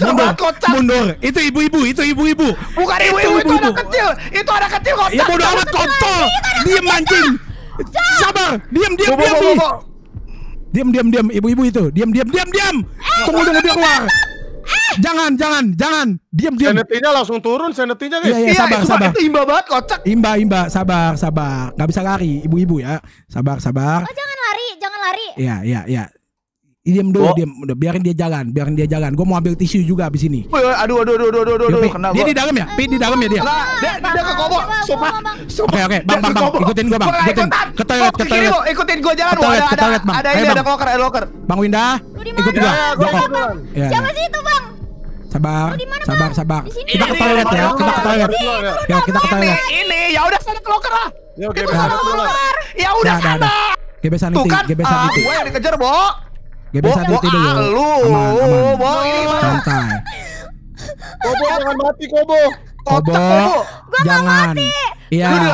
mundur, kocak. Mundur. Itu ibu-ibu, itu ibu-ibu. Bukan ibu-ibu, itu, ibu, ibu, itu, ibu, anak kecil. Itu anak kecil kocak. Ya bodo amat kocok, kan Diam anjing. Sabar. Diam, diam, diam. Diam, diam, diam. Ibu-ibu itu. Diam, diam, diam, diam. Eh, tunggu, tunggu dia eh, keluar. Eh. Jangan, jangan, jangan. Diam, diam. Sanitinya langsung turun, sanitinya guys. Iya, iya, iya sabar, ya, sabar. Itu imba banget kocak. Imba, imba, sabar, sabar. Gak bisa lari, ibu-ibu ya. Sabar, sabar. Oh, jangan lari, jangan lari. Iya, iya, iya. Diam dulu, idem diam. Udah, biarin dia jalan, biarin dia jalan. Gue mau ambil tisu juga abis ini. Aduh, aduh, aduh, aduh, aduh, aduh, aduh kena Dia di dalam ya? Pi di dalam ya dia? Enggak, dia, dia ke kobo. Sumpah, sumpah. Oke, oke, bang, bang, bang. Ikutin gue, bang. Ikutin. Ke toilet, ke toilet. Ikutin gue jalan. Ada, ada, ada ini, ada locker, ada locker. Bang Winda, ikut gue. Iya. Siapa sih itu, bang? sabar, dimana, sabar, sabar. Kita ke toilet ya, kita ke toilet. Ya, kita ke toilet. Ini, ya udah sana ke locker lah. Ya udah sana ke locker. Ya udah nah, nah, sana. Nah. Gebesan itu, kan? gebesan ah, itu. Gue yang dikejar, Bo. Gebek satu itu dulu. Ah, lu, aman, aman. Santai. Kobo jangan mati Kobo. Kobo, jangan. Iya. Lu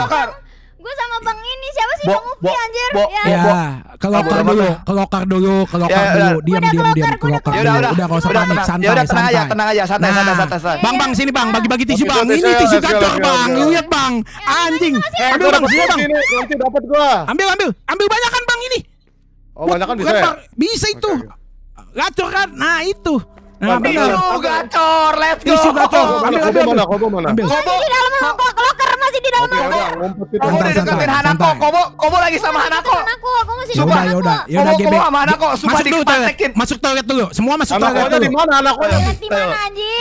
Gue sama Bang ini siapa sih Bang Upi anjir? ya. ya. Kelokar dulu, kelokar ya, dulu, kelokar dulu. Diam, diam, diam, kelokar dulu. Udah kalau usah panik, santai, santai. Tenang aja, tenang aja, santai, nah. santai, santai. Bang, bang, sini bang, bagi-bagi eh, tisu bang. Ini tisu kacor bang, lihat bang. Anjing. ambil bang, sini bang. Nanti dapat gua. Ambil, ambil, ambil banyak kan bang ini. Oh, banyak kan bisa. Bukan, ya? Bisa itu. Okay. Gacor kan? Nah, itu. Nah, ambil gacor, let's go. Ambil, Kobo mana? Kobo di masih di dalam Kobo Kobo, lagi sama Hanako. Hanako, kobo sama Yaudah, yaudah, Kobo Masuk toilet dulu, semua masuk toilet dulu. di mana Hanako?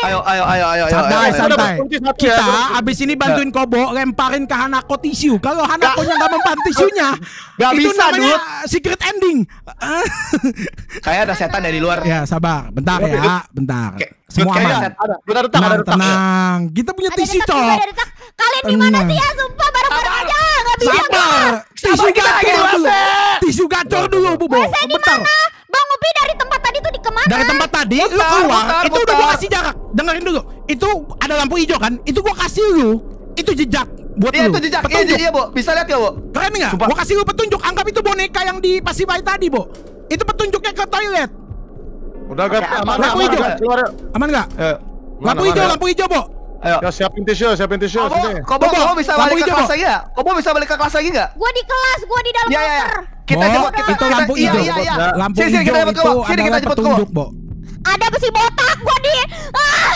Ayo, ayo, ayo, ayo. Santai, santai. Ya, Kita abis ini bantuin Kobo lemparin ke Hanako tisu. Kalau Hanakonya nggak mempan tisunya, Gak bisa, namanya secret ending. Kayak ada setan dari luar. Ya, sabar. Bentar ya bentar. Ke, Semua aman. Ada, bentar, tenang, ada retak, tenang. Ya. Kita punya tisu, cok. Kalian gimana sih ya, sumpah baru bareng aja. Enggak bisa. Sabar. Tisu gacor dulu. Tisu gacor dulu, Bu. Bentar. Bang Upi dari tempat tadi tuh di kemana? Dari tempat tadi lu keluar, putar, itu udah gua kasih jarak. Dengerin dulu. Itu ada lampu hijau kan? Itu gua kasih lu. Itu jejak buat iya, Itu jejak. Iya, petunjuk. Iya, iya, Bu. Bisa lihat ya, Bu? Keren enggak? Gua kasih lu petunjuk. Anggap itu boneka yang di Pasifai tadi, Bu. Itu petunjuknya ke toilet. Udah gak aman, lampu hijau. Keluar. Aman gak? Eh, lampu hijau, lampu hijau, Bo. Ayo. Ya siapin tisu, siapin tisu Kobo, Kobo, Kobo, bisa balik ke kelas lagi enggak? Kobo bisa balik ke kelas lagi gak? Gua di kelas, gua di dalam bunker. Ya, ya, ya. Kita jemput kita itu lampu iya, hijau. Iya, iya, Lampu hijau. Sini kita jemput Bo. Sini kita jemput Kobo. Ada besi botak gua di.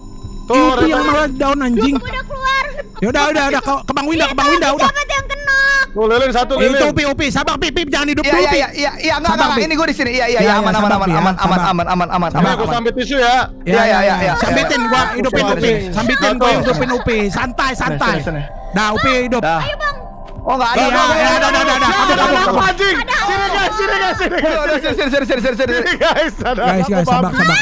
itu yang malah daun anjing. udah keluar. Ya udah udah udah ke Bang Winda, ke Bang Winda udah. Siapa yang kena? Tuh lilin satu lilin. Itu Upi Upi, sabar Pip Pip jangan hidup Upi. Iya iya iya enggak enggak ini gue di sini. Iya iya iya aman aman aman aman aman aman aman aman. Ini gua sambit tisu ya. Iya iya iya Sambitin gua hidupin Upi. Sambitin gua hidupin Upi. Santai santai. Dah Upi hidup. Ayo Bang. Oh enggak ada. ya ada. Ada ada ada. ada kamu kamu anjing. Sini guys, sini guys, sini guys. Sini sini sini sini ada. Guys, guys, sabar sabar.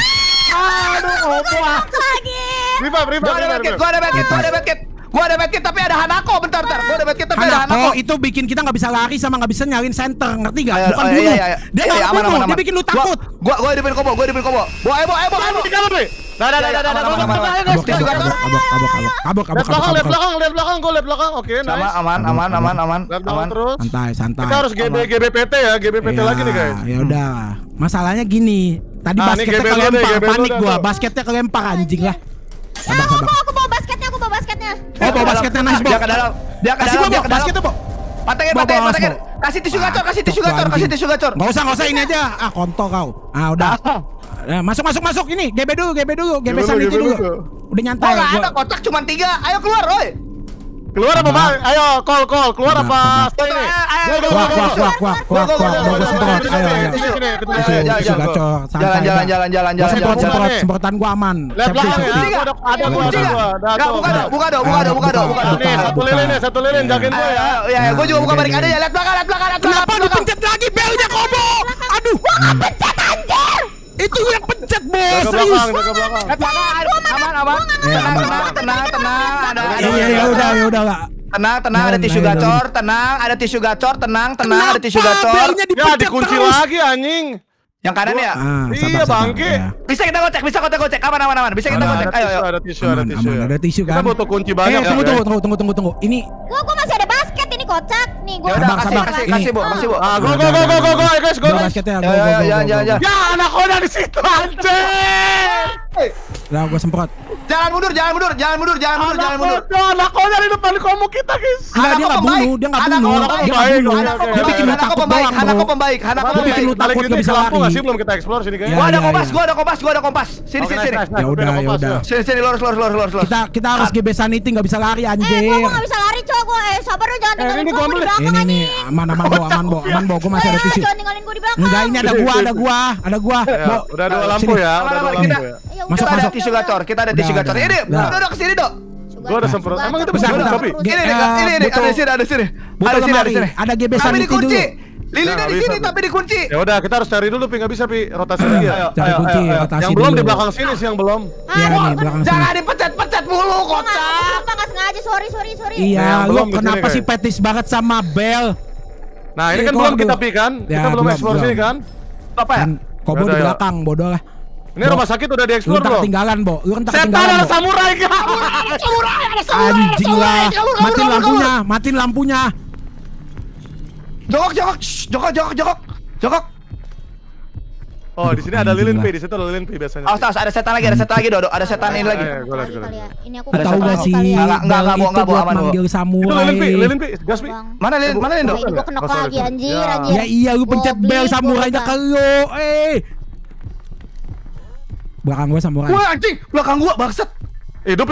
Aduh, opo ah. Lagi. Rifa, Rifa. Gua ada medkit, gua ada medkit, gua ada medkit. Gua ada medkit tapi ada Hanako bentar bentar. Gua ada medkit tapi ada Hanako. itu bikin kita enggak bisa lari sama enggak bisa nyalin center, ngerti enggak? Iya, Bukan dulu. Iya, iya, dia enggak aman, aman, dia bikin lu takut. Gua gua di kobo, gua di kobo. Boy, ayo, ayo, ayo. Di dalam nih. Nah, nah, nah, nah, nah, nah, nah, nah, belakang, lihat belakang, lihat belakang, gue lihat belakang, oke, nice. Sama, aman, aman, aman, aman, aman, terus. Santai, santai. Kita harus GB, GBPT ya, GBPT lagi nih guys. Ya udah, masalahnya gini, Tadi ah, basketnya basketnya kelempar, panik gua. Basketnya kelempar anjing lah. Eh, aku mau Aku, mau basketnya, aku mau basketnya. Oh, bawa basketnya nice, Bok. Dia ke dalam. Dia ke dalam, dia ke dalam. Basketnya, Bok. Patengin, patengin, patengin. Kasih tisu gacor, kasih tisu gacor, kasih tisu gacor. Enggak usah, enggak usah ini aja. Ah, konto kau. Ah, udah. Ah. Eh, masuk masuk masuk ini, GB dulu, GB dulu, GB, GB, dulu. Udah nyantai. Oh, ada kotak cuma tiga. Ayo keluar, oi. Keluar apa, Bang? Nah. Ayo, call, call. Keluar nah, apa? Nah, Stay ini. Kuak, kuak, kuak, kuak, kuak, Bagus semprot. Ayo, ayo. Jalan, jalan, jalan, jalan, jalan. Semprot, semprot. Semprotan gua aman. Lihat belakang ya. Ada gua, ada gua. Enggak, buka dong, buka dong, buka dong, buka dong. satu lilin ya, satu lilin. Jagain gua iya, ya. Iya, iya, gua juga buka barikade ya. Lihat belakang, lihat belakang, lihat belakang. Kenapa dipencet lagi belnya, Kobo? Aduh, gua kepencet anjir. Itu yang pencet bos. Serius. Aman, aman, aman. Tenang, tenang, tenang. Ada ya udah, udah, lah. Tenang, tenang, ada tisu gacor, tenang, ada tisu gacor, tenang, tenang, ada tisu gacor. Ya dikunci lagi anjing. Yang kanan ya? Ah, iya bangke. Ya. Bisa kita gocek, bisa kita gocek. Aman aman aman. Bisa kita aman, gocek. Ayo. Ada tisu, ada tisu, ada tisu. Aman, ada tisu kan. Kita butuh kunci banyak. Eh, tunggu, ya, tunggu, tunggu, tunggu, tunggu, tunggu. Ini. Gua, gua masih ada banyak basket ini kocak. Nih gua. Ya udah kasih kasih kasih, Bu. Ah. Kasih, Bu. Ah, go go go go go go guys, go. Basketnya ya ya ya ya, ya ya anak di situ anjir. Nah, gua semprot jangan mundur, jangan mundur, jangan mundur, jangan mundur, jangan mundur. Anak kau dari depan kamu kita, guys. Anak dia enggak bunuh, dia nggak bunuh. Anak kau pembaik, Dia bikin lu takut pembaik, Anak kau pembaik, anak kau pembaik. Lu takut nggak bisa lari. Masih belum kita explore sini, guys. Gua ada iya, iya, kompas, iya. gua ada kompas, gua ada kompas. Sini, sini, sini. Ya udah, ya udah. Sini, sini, lurus, lurus, lurus, lurus. Kita kita harus ah. gebesan itu nggak bisa lari anjir. Eh, gua nggak bisa lari, coy. Gua eh sabar lu jangan eh, tinggalin gua di belakang anjing. Aman, aman, Bo, aman, Bo. Aman, Bo. Gua masih ada eh, tisu. Jangan tinggalin gua di belakang. Enggak, ini ada gua, ada gua, ada gua. Udah udah dua eh, lampu ya. Masuk, masuk. Kita ada ya. tisu gacor, kita ya ada tisu gacor. Ini, nah. udah udah kesini dok. Gua ada semprot. Emang itu bisa tapi. Ini ini ini ini ada sini ada sini. Ada sini ada nah, sini. Ada itu dulu. dikunci. nah, di sini tapi dikunci. Ya udah kita harus cari dulu Pi nggak bisa Pi rotasi dia. ya. Cari kunci rotasi. Yang belum di belakang sini sih yang belum. Ah, iya nih kan belakang sini. Jangan dipecat-pecat mulu kocak. Apa enggak sengaja sorry sorry sorry. Iya, nah, lu kenapa sih petis banget sama Bel? Nah, ini iya, kan belum kita Pi kan? Ya, kita belum eksplor sini kan? kan? Apa ya? Kobo di belakang bodoh lah. Ini Bo, rumah sakit udah dieksplor loh. ketinggalan, Bo. Lu entar kan ketinggalan. ada samurai. samurai, ada samurai, ada samurai. Kabur, kabur, matiin lampunya, kabur. matiin lampunya. Jokok, jokok, jokok, jokok, jokok. Jokok. Oh, di sini ada lilin pi, di situ ada lilin pi biasanya. Oh, awas, awas, ada setan lagi, ada setan lagi, Dodo. Ada setan ini lagi. Eh, ini aku tahu enggak sih? Enggak, enggak, enggak, enggak, enggak aman. Manggil samurai. Lilin pi, lilin pi, gas pi. Mana lilin? Mana lilin, Dodo? Gua kenok lagi anjir, anjir. Ya iya, lu iya, pencet bel samurainya ke lu. Eh. Belakang gua samurai. Wah anjing, belakang gua bangsat. Hidup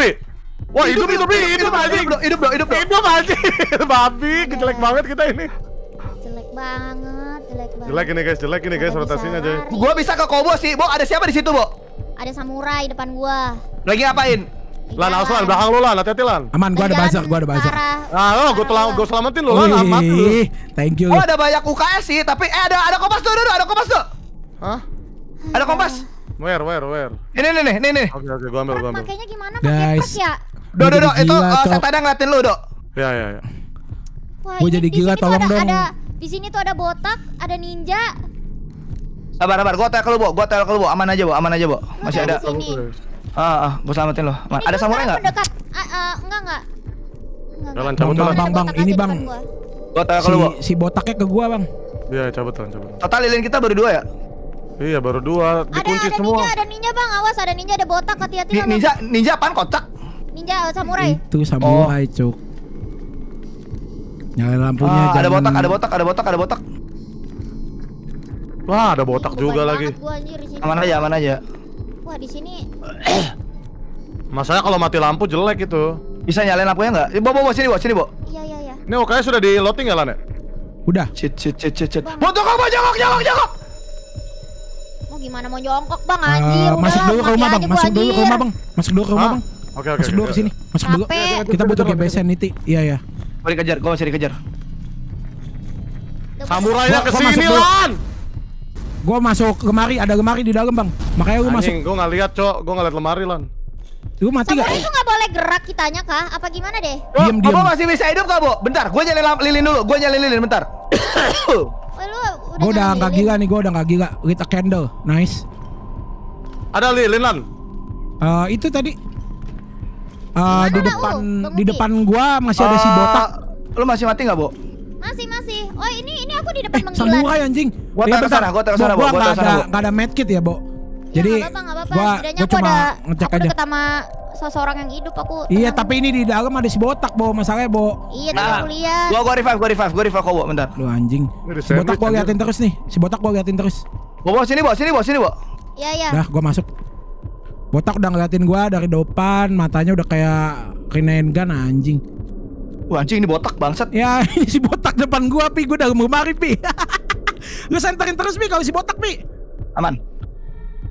Wah, hidup hidup hidup, hidup, hidup, anjing. Hidup, hidup, hidup, Hidup anjing. Babi, jelek banget kita ini. Jelek banget, jelek banget. Jelek ini guys, jelek ini guys rotasinya aja. Gua bisa ke Kobo sih. Bo, ada siapa di situ, Bo? Ada samurai depan gua. Lagi ngapain? Lan, awas lan, belakang lu lan, hati-hati lan. Aman, gua ada bazar, gua ada bazar. Ah, lo gua telah gua selamatin lu lan, aman lu. Thank you. Oh, ada banyak UKS sih, tapi eh ada ada kompas tuh, ada kompas tuh. Hah? Ada kompas. Where, where, where? Ini nih, nih, nih. Oke, oke, gua ambil, gua ambil. Kan pakainya gimana? Pakai nice. ya? Do, do, do, itu uh, eh, tadi ngeliatin lu, dok. Ya, ya, ya. Wah, gua jadi gila, tolong ada, dong. Ada, di sini tuh ada botak, ada ninja. Sabar, sabar, gua tel ke lu, Bo. Gua tel ke lu, Bo. Aman aja, Bo. Aman aja, Bo. Masih ada. Ah, ah, gua selamatin lo. Ada samurai ah, ah, enggak? Mendekat. enggak, enggak. Jalan cabut bang, bang, bang, ini bang. Gua tel ke lu, Bo. Si botaknya ke gua, Bang. Iya, cabut, cabut. Total lilin kita baru dua ya? Iya baru dua dikunci semua. ada Ninja, ada ninja bang, awas ada ninja ada botak hati-hati. Ni ninja ninja apaan kocak? Ninja samurai. Itu samurai oh. cuk. Nyalain lampunya. Ah, Ada botak, ada botak, ada botak, ada botak. Wah ada botak Ini juga lagi. Gua, aman aja, aman aja. Wah di sini. Masalah kalau mati lampu jelek itu. Bisa nyalain lampunya nggak? Ibu bawa sini, bawa sini, bawa. Iya, iya, iya. Ini oke sudah di loading ya, Lan? Udah. Cet cet cet cet cet. apa jangok jangok jangok aku gimana mau jongkok bang eh, anjir masuk dulu ke rumah bang masuk dulu ke rumah bang masuk dulu ke rumah bang Oke oke. Masuk dulu ke sini. Masuk dulu. Kita butuh gebesan niti. Iya ya. mari kejar gua masih dikejar. Samurai nya kesini lan. Gua masuk kemari, ada kemari di dalam bang. Makanya gua masuk. Gua nggak lihat cok, gua nggak lihat lemari lan gue mati gak? gak? itu gak boleh gerak kitanya kah? Apa gimana deh? diam, diam. Kamu masih bisa hidup gak, Bu? Bentar, gue nyalain lilin dulu. Gue nyalain lilin, bentar. gue udah nggak gila nih, gue udah nggak gila. Kita a candle, nice. Ada lilin, Lan. Uh, itu tadi uh, di depan di depan gua masih ada uh, si eh, botak. Lu masih mati nggak, Bu? Masih, masih. Oh, ini ini aku di depan eh, menggila. Samurai ya, anjing. Gua iya, taruh sana, gua taruh sana, Bo. Gua taruh sana, Enggak ada medkit ya, Bo? Jadi apa-apa, apa-apa. Gua, gua cuma ngecek aku aja. deket sama seseorang yang hidup aku. Iya, tapi ini di dalam ada si botak, Bo. Masalahnya, Bo. Iya, tadi nah, aku lihat. Gua gua revive, gua revive, gua revive kok, Bo. Bentar. Lu anjing. Si botak gua liatin terus nih. Si botak gua liatin terus. Bo, Bo, sini, Bo. Sini, Bo. Sini, Bo. Iya, iya. Dah, gua masuk. Botak udah ngeliatin gua dari depan, matanya udah kayak gan anjing. Wah anjing ini botak bangsat. Ya ini si botak depan gua pi, gua mau mari pi. Lu senterin terus pi kalau si botak pi. Aman.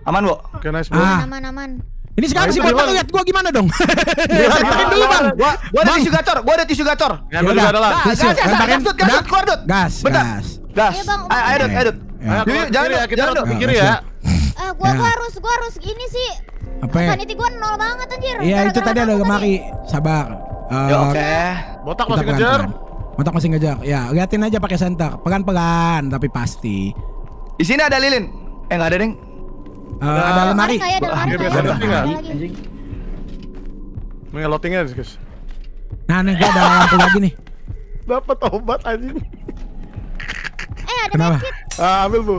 Aman, Bu. Oke, okay, nice, Bu. Ah. Aman, aman. Ini sekarang si botak lihat gua gimana dong? Iya, Sentakin dulu, Bang. Gua gua ada tisu gacor, gua ada tisu gacor. Ya, Ngambil juga ada lah. Gas, gas, gas, gas, gas. Bentar. Gas. Iya, ayo, Dut, ayo, Dut. Yuk, iya. jangan ya, jangan, harus pikir ya. Eh, gua gua harus gua harus gini sih. Apa ya? Sanity gua nol banget anjir. Iya, itu tadi ada kemari. Sabar. Eh, ya, oke. Botak masih ngejar. Botak masih ngejar. Ya, liatin aja pakai senter. Pelan-pelan tapi pasti. Di sini ada lilin. Eh, enggak ada, Ding. Uh, ada lemari. Ada lemari. Ada lemari. guys. Nah nih gua ada lampu lagi nih. Dapat obat anjing. Eh ada Kenapa? Ah, ambil bu.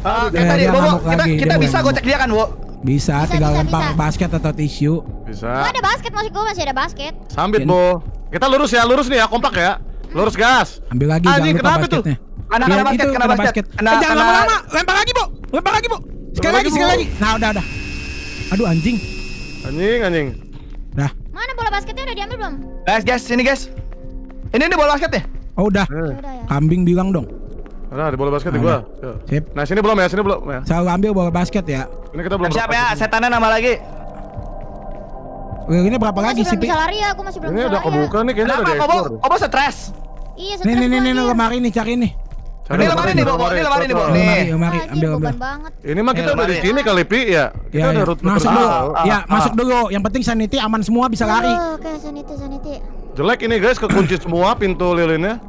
Ah, eh, tadi, Bo, kita, lagi, kita bisa gocek dia kan, Bu? Bisa, bisa tinggal lempar basket atau tisu. Bisa. Oh, ada basket, masih gua masih ada basket. Sambit, iya. bu, Kita lurus ya, lurus nih ya, kompak ya. Lurus gas. Ambil lagi, Anjing, kenapa tuh? Anak-anak iya, basket, kena basket. Kena, eh, jangan lama-lama, lempar lagi, Bu. Lempar lagi, Bu. Sekali lagi, sekali lagi. Nah, udah, udah. Aduh, anjing. Anjing, anjing. Dah. Mana bola basketnya udah diambil belum? Guys, guys, ini guys. Ini ini bola basket ya? Oh, udah. Iya. Ya. Kambing bilang dong. Ada ada bola basket di gua. Ya. Sip. Nah, sini belum ya, sini belum ya. Saya ambil bola basket ya. Ini kita belum. siapa ya, setannya nama lagi. Ini berapa lagi sih? bisa lari ya, aku masih belum ini udah ya. kebuka nih kayaknya Kenapa? udah Kenapa? Kobo, stres. Iya, stres. Nih, nih, nih, nih, lemari nih, cari nih. Ini lemari nih, Bobo. Ini lemari nih, Bobo. Nih. mari ambil, ambil. Ini mah kita udah di sini kali, Pi, ya. ya kita ada ya. rute Masuk dulu. Ya, masuk dulu. Yang penting sanity aman semua bisa lari. Oke, sanity, sanity. Jelek ini, guys, kekunci semua pintu lilinnya.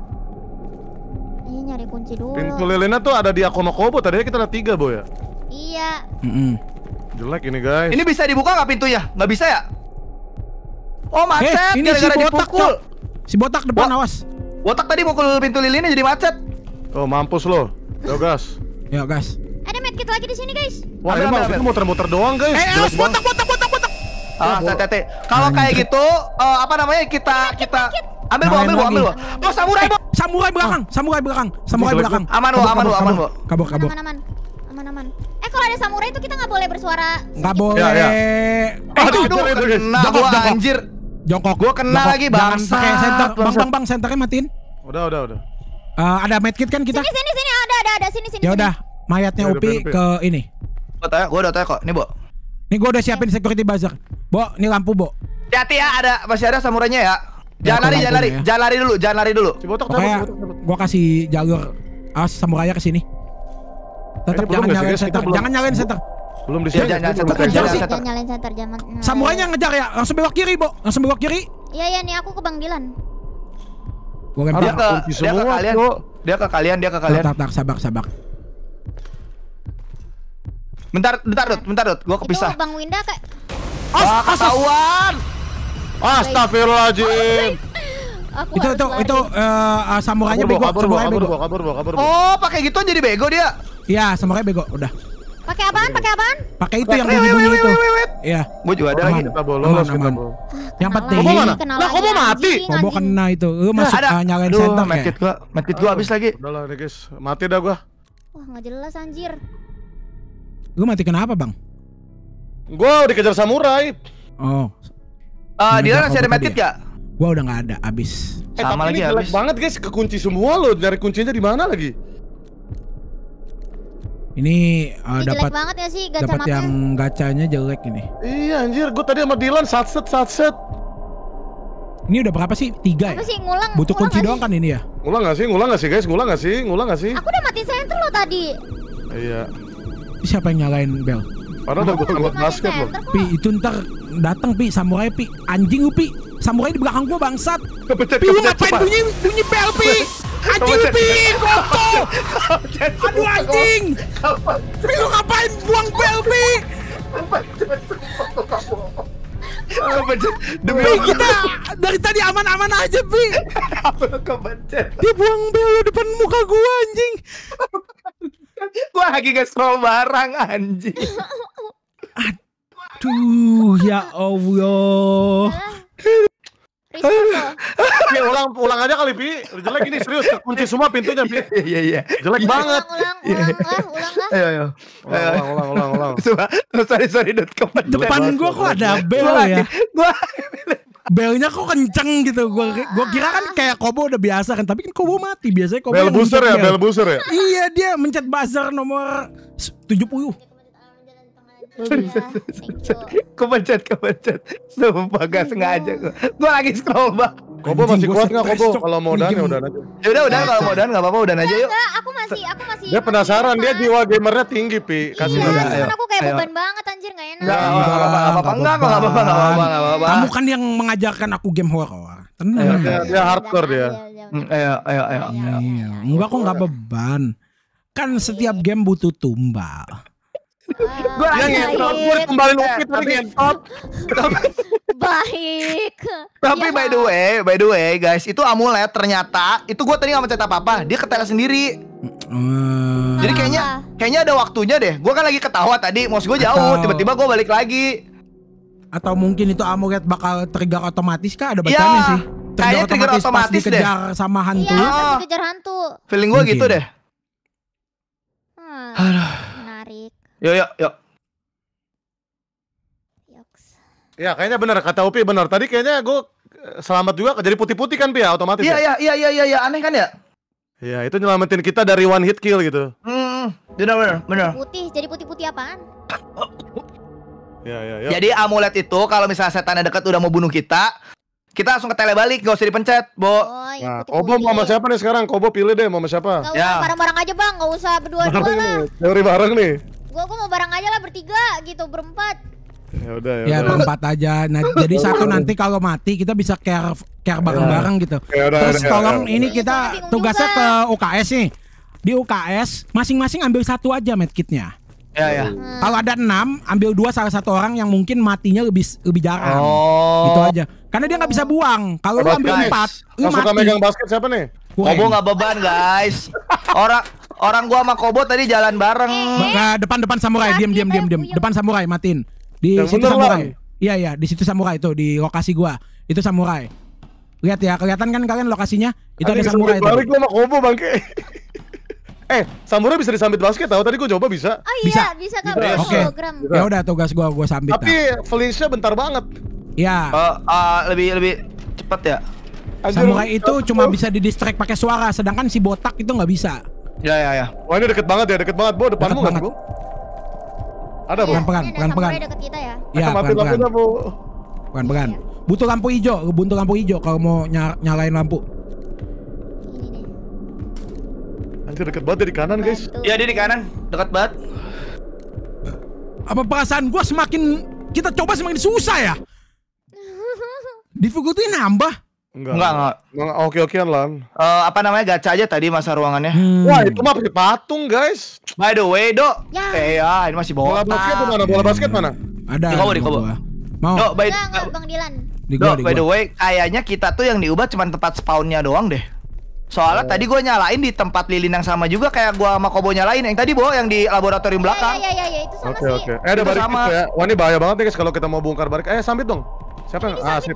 Ini nyari kunci dulu. Pintu lilinnya tuh ada di kobo Tadinya kita ada tiga, Bo, ya? Iya. Jelek ini, guys. Ini bisa dibuka nggak pintunya? Nggak bisa ya? Oh, eh, macet. Ini si botak. Si botak depan, awas. Botak tadi mukul pintu lilinnya jadi macet. Oh, mampus lo. Yo, gas. Yo, gas. Ada medkit lagi di sini, guys. Wah, ada, emang itu muter-muter doang, guys. Eh, harus eh, botak, botak, botak, botak. Ah, hati Kalau kayak gitu, uh, apa namanya? Kita kita ambil bo, ambil bo, ambil bo. Bo samurai, eh, Samurai belakang, samurai belakang, samurai belakang. Aman bo, aman bo, aman bo. Kabur, kabur. Aman, aman. Aman, aman. Eh, kalau ada samurai itu kita nggak boleh bersuara. Nggak boleh. Ya, ya. Aduh, kena gua anjir. Jongkok. Gua kena lagi bang. Pakai senter. Bang, bang, bang, senternya matiin. Udah, udah, udah. Uh, ada medkit kan kita? Sini sini sini ada ada ada sini sini. Ya udah, mayatnya ya Upi ke ini. Gua tanya, gua udah tanya kok. Nih, Bo. Nih gua udah siapin security buzzer. Bo, nih lampu, Bo. Hati-hati ya, ada masih ada samurainya ya. ya jangan lari, jangan lari. Ya. Jangan lari dulu, jangan lari dulu. Cibotok, cibotok. gua kasih jalur as samurai ke sini. Tetap ya, jangan nyalain center. Jangan nyalain center. Belum di sini. Jangan nyalain center. Jangan nyalain center. Samurainya ngejar ya. Langsung belok kiri, Bo. Langsung belok kiri. Iya, iya nih aku ke Bang Dilan. Gua ngerti. Dia ke, dia ke kalian. Bro. Dia ke kalian, dia ke kalian. Tak, tak, sabak, sabak. Bentar, bentar, Dut, bentar, Dut. Gua kepisah. Itu Bang Winda kayak Oh, ketahuan. Astagfirullahaladzim. Aku itu itu lari. itu uh, samurainya bego, kabur, samurai kabur, bego. Kabur, kabur, kabur, kabur, kabur, Oh, pakai gitu jadi bego dia. Iya, samurainya bego, udah. Pakai apaan? Pakai apaan? Pakai itu yang bunyi bunyi itu. Iya. Gua juga ada lagi Pak Bolo. Aman, aman. Yang penting. Kok mana? Lah mau mati. mau kena itu. Lu nah, masuk eh, nyalain senter. kayak. Medkit ya? gua, medkit gua habis lagi. Udah lah guys, mati dah gua. Wah, nggak jelas anjir. Lu mati kenapa, Bang? Gua dikejar samurai. Oh. Ah, dia masih ada medkit ya? Gua udah nggak ada, habis. Eh, Sama tapi lagi ini jelek banget guys, kekunci semua loh. Dari kuncinya di mana lagi? Ini uh, dapat banget ya sih gacha Dapat yang gacanya jelek ini. Iya anjir, gue tadi sama Dylan satset set. Ini udah berapa sih? Tiga apa ya? sih? Ngulang, Butuh ngulang kunci doang kan ini ya? Ngulang gak sih? Ngulang gak sih guys? Ngulang gak sih? Ngulang gak sih? Aku udah mati center lo tadi Iya Siapa yang nyalain bel? Padahal udah gue tembak basket loh Pi itu ntar datang Pi Samurai Pi Anjing lu Pi Samurai di belakang gua bangsat Kepecet, Pi lu ngapain bunyi, bunyi bel Pi Anjing lebih kotor. Aduh anjing. Pi lu ngapain buang bel Pi? Demi kita dari tadi aman-aman aja Pi. Dia buang bel di depan muka gua anjing. gua lagi gak semua barang anjing. Aduh ya Allah. Pi, ulang ulang aja kali Pi. Jelek ini serius kunci semua pintunya Pi. Iya iya. Jelek iya. banget. Ulang ulang ulang ulang. Ayo ayo. Ulang ulang ulang ulang. Coba sorry sorry dot Depan gua kok ada bel ya. Gua belnya kok kenceng gitu gua gua kira kan kayak Kobo udah biasa kan tapi kan Kobo mati biasanya Kobo bel booster ya bel booster ya iya dia mencet buzzer nomor 70 Iya, kepencet kepencet sumpah gak iya. sengaja gue gue lagi scroll bang Kobo masih kuat gak Kobo? Kalau mau dan ya, ya udah aja. Yaudah udah udah kalau mau dan nggak apa-apa udah aja yuk. Enggak, aku masih aku masih. Dia penasaran dia jiwa gamernya tinggi pi. Iya, Kasih iya, ayo. Aku kayak beban banget anjir nggak enak. Gak apa-apa apa-apa nggak apa-apa nggak apa-apa Kamu kan yang mengajarkan aku game horror. Tenang. Dia hardcore dia. Ayo ayo ayo. Enggak kok nggak beban. Kan setiap game butuh tumbal gue lagi ngentot gue kembali lupit tapi ngentot baik tapi ya. by the way by the way guys itu amulet ternyata itu gue tadi gak mencetak apa apa dia ketawa sendiri hmm. jadi kayaknya ah. kayaknya ada waktunya deh gue kan lagi ketawa tadi mos gue jauh tiba-tiba gue balik lagi atau mungkin itu amulet bakal trigger otomatis kah ada bacaannya ya, sih kayaknya trigger otomatis deh sama iya, hantu iya, dikejar hantu feeling gue gitu deh hmm. Aduh. Yuk, yuk, yuk. Ya, kayaknya benar kata Upi benar. Tadi kayaknya gue selamat juga jadi putih-putih kan Pia otomatis. Iya, iya, iya, iya, iya, ya. aneh kan ya? Iya, itu nyelamatin kita dari one hit kill gitu. Hmm, benar benar, benar. Putih, jadi putih-putih apaan? Ya, ya, ya. Jadi amulet itu kalau misalnya setannya dekat udah mau bunuh kita, kita langsung ke tele balik, gak usah dipencet, Bo. Oh, nah, Kobo mau sama siapa nih sekarang? Kobo pilih deh mau sama siapa? Gak usah ya. bareng-bareng aja, Bang. Gak usah berdua-dua lah. Teori bareng nih. Gua gua mau bareng aja lah bertiga gitu, berempat. Ya udah ya. ya berempat aja. Nah, jadi satu nanti kalau mati kita bisa care care ya. bareng-bareng gitu. Yaudah, Terus ya tolong yaudah. ini kita tugasnya ke UKS nih. Di UKS masing-masing ambil satu aja medkitnya. Ya ya. Hmm. Kalau ada enam, ambil dua salah satu orang yang mungkin matinya lebih lebih jarang. Oh. Gitu aja. Karena dia nggak bisa oh. buang. Kalau lu ambil empat, lu mati. megang basket siapa nih? Oh, Gue nggak beban guys. Orang Orang gua sama Kobo tadi jalan bareng. Nah, depan-depan samurai, diam diam diam diam. Depan samurai matiin. Di Dan situ samurai. Iya iya, di situ samurai itu di lokasi gua. Itu samurai. Lihat ya, kelihatan kan kalian lokasinya? Itu di ada samurai itu. Balik sama Kobo bangke. eh, samurai bisa disambit basket tahu tadi gua coba bisa. Oh iya, bisa, bisa kan. Oke. Okay. Ya udah tugas gua gua sambit. Tapi Felicia bentar banget. Iya. Uh, uh, lebih lebih cepat ya. Samurai itu cuma bisa didistract pakai suara, sedangkan si botak itu nggak bisa. Ya ya ya. Wah ini deket banget ya, deket banget. bu, depanmu kan Bu? Ada, Bu. Pengan pengan pengan. kita ya. Iya, pengan pengan. Pengan pengan. Butuh lampu hijau, butuh lampu hijau kalau mau nyalain lampu. Nanti deket banget di kanan, guys. Iya, dia di kanan. deket banget. Apa perasaan gua semakin kita coba semakin susah ya? Difficulty nambah. Enggak. Enggak, enggak. Oke, oke Lan. Eh, Uh, apa namanya gacha aja tadi masa ruangannya. Hmm. Wah, itu mah pakai patung, guys. By the way, Dok. Ya. Eh, ya, ini masih bawa. Bola basket ah. mana? Bola basket mana? Ada. Di kobo, di kobo. Mau. Dok, by, enggak, Bang Dilan. Di gua, Dok, di by the way, kayaknya kita tuh yang diubah cuma tempat spawnnya doang deh. Soalnya oh. tadi gue nyalain di tempat lilin yang sama juga kayak gue sama Kobo nyalain yang tadi Bo yang di laboratorium ya, ya, belakang. Iya iya iya ya, itu sama okay, sih. Oke okay. oke. Eh ada barik sama. ya. Wah ini bahaya banget nih guys kalau kita mau bongkar barik. Eh sambit dong. Siapa Ah, Ah, sip.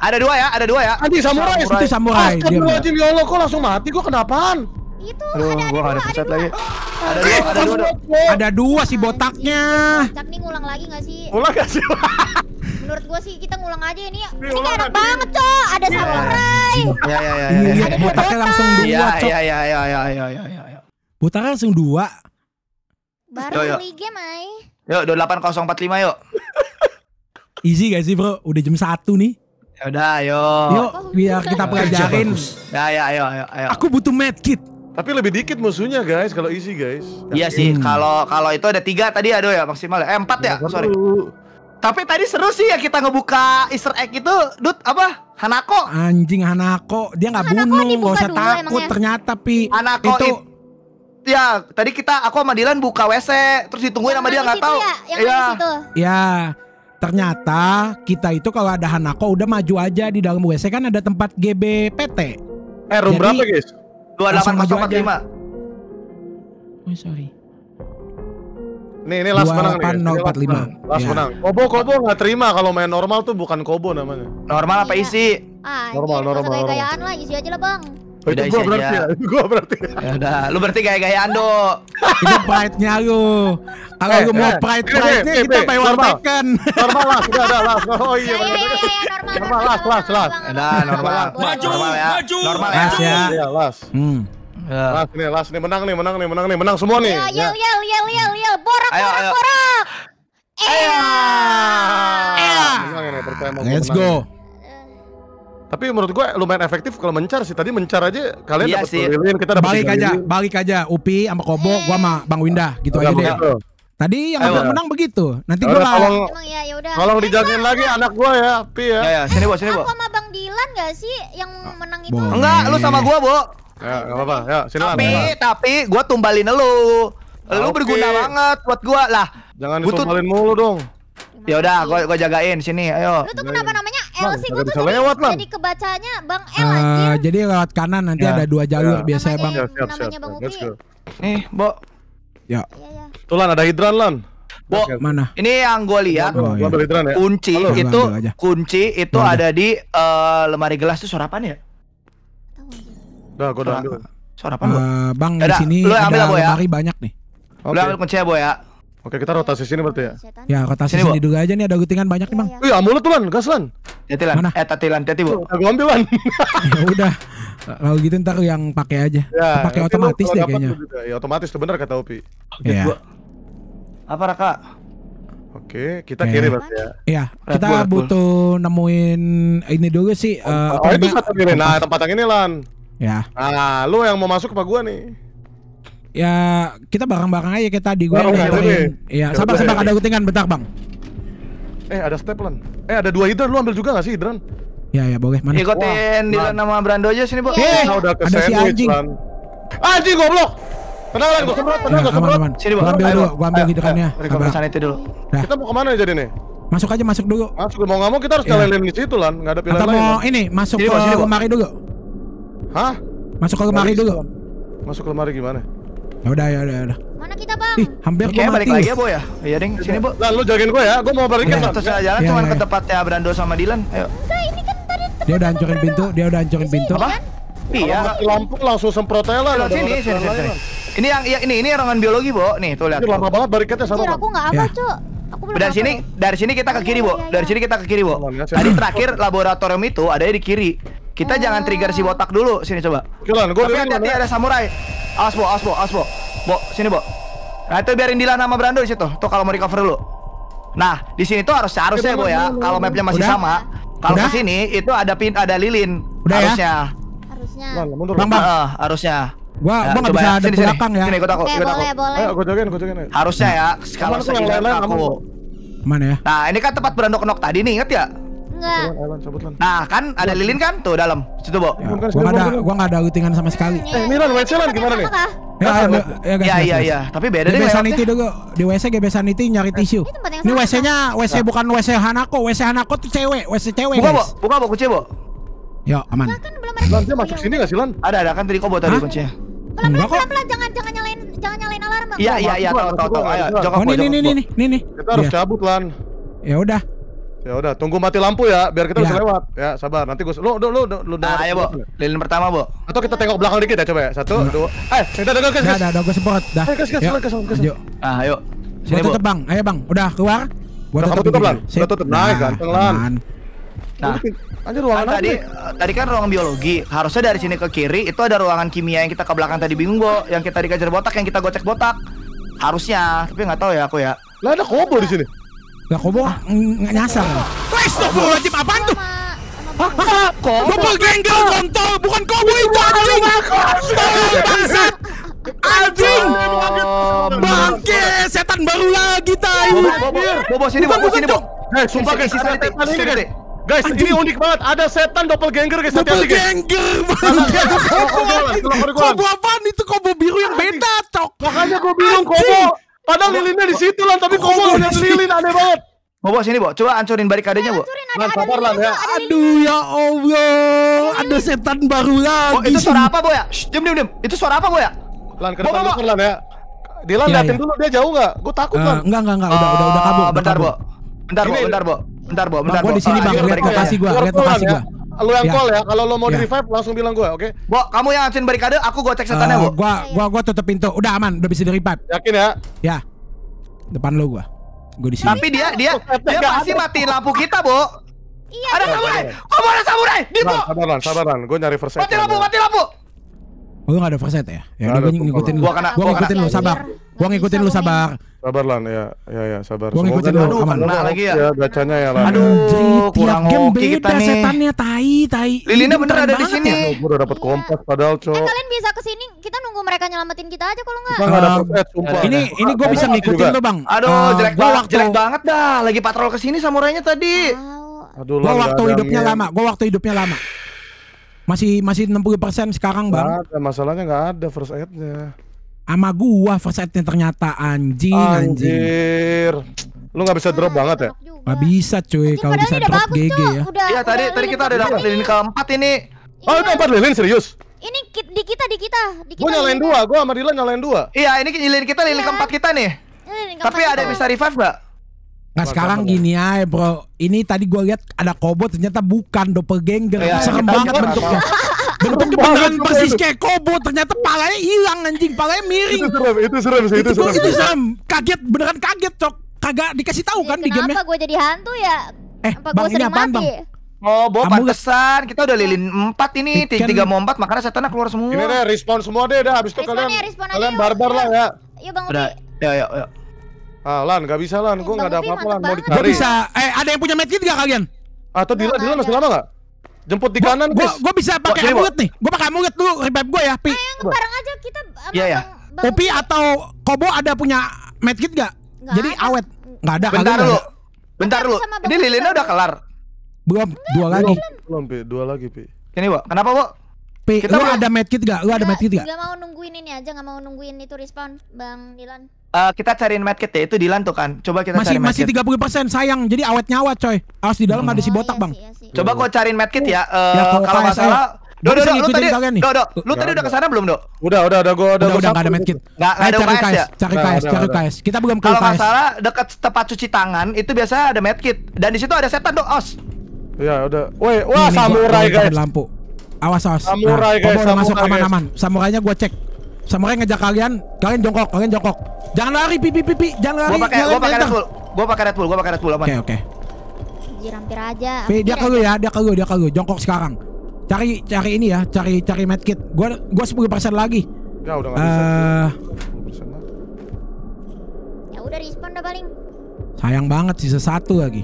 Ada dua ya, ada dua ya. Anti samurai, anti samurai. Astagfirullahaladzim, ya Allah, kok langsung mati? Gue kenapaan? Itu Aduh, ada, gua ada, dua. lagi. Ada dua, ada dua, ada dua si botaknya. ada, nih ngulang lagi gak sih? ulang gak sih? Menurut gua sih kita ngulang aja ini. Ini ada banget, Cok. Ada iya. samurai. Iya, iya, iya. Iya, iya, iya. botaknya langsung dua, Cok. Iya, iya, iya, iya, iya, iya, iya. Botaknya langsung dua. Baru beli game, Mai. Yuk, 28045 yuk. Easy gak sih bro? Udah jam satu nih. Ya udah, ayo. Yuk, biar kita pelajarin. Ya, ya, ayo, ayo, ayo. Aku butuh medkit. Tapi lebih dikit musuhnya guys kalau easy guys. Iya sih, hmm. kalau kalau itu ada tiga tadi aduh ya maksimal ya. Eh, empat ya, ya sorry. Dulu. Tapi tadi seru sih ya kita ngebuka Easter egg itu, Dud apa? Hanako. Anjing Hanako, dia nggak bunuh, nggak usah takut ternyata pi. Hanako itu it, Ya, tadi kita aku sama Dilan buka WC terus ditungguin sama dia nggak tahu. Ya, yang iya. ya. Iya. Ternyata kita itu kalau ada Hanako udah maju aja di dalam WC kan ada tempat GBPT. Eh room Jadi, berapa guys? 28045. Oh sorry. Nih ini last menang nih. 28045. Last ya. menang. Kobo Kobo nggak terima kalau main normal tuh bukan Kobo namanya. Normal apa iya. isi? Ah, normal, normal, normal. Gayaan lah, isi aja lah bang. Oh, udah itu gua berarti ya. gua berarti. Ya udah, lu berarti gaya-gayaan do. itu pride-nya lu. Kalau eh, lu mau pride-pride-nya eh, kita eh, bayar tekan. Normal lah, sudah ada lah. Oh iya. Ya, normal lah, lah, lah. Udah, normal. Maju, maju. Normal ya. Iya, las. Hmm. Las nih, las nih menang nih, menang nih, menang nih, menang semua nih. Ya, ya, ya, ya, ya, borak, borak, borak. Ayo. Ayo. Let's go. Tapi menurut gue lumayan efektif kalau mencar sih. Tadi mencar aja kalian iya dapat lilin, kita dapat balik aja, lilin. balik aja. Upi sama Kobo, gua sama Bang Winda iya. gitu aja deh. Tadi yang Ayo, menang begitu. Nanti gue lah. Tolong, iya, ya tolong dijagain lagi anak gue ya, Pi ya. Ya, ya sini bu, sini bu. sama Bang Dilan gak sih yang ah, menang itu? Enggak, lu sama gue bu. Ya, apa-apa. Ya, sini Tapi, tapi gue tumbalin lu. Ah, lu berguna banget buat gue lah. Jangan ditumbalin mulu dong. Ya udah, gue gua jagain sini. Ayo. Lu tuh kenapa namanya L sih gue tuh jadi, lewat, jadi, kebacanya Bang L uh, Jadi lewat kanan nanti ya. ada dua jalur ya. biasanya Bang. Siap, siap, namanya Bang Upi. Nih, Bo. Ya. Iya, iya. Tulan ada hidran Lan. Bo, mana? Ini yang gue lihat. Oh, iya. Kunci Halo, itu kunci itu Halo. ada di uh, lemari gelas itu sorapan ya? Udah, gue udah ambil. Sorapan uh, eh, Bang, ya di sini ada ya, lemari banyak nih. Lu ambil kunci ya, Bo ya. Oke kita rotasi sini berarti ya. Ya rotasi sini, sini aja nih ada gutingan banyak nih bang. Iya, iya. mulut tuh lan, gas lan. Jati lan. Mana? Eh tati lan, jati bu. Aku ambil lan. ya udah. Kalau gitu ntar yang pakai aja. Ya, pakai otomatis deh kayaknya. Ya otomatis tuh bener kata Upi. Iya. Ya. Apa Raka? Oke, kita okay. kiri berarti ya. Iya, eh, kita Red butuh nemuin ini dulu sih. Eh, oh, uh, oh itu satu kiri. Nah tempat yang ini lan. Ya. Nah lu yang mau masuk ke gua nih. Ya kita bareng-bareng aja kita di gue oh, ya Iya, sabar sabar ada utingan bentar, Bang. Eh, ada staplen. Eh, ada dua hidran lu ambil juga gak sih hidran? Ya ya boleh mana? Ikutin di nama Brando aja sini, Bang. Eh, ada si anjing. Anjing goblok. Tenang, gue semprot, tenang, nah, gue semprot. Sini, Bang. gue ambil dulu, gua ambil gitu kan itu dulu. Kita mau kemana jadi nih? Masuk aja masuk dulu. Masuk mau nggak mau kita harus kalian iya. yeah. di situ lan, nggak ada pilihan Atau lain. Atau mau ini masuk sini, ke sini, lemari dulu. Hah? Masuk ke lemari dulu. Masuk ke lemari gimana? Ya udah ya udah udah. Mana kita, Bang? Ih, hampir gua balik lagi ya, Bo ya. Iya, Ding. Sini, bu Lah, lu jagain gua ya. Gua mau balik balikin, atas aja jalan iya, cuman iya. ke tempatnya Brando sama dylan Ayo. Enggak, ini kan tadi Dia udah hancurin pintu, dia udah hancurin pintu. Apa? Kan? Iya. Lampu langsung semprot aja lah. Iya, sini, sini, sini. Ini yang ya, ini ini ruangan biologi, Bo. Nih, tuh lihat. Lama banget barikatnya sama. Aku enggak apa, Cuk. dari sini, dari sini kita ke kiri, Bo. Dari sini kita ke kiri, Bo. Ya, tadi terakhir laboratorium itu ada di kiri. Kita hmm. jangan trigger si botak dulu. Sini coba. Kilan, gua Tapi hati-hati ada samurai. Awas, Bo, awas, Bo, sini, Bo. Nah, itu biarin Dilan sama Brando di situ. Tuh kalau mau recover dulu. Nah, di sini tuh harus harusnya, Bo ya. Kalau mapnya masih Udah? sama, kalau ke sini itu ada pin ada lilin. Udah harusnya. Ya? Harusnya. Bang, bang. Uh, harusnya. Gua, nah, ya, gua gak bisa ada belakang ya. Sini ikut aku, ikut aku. Ayo, gue jagain, gue Harusnya ya, kalau saya aku. Mana ya? Nah, ini kan tempat Brando kenok tadi nih, inget ya? Enggak. Nah, kan ada lilin kan tuh dalam. Situ, Bo. Ya, gua enggak ada gua enggak ada utingan sama sekali. Iya. Eh, Milan, WC lan gimana nih? Ya, ya, ya, ya, Tapi beda deh. Besan itu dulu di WC gebesan itu nyari tisu. Ini WC-nya WC nah. bukan WC Hanako, WC Hanako tuh cewek, WC cewek. Buka, Bo. Buka, Bo, kunci, Bo. Yo, ya, aman. Kan belum ada. Lan, dia masuk sini enggak sih, Lan? Ada, ada kan tadi kok tadi kuncinya. Pelan-pelan, pelan-pelan, jangan jangan nyalain jangan nyalain alarm, Bang. Iya, iya, iya, tahu tahu tahu. Ayo, jangan, Oh, ini ini ini ini. Kita harus cabut, Lan. Ya udah. Ya udah, tunggu mati lampu ya, biar kita ya. bisa lewat. Ya, sabar. Nanti gue lu lu lu lu. Nah, ayo, Bu. Lilin pertama, Bu. Atau kita tengok belakang dikit ya, coba ya. Satu, nah. dua. Eh, kita dong, guys. Dah, ada dah, gue semprot. Dah. Ayo, guys, guys, guys, guys. Ah, ayo. Sini, Bu. Bang. Ayo, Bang. Udah keluar. Gua udah kamu tutup, Lan. Udah tutup. Nah, ganteng, Lan. Nah, anjir ruangan kan tadi apa? tadi kan ruangan biologi. Harusnya dari sini ke kiri itu ada ruangan kimia yang kita ke belakang tadi bingung, Bo. Yang kita dikejar botak, yang kita gocek botak. Harusnya, tapi nggak tahu ya aku ya. Lah ada kobo di sini. Yakobo nggak nyasar. Ya? Wes, astagfirullahaladzim, apaan tuh? Double gengel kontol, bukan kobo itu anjing. Tolong bangsat. Anjing. Bangke, setan baru lagi tai. Bobo sini, bobo sini, bobo. Hei eh, sumpah guys, sisa detik, sisa detik. Guys, ini unik banget. Ada setan doppelganger guys. Double Doppelganger. Kobo apa? itu? Kobo biru yang beda, cok. Makanya gue bilang kobo. Padahal lilinnya di situ lah, tapi kok mau lihat lilin aneh banget. Mau bawa sini, Bu. Coba hancurin barikadenya, Bu. Lan, sabar lah ya. Aduh ya Allah, ada setan baru lagi. Oh, itu suara apa, Bu ya? diam diam diam. Itu suara apa, Bu ya? Lan, ke depan Lan ya. Dilan ya, liatin ya. dulu dia jauh nggak? Gue takut uh, eh, kan. Enggak enggak enggak, udah udah udah oh, kabur. Bentar, Bo. Bentar, Bo. Bentar, Bo. Bentar, Bo. Bentar, Bo. Gua di sini, Bang. Lihat lokasi gua, lihat lokasi gua. Ya lu yang ya. call ya. Kalau lo mau ya. di revive langsung bilang gue, oke? Okay? Bo, kamu yang ngacin barikade, aku gue cek setannya, uh, Bo. Gua gua gua tutup pintu. Udah aman, udah bisa di revive. Yakin ya? Ya. Depan lo gua. Gua di sini. Tapi dia dia dia pasti matiin lampu kita, Bo. Iya. Ada samurai. Kok oh, ada samurai. Di Bo. Sabaran, sabaran. Gua nyari first Mati lampu, mati lampu. Oh, lu gak ada first ya? Ya udah gua ngikutin lu. Gua kena gua ngikutin lu, sabar. Gua ngikutin lu sabar. Sabar lan ya. Ya ya sabar. Gua ngikutin lu. Aduh, nah, lagi ya. Ya bacanya ya lan. Aduh, kurang game beda setannya tai tai. Lilina bener ada di sini. Ya. Gua udah dapat iya. kompas padahal, kan Cok. Eh kalian bisa ke sini, kita nunggu mereka nyelamatin kita aja kalau enggak. Enggak dapat pet, um, sumpah. Ini ini gua bisa ngikutin lu, Bang. Aduh, uh, jelek banget, jelek banget dah. Lagi patrol ke sini samurainya tadi. Aduh, gua waktu hidupnya lama, gua waktu hidupnya lama. Masih masih 60% sekarang, Bang. Gak ada, masalahnya nggak ada first aid-nya. Sama gua first ternyata anjing, anjing. Anjir. Lu gak bisa drop banget ya? Gak bisa cuy, kalau bisa drop GG ya. Iya tadi tadi kita ada dapat lilin keempat ini. Oh, itu empat lilin serius? Ini di kita, di kita, di kita. Gua nyalain dua, gua sama Dilan nyalain dua. Iya, ini lilin kita, lilin iya. keempat kita nih. Tapi ada bisa revive gak? Nah sekarang gini aja bro Ini tadi gue lihat ada kobot ternyata bukan doppelganger ya, Serem iya, banget iya. bentuknya Beneran persis kayak kobo, ternyata palanya hilang anjing, palanya miring. Itu serem, itu serem itu, itu serem. Itu serem, kaget, beneran kaget, Cok. Kagak dikasih tahu iya, kan di game Kenapa gue jadi hantu ya? Eh, Bang ini apaan, Bang? Oh, bawa pantesan. Kita udah lilin iya. empat ini, Tiga, tiga mau saya makanya setannya keluar semua. Ini deh, respon semua deh, dah. Habis itu respon kalian, ya, respon kalian barbar lah ya. Yuk, Bang Udah, Ya, ya, ya. Ah, Lan, gak bisa, Lan. Eh, gue gak ada apa-apa, Lan. Mau dicari. Gak bisa. Eh, ada yang punya medkit gak kalian? Atau Dila, Dila masih lama gak? jemput di kanan gua, gua, gua bisa pakai amulet nih gua pakai amulet dulu revive gua ya pi ayo bareng aja kita eh, iya iya tapi atau Kobo ada punya medkit gak? Nggak Jadi ada. awet Gak ada Bentar lu Bentar lu Ini lilinnya udah kelar Belum Dua lagi Belum Pi Dua lagi Pi Ini Kenapa kok Pi, kita lu ada medkit gak? Lu ada medkit gak? Gak mau nungguin ini aja Gak mau nungguin itu respon Bang Dilan Uh, kita cariin medkit ya itu di lantuk kan. Coba kita masih, cari masih tiga puluh persen sayang. Jadi awet nyawa coy. Awas di dalam hmm. ada si botak oh, bang. Iya iya Coba gua cariin medkit ya. Uh, ya kalau nggak salah. Do, do, do, lu tadi, do, do, lu tadi udah kesana belum, do? Udah, udah, udah, gua udah, udah, udah, gak ada medkit. Gak, ada UKS ya? Cari KS, cari KS. Kita belum ke Kalau nggak salah, dekat tempat cuci tangan itu biasa ada medkit. Dan di situ ada setan, do, os. Iya, udah. Woi, wah samurai guys. Lampu. Awas, awas. Samurai nah, guys, udah Masuk aman-aman. Samurainya gua cek. Sama kayak ngejak kalian, kalian jongkok, kalian jongkok. Jangan lari pipi pipi, jangan lari. Gua pakai gua pakai Red Bull. Gua pakai Red Bull, gua pakai Red Bull Oke, okay, oke. Okay. hampir aja. Pi, dia ke lu ya, dia ke lu, dia ke lu. Jongkok sekarang. Cari cari ini ya, cari cari medkit. Gua gua persen lagi. Ya udah nggak bisa. Uh, ya udah respon udah paling. Sayang banget sisa satu lagi.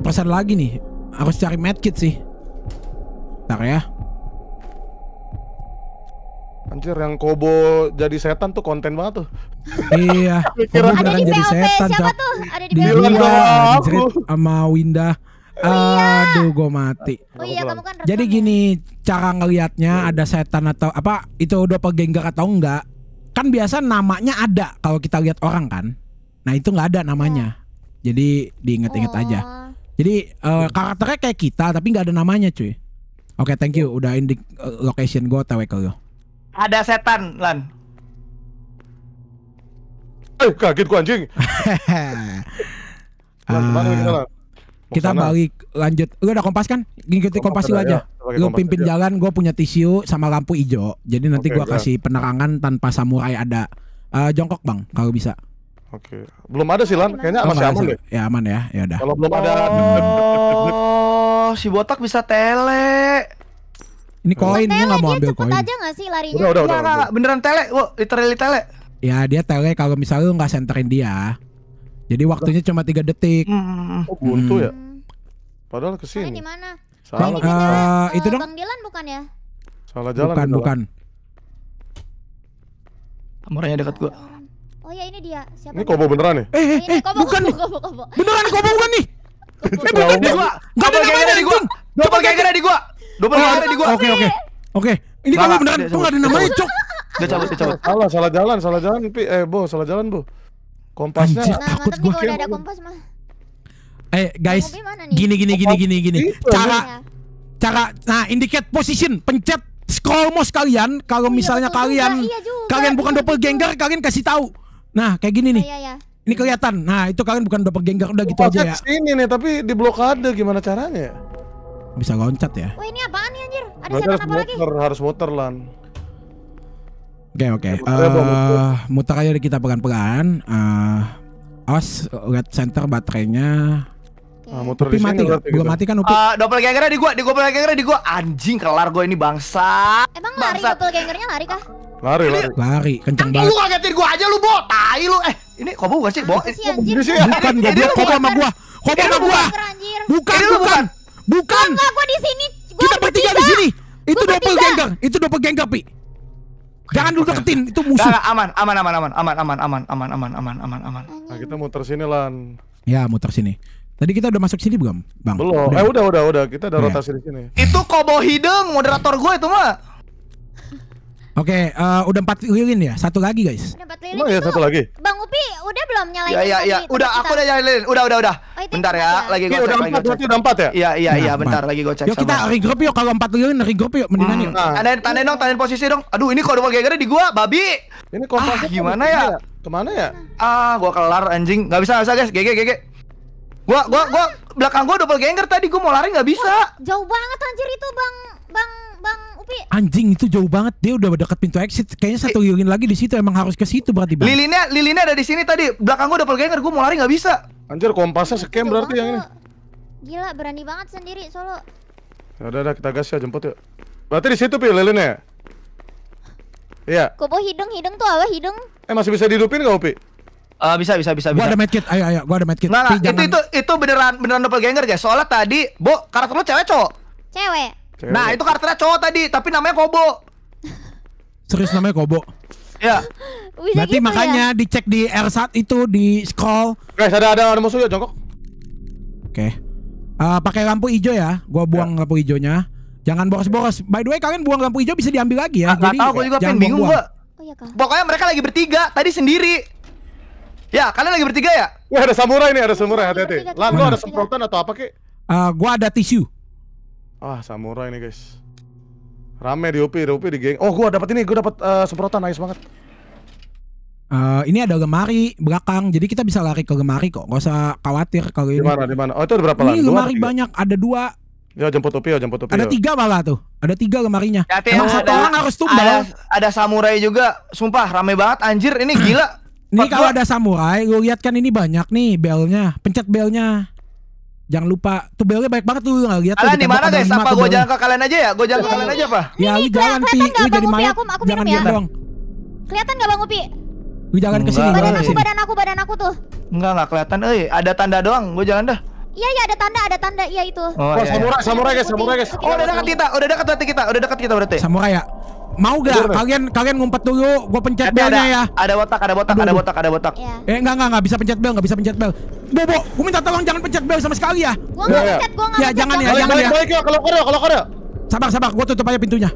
persen lagi nih. Harus cari medkit sih. Ntar ya. Anjir yang Kobo jadi setan tuh konten banget tuh. iya. Kobo di jadi setan. Siapa cok. tuh? Ada di BLP. Iya, sama Winda. Oh, iya. Aduh, gue mati. Oh iya, kamu kan. Jadi ya? gini, cara ngelihatnya iya. ada setan atau apa itu udah pegenggak atau enggak? Kan biasa namanya ada kalau kita lihat orang kan. Nah, itu nggak ada namanya. Iya. Jadi diinget-inget oh. aja. Jadi uh, karakternya kayak kita tapi nggak ada namanya, cuy. Oke, okay, thank you udah indik eh, location gue tahu ya lo ada setan lan eh kaget gua anjing uh, kita, eh, balik lanjut lu ada kompas kan Gini kompas, lu ya. aja ya, lu pimpin jalan Gua punya tisu sama lampu hijau jadi nanti okay, gua kasih penerangan tanpa samurai ada eh, jongkok bang kalau bisa Oke. Belum ada sih Lan, kayaknya masih aman deh. Ya aman ya, ya udah. Kalau belum ada Oh, si botak bisa tele. Ini koin, lu enggak mau ambil koin. Tele aja enggak sih larinya? Udah, udah, udah. Iya, udah, udah. Beneran tele, wo, literally tele. Ya dia tele kalau misalnya lu enggak senterin dia. Jadi waktunya cuma 3 detik. Hmm, hmm, hmm. Oh, buntu ya. hmm. Padahal ke sini. Di mana? Salah. Bang, uh, uh, itu eh, dong. Bang Dilan bukan ya? Salah jalan. Bukan, bukan. Amornya dekat gua. Oh ya ini dia. Siapa? Ini kobo beneran nih. Eh, eh, eh, kobo, bukan kobo, nih. kobo, kobo. kobo. Beneran kobo bukan nih. Kobo. Eh, bukan di gua. Enggak ada Double ganger di gua. Double gara-gara di gua. Double oh, ada di gua. Oke oke. Oke. Ini kamu beneran tuh enggak ada namanya, Cok. Dia cabut, dia cabut. Salah, salah jalan, salah jalan, Pi. Eh, Bo, salah jalan, Bu. Kompasnya takut gua. Kalau ada kompas mah. Eh, guys. Gini gini gini gini gini. Cara iya. cara nah indicate position, pencet scroll mouse kalian kalau iya, misalnya kalian iya kalian bukan double doppelganger, kalian kasih tahu. Nah, kayak gini nih. Ini kelihatan. Nah, itu kalian bukan double doppelganger udah gitu aja ya. Ini nih, tapi diblokade? gimana caranya? Ya? Bisa loncat ya? Wah ini apaan nih anjir? Ada Berarti setan apa lagi? Harus muter lan. Oke oke. Eh, muter eh, aja kita pelan-pelan. Uh, eh, awas red center baterainya. Okay. Uh, Upi mati gak? Gitu. Belum mati kan Upi? Uh, eh, doppelgangernya di gua, di doppelgangernya di gua. Anjing kelar gua ini bangsa. Emang lari bangsa. doppelgangernya lari kah? Lari, lari. Lari, kenceng banget. Lu ngagetin gua aja lu, Bo. Tai lu. Eh, ini kobo gua sih, Bo? Ini sih, Bukan, gua kobo sama gua. Kobo sama gua. Bukan, bukan. Bukan. Enggak, gua di sini. Kita bertiga di sini. Itu double doppelganger. Itu double doppelganger, Pi. Jangan dulu deketin, itu musuh. Enggak, aman, aman, aman, aman, aman, aman, aman, aman, aman, aman, aman, aman. Nah, kita muter sini, Lan. Ya, muter sini. Tadi kita udah masuk sini belum, Bang? Belum. Udah. Eh, udah, udah, udah. Kita udah rotasi di sini. Itu kobo hidung moderator gue itu mah. Oke, okay, uh, eh, udah empat lilin ya? Satu lagi guys. Udah empat lilin. Oh, ya, satu lagi. Bang Upi, udah belum nyalain? Iya iya ya. Udah, aku udah nyalain Udah udah udah. Oh, bentar ya, lagi iya, gue cek. Udah empat, berarti udah empat ya? Iya iya iya, nah, bentar lagi gue cek. Yuk kita regroup yuk kalau empat lilin regroup yuk mendingan hmm. yuk. Nah. Tandain tandain dong, tandain posisi dong. Aduh, ini kode mau gara di gua, babi. Ini kompas ah, kan gimana ya? ya? Kemana ya? Ah, gua kelar anjing. Gak bisa gak bisa guys, Gege gege. Gua gua gua belakang gua double ganger tadi gua mau lari gak bisa. Jauh banget anjir itu, Bang. Bang Bang Upi. Anjing itu jauh banget. Dia udah dekat pintu exit. Kayaknya satu lilin lagi di situ emang harus ke situ berarti. Bang. Lilinnya lilinnya ada di sini tadi. Belakang gua ganger gua mau lari nggak bisa. Anjir kompasnya scam berarti yang ini. Gila berani banget sendiri solo. Ya udah kita gas ya jemput yuk. Berarti di situ Pi lilinnya. Iya. Kopo hidung hidung tuh apa hidung? Eh masih bisa dihidupin gak Upi? Uh, eh, bisa bisa bisa gua bisa. ada medkit. Ayo ayo gua ada medkit. Nah, nah itu jangan... itu itu beneran beneran ganger guys. Soalnya tadi, Bo, karakter lu cewek cowok? Cewek. Cewek. Nah itu karakternya cowok tadi, tapi namanya Kobo. Serius namanya Kobo? Iya. Berarti gitu ya? makanya ya? dicek di R1 itu di scroll. Guys ada ada ada musuh ya jongkok. Oke. Okay. Uh, eh, pakai lampu hijau ya. Gua buang ya. lampu hijaunya. Jangan boros-boros. By the way kalian buang lampu hijau bisa diambil lagi ya. Nah, Jadi, tahu, juga pengen bingung gua. Oh, iya, Pokoknya mereka lagi bertiga, tadi sendiri. Ya, kalian lagi bertiga ya? Wah, ada samurai nih, ada samurai, hati-hati. Lah, lu ada semprotan atau apa, Ki? Uh, gua ada tisu. Ah, samurai nih, guys. Rame di OP, di OP di geng. Oh, gua dapat ini, gua dapat uh, eh, semprotan nice banget. Uh, ini ada lemari belakang, jadi kita bisa lari ke lemari kok. Gak usah khawatir kalau ini. Dimana, dimana? Oh, itu ada berapa lagi? Ini lemari banyak, ada dua. Ya jemput topi, ya jemput topi. Ada yo. Ya. tiga malah tuh. Ada tiga lemarinya. Hati Emang satu orang harus tumbal. Ada, ada samurai juga. Sumpah rame banget anjir. Ini gila. Ini kalau ada samurai, gua lihat kan ini banyak nih belnya, pencet belnya. Jangan lupa tuh belnya banyak banget tuh nggak lihat. Alan di mana guys? Apa gue jalan ke kalian aja ya? Gue jalan ke iya. kalian aja apa? Ya lu jalan pi, lu jadi mayat. Jangan ya? diam dong. Kelihatan nggak bang Upi? Lu jalan ke sini. Badan aku, badan aku, badan aku tuh. Enggak nggak kelihatan. Eh ada tanda doang. Gue jalan dah. Iya iya ada tanda ada tanda iya itu. Oh, iya, samurai iya. samurai guys samurai guys. Oh udah dekat kita udah dekat berarti kita udah dekat kita berarti. Samurai ya. Mau gak? Kalian kalian ngumpet dulu, gua pencet Tapi belnya ada, ya. Ada botak, ada botak, Aduh. ada botak, ada botak. Ya. Eh enggak enggak enggak bisa pencet bel, enggak bisa pencet bel. Bobo, gua minta tolong jangan pencet bel sama sekali ya. Gua enggak iya, iya. pencet, gue enggak. Ya jangan ya, jangan ya. Balik, balik, kalau kore, kalau kore. Sabar, sabar, gua tutup aja pintunya.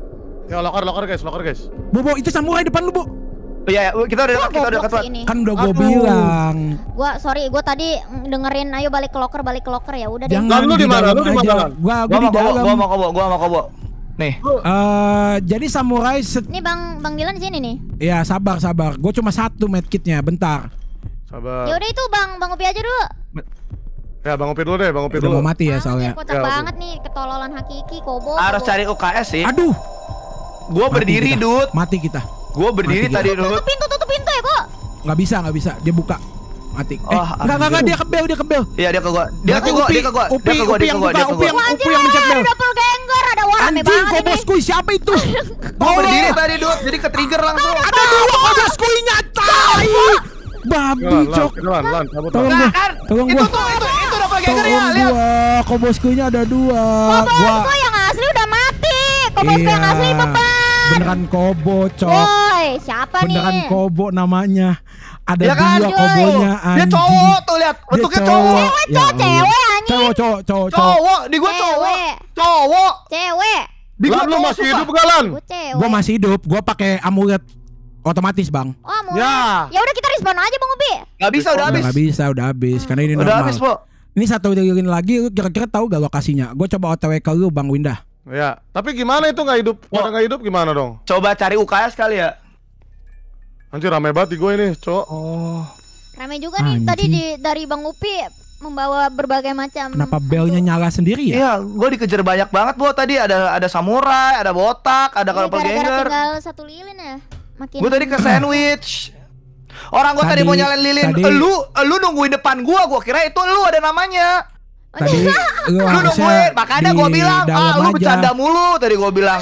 Ya locker, locker guys, locker guys. Bobo, itu samurai depan lu, Bu. Oh, iya, ya, kita udah kita udah dekat. Kan udah gue bilang. Gua sorry, gua tadi dengerin ayo balik ke locker, balik ke locker ya udah deh. Jangan lu di mana? Lu di mana? Gua gua di dalam. Gua mau kobo, gua mau kobo. Nih. Uh, jadi samurai set... Ini Bang Bang Dilan di sini nih. Iya, sabar sabar. Gue cuma satu medkitnya, bentar. Sabar. Ya udah itu Bang, Bang Upi aja dulu. Ya Bang Upi dulu deh, Bang Upi dulu. Udah mau mati ya soalnya. Ya, kocak ya, banget nih ketololan Hakiki, Kobo. Harus cari UKS sih. Aduh. gue berdiri, dude. Mati kita. gue berdiri tadi, dulu. Tutup pintu, tutup pintu ya, bu Gak bisa, gak bisa. Dia buka atik. Eh, oh, enggak enggak dia kebel dia kebel. Iya, dia ke gua. Dia ke gua, dia ke gua. Upi, dia ke gua, dia ke gua, dia ke gua. Upi yang upi yang mencet bel. Doppelganger ada warna banget. Anjing, siapa itu? Gua berdiri tadi, dua Jadi ke trigger langsung. Ada dua kobosku nyata. Babi cok. Tolong gua. Tolong gua. Itu itu itu itu doppelganger ya, lihat. nya ada dua. Kobosku yang asli udah mati. Kok Kobosku yang iya. asli beban. Beneran kobo, cok siapa Beneran nih? Beneran Kobo namanya. Ada ya kan? dua kobonya. Anjing. Dia cowok tuh lihat, bentuknya cowok. Cewek, cowok, ya cewek anjing. Cowok, cowok, cowok. Cowok, di gua cowok. Cowok. Cewek. Di gua lu masih hidup galan. Gua masih hidup, gua pakai amulet otomatis bang. Oh, ya. Ya udah kita respon aja bang Ubi. Gak bisa udah habis. Gak bisa udah habis karena ini udah normal. Udah habis Ini satu diurin lagi, lu kira-kira tahu gak lokasinya? Gue coba otw ke lu bang Winda. Ya, tapi gimana itu nggak hidup? Orang nggak hidup gimana dong? Coba cari UKS kali ya. Anjir rame banget di gue ini, cok. Oh. Rame juga nih tadi di dari Bang Upi membawa berbagai macam. Kenapa belnya nyala sendiri ya? Iya, gue dikejar banyak banget buat Tadi ada ada samurai, ada botak, ada kalau pergi gara tinggal satu lilin ya. Makin. Gue tadi ke sandwich. Orang gue tadi, mau nyalain lilin. Tadi, lu lu nungguin depan gue, gue kira itu lu ada namanya. Tadi lu, lu nungguin, makanya gue bilang, ah lu bercanda mulu. Tadi gue bilang.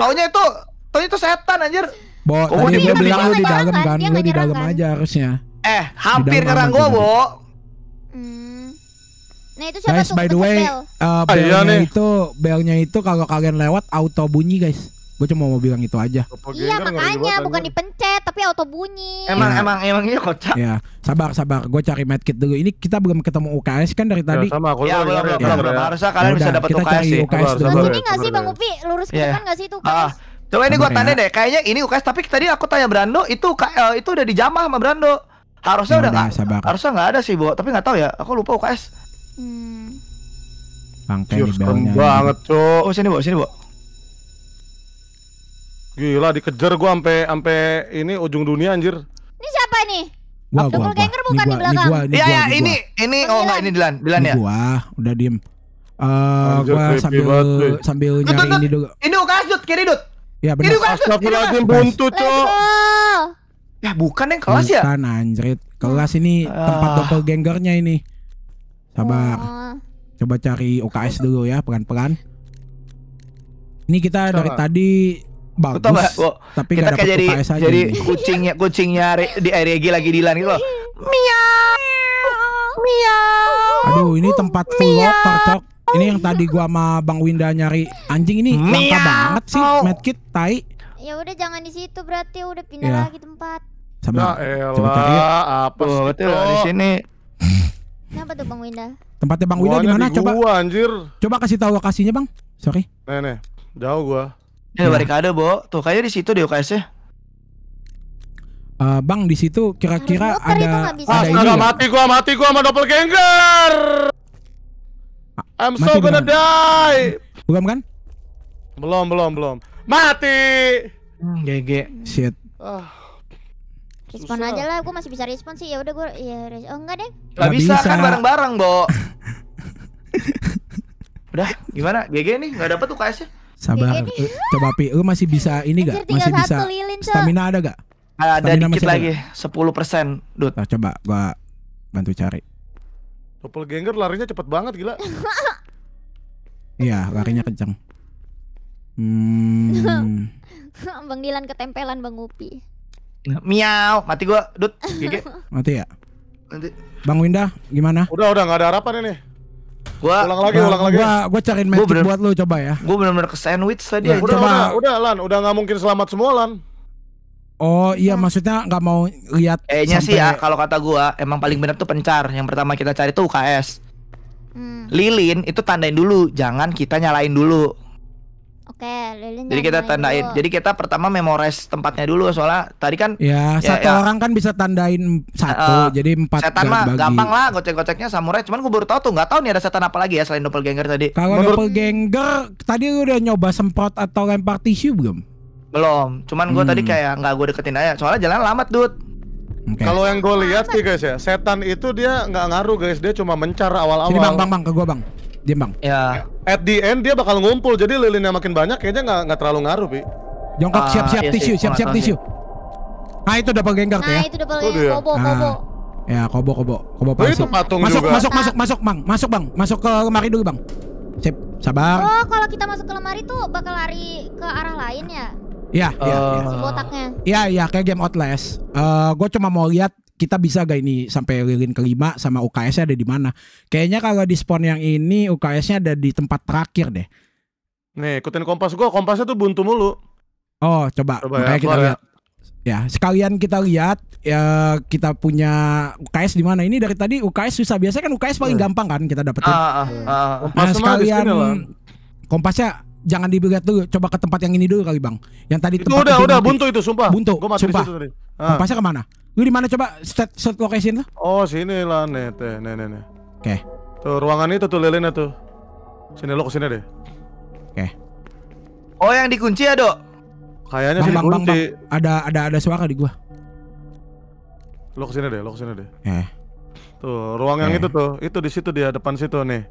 Taunya itu, taunya itu setan anjir. Bo, oh, tadi gue bilang lu di dalam kan, kan lu di dalam kan? aja harusnya. Eh, hampir nyerang gue, Bo. Hmm. Nah itu siapa guys, by the way, bel. uh, ah, iya belnya iya itu belnya itu kalau kalian lewat auto bunyi guys. Gue cuma mau bilang itu aja. Iya makanya bukan dipencet tapi auto bunyi. Emang ya. emang emang ini iya, kocak. Ya sabar sabar, gue cari medkit dulu. Ini kita belum ketemu UKS kan dari ya, tadi. Sama aku ya, belum belum belum. Harusnya kalian ya bisa dapat UKS sih. UKS dulu. Ini nggak sih Bang Upi lurus ke iya. depan nggak sih itu ah. UKS? Coba ini gue tanya ya. deh, kayaknya ini UKS tapi tadi aku tanya Brando itu UKL eh, itu udah dijamah sama Brando. Harusnya ya udah nggak, harusnya nggak ada sih, bu, Tapi nggak tahu ya, aku lupa UKS. Hmm. Bangke nih belnya. banget, Cok. Oh, sini, Bu. sini, Bu. Gila dikejar gua sampai sampai ini ujung dunia anjir. Ini siapa nih? Gua, gua, gua, Ganger bukan gua, di belakang. Iya, ya, ini ini oh enggak oh, ini Dilan, Dilan ya. Gua udah diem. Eh, uh, gua sambil sambil nyari ini dulu. Ini UKS, Dut, kiri, Dut. Ya benar. Itu kan buntu, Cok. Ya bukan yang kelas ya? Bukan anjrit. Kelas ini tempat tempat ah. doppelgangernya ini. Sabar. Oh. Coba cari UKS dulu ya pelan-pelan. Ini kita dari tadi bagus, Betul, Bo, tapi kita kayak jadi jadi ini. kucingnya kucingnya re, di Eregi lagi Dilan gitu loh. Miau. Miau. Aduh, ini tempat full water, Cok. Ini yang tadi gua sama Bang Winda nyari anjing ini langka banget sih medkit tai. Ya udah jangan di situ berarti udah pindah ya. lagi tempat. Sama. Nah, coba cari. Ya. Apa oh, betul di sini. Kenapa tuh Bang Winda? Tempatnya Bang Winda di mana? Coba. Gua, anjir. Coba kasih tahu lokasinya, Bang. Sorry. Nih, nih. Jauh gua. Ini ya. barikade, Bo. Tuh kayaknya di situ di UKS-nya. Uh, eh, bang di situ kira-kira ada ada ah, ini mati gua mati gua sama doppelganger. I'm so gonna dimana? die. Belum kan? Belum, belum, belum. Mati. Hmm, GG. Shit. Ah. Respon aja lah, gue masih bisa respon sih. Ya udah gue, ya oh enggak deh. Gak, bisa, bisa, kan bareng-bareng, Bo. udah, gimana? GG nih, nggak dapet UKS-nya. Sabar, eh, coba Pi, lu masih bisa ini gak? Masih bisa lilin, stamina ada gak? Ada stamina dikit lagi, sepuluh persen, Dut. Nah, coba gua bantu cari ganger larinya cepet banget gila. Iya, larinya kencang. Hmm. Bang Dilan ketempelan Bang Upi. Miau, mati gua, Dut. Gigi. Mati ya? Nanti. Bang Winda, gimana? Udah, udah enggak ada harapan ini. Gua ulang lagi, ulang lagi. Gua gua cariin match buat lu coba ya. Gua benar-benar ke sandwich tadi. ya. Udah, coba. udah, udah Lan, udah enggak mungkin selamat semua Lan. Oh iya, iya maksudnya nggak mau lihat. Kayaknya sampai... sih ya kalau kata gua emang paling benar tuh pencar. Yang pertama kita cari tuh UKS. Hmm. Lilin itu tandain dulu, jangan kita nyalain dulu. Oke, lilin. Jadi kita tandain. Dulu. Jadi kita pertama memores tempatnya dulu soalnya tadi kan ya, ya satu ya, orang kan bisa tandain satu, uh, jadi empat. Setan mah gampang lah gocek-goceknya samurai. Cuman gue baru tahu tuh nggak tahu nih ada setan apa lagi ya selain doppelganger tadi. Kalau doppelganger tadi udah nyoba semprot atau lempar tisu belum? Belum, cuman gue hmm. tadi kayak nggak gue deketin aja. Soalnya jalan lambat, dud. Okay. Kalau yang gue lihat sih guys ya, setan itu dia nggak ngaruh guys, dia cuma mencar awal-awal. Ini bang, bang, bang, ke gue bang, dia bang. Ya. Yeah. At the end dia bakal ngumpul, jadi lilinnya makin banyak, kayaknya nggak nggak terlalu ngaruh bi. Jongkok uh, siap-siap iya tisu, siap-siap tisu. Ah itu double genggar tuh ya. Nah itu double genggar, kobo, ah. kobo. Ya kobo, kobo, kobo pasti. Itu patung masuk, juga. Masuk, masuk, masuk, bang, masuk bang, masuk ke lemari dulu bang. Sip, sabar. Oh kalau kita masuk ke lemari tuh bakal lari ke arah lain ya? Iya, iya. Uh, ya. ya, ya. Eh, botaknya. Iya, iya kayak game Outlast. Uh, eh, gue cuma mau lihat kita bisa gak ini sampai lilin kelima sama UKS-nya ada di mana. Kayaknya kalau di spawn yang ini UKS-nya ada di tempat terakhir deh. Nih, ikutin kompas gua. Kompasnya tuh buntu mulu. Oh, coba. coba ya, Makanya ya, kita lihat. Ya. ya, sekalian kita lihat ya kita punya UKS di mana. Ini dari tadi UKS susah. biasa kan UKS paling iya. gampang kan kita dapetin. Ah, ah, ah. Kompas nah, sekalian kompasnya jangan dilihat dulu, coba ke tempat yang ini dulu kali bang. Yang tadi itu udah udah buntu itu sumpah. Buntu. Gua sumpah. Di situ Ah. kemana? Lu di mana coba set set lokasi lah? Oh sini lah nih teh nih nih nih. Oke. Okay. Tuh ruangan itu tuh lilinnya tuh. Sini lo kesini deh. Oke. Okay. Oh yang dikunci ya dok? Kayaknya sih bang, Bang, bang, Ada ada ada suara di gua. Lo kesini deh, lo kesini deh. Eh. Tuh ruang eh. yang itu tuh, itu di situ dia depan situ nih.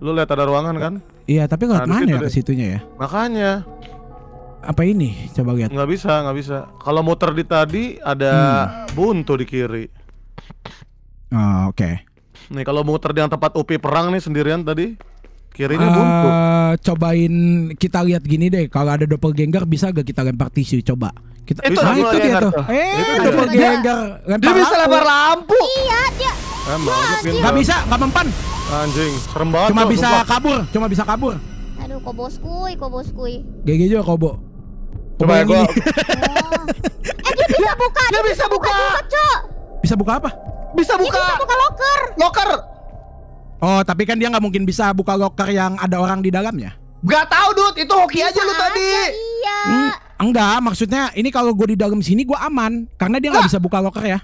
Lu lihat ada ruangan kan? Iya, tapi nggak nah, mana ya ke situnya ya? Makanya. Apa ini? Coba lihat. Nggak bisa, nggak bisa. Kalau muter di tadi ada hmm. buntu di kiri. Oh, oke. Okay. Nih kalau muter di yang tempat UPI perang nih sendirian tadi. Kirinya uh, buntu. Eh, cobain kita lihat gini deh. Kalau ada double genggar bisa gak kita lempar tisu coba? Kita itu, nah, itu dia tuh. Eh, double Dia, dia bisa lempar lampu. Iya, dia Emang Gak bisa, gak mempan Anjing, serem banget Cuma bisa sumpah. kabur, cuma bisa kabur Aduh, koboskuy, koboskuy GG juga kobo Coba ya gua Eh dia bisa buka, dia, dia bisa, bisa buka, buka Bisa buka apa? Bisa buka Dia bisa buka locker Locker Oh, tapi kan dia nggak mungkin bisa buka locker yang ada orang di dalamnya. Gak tau, Dut. Itu hoki bisa aja lu tadi. Aja, iya. Hmm, enggak, maksudnya ini kalau gue di dalam sini gue aman karena dia nggak bisa buka locker ya.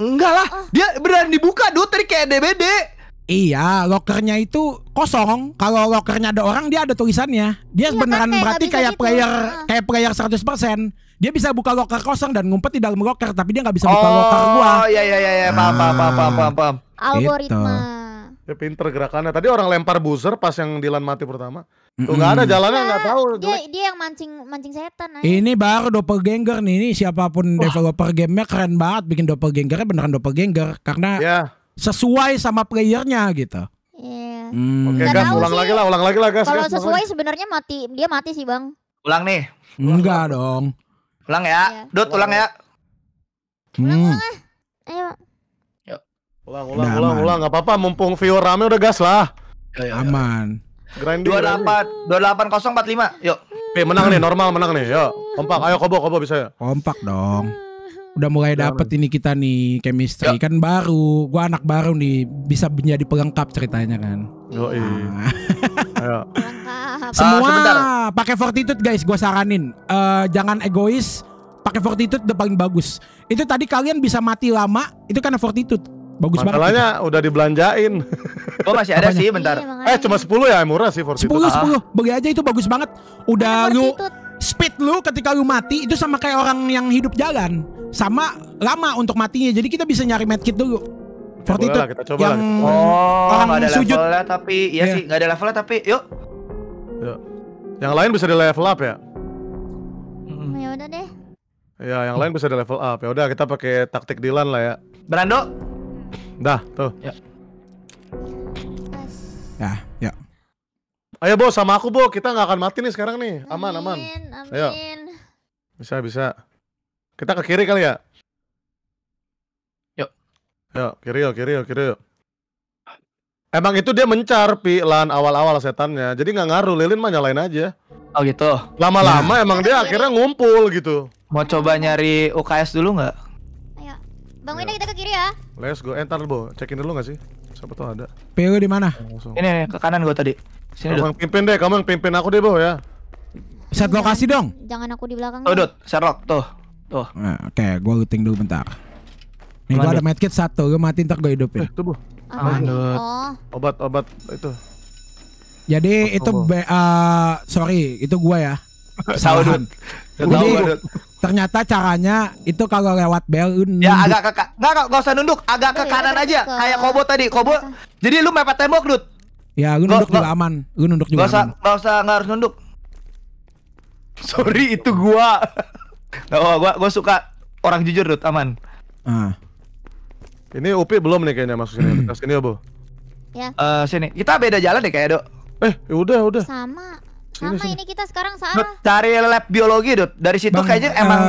Enggak lah, oh. dia berani dibuka dulu tadi kayak DBD. Iya, lokernya itu kosong. Kalau lokernya ada orang, dia ada tulisannya. Dia iya, kan beneran kan, berarti gitu. kayak player uh. kayak player 100%. Dia bisa buka loker kosong dan ngumpet di dalam loker, tapi dia nggak bisa oh, buka loker gua. Oh, iya iya iya, iya. paham paham paham paham paham. Algoritma. Gitu. Ya pinter gerakannya. Tadi orang lempar buzzer pas yang Dilan mati pertama. Tuh nggak ada jalannya nggak tahu. Dia, dia yang mancing mancing setan. Aja. Ini baru doppelganger nih. Ini siapapun Wah. developer gamenya keren banget bikin doppelgangernya beneran doppelganger karena yeah. sesuai sama playernya gitu. Yeah. Hmm. Oke, okay, Gas, ulang sih. lagi lah, ulang lagi lah, Gas. Kalau sesuai sebenarnya mati, dia mati sih, Bang. Ulang nih. Ulang, Enggak dong. Ulang ya. Yeah. Dot ulang, ulang ya. Hmm. Ulang, ulang ah. Ayo. Yuk. Ulang, ulang, udah ulang, aman. ulang, nggak apa-apa. Mumpung viewer rame udah gas lah. ya, aman. Ya. Grinding. 28 28045. Yuk. Oke, eh, menang nih normal menang nih. Yuk. Kompak. Ayo kobo kobo bisa ya. Kompak dong. Udah mulai dapet ini kita nih chemistry Yo. kan baru. Gua anak baru nih bisa menjadi pelengkap ceritanya kan. Yo. Nah. Ayo. Ah, Semua uh, pakai fortitude guys, gua saranin. Uh, jangan egois, pakai fortitude udah paling bagus. Itu tadi kalian bisa mati lama, itu karena fortitude bagus banget. Makalahnya gitu. udah dibelanjain. Oh masih ada Apanya? sih bentar. Iya, eh cuma 10 ya murah sih Fortitude. 10 10 bagi aja itu bagus banget. Udah lu speed lu ketika lu mati itu sama kayak orang yang hidup jalan. Sama lama untuk matinya. Jadi kita bisa nyari medkit dulu. Fortitude ya, lah, kita coba yang Oh, orang ada sujud. levelnya tapi iya yeah. sih nggak ada levelnya tapi yuk. Yuk. Yang lain bisa di level up ya? Hmm. Ya udah deh. Ya, yang lain bisa di level up. Ya udah kita pakai taktik Dilan lah ya. Brando, Dah, tuh. Ya. Ya, ya. Ayo bos sama aku Bo, kita nggak akan mati nih sekarang nih. Aman, amin, aman. Amin. Ayo. Bisa, bisa. Kita ke kiri kali ya? Yuk. Yuk, kiri yuk, kiri yuk, kiri yuk. Emang itu dia mencar pilan awal-awal setannya. Jadi nggak ngaruh, lilin mah nyalain aja. Oh gitu. Lama-lama ya. emang dia akhirnya ngumpul gitu. Mau coba nyari UKS dulu nggak? Ayo. Bang Winda kita ke kiri ya. Let's go. Entar eh, bo, cekin dulu gak sih? Siapa tau ada. PO di mana? Ini nih, ke kanan gua tadi. Sini kamu yang pimpin deh, kamu yang pimpin aku deh bo ya. Set lokasi dong. Jangan aku di belakang. Tuh, set Sherlock, tuh. Tuh. Nah, oke, okay, gua looting dulu bentar. Nih gua ada medkit satu, gua matiin ntar gua hidupin. Eh, tuh, Bu. Ah, iya. Oh. Obat-obat itu. Jadi oh, itu oh. uh, sorry, itu gua ya. Saudut. Dot. Ternyata caranya itu kalau lewat bel ya, nunduk. Ya agak ke enggak gak usah nunduk, agak ke iya, kanan aja kayak Kobo tadi. Kobo. Jadi lu mepet tembok, dud. Ya, lu nunduk gak, juga aman. Lu nunduk juga. Gak usah aman. gak usah gak harus nunduk. Sorry itu gua. oh, gua gua suka orang jujur, dud. aman. Ah. Ini Upi belum nih kayaknya masukin ke sini, Bu. Ya. Eh, uh, sini. Kita beda jalan deh kayak, Dok. Eh, ya udah, udah. Sama. Sama sini, ini kita sekarang saat cari lab biologi, Dut. Dari situ Bang, kayaknya uh, emang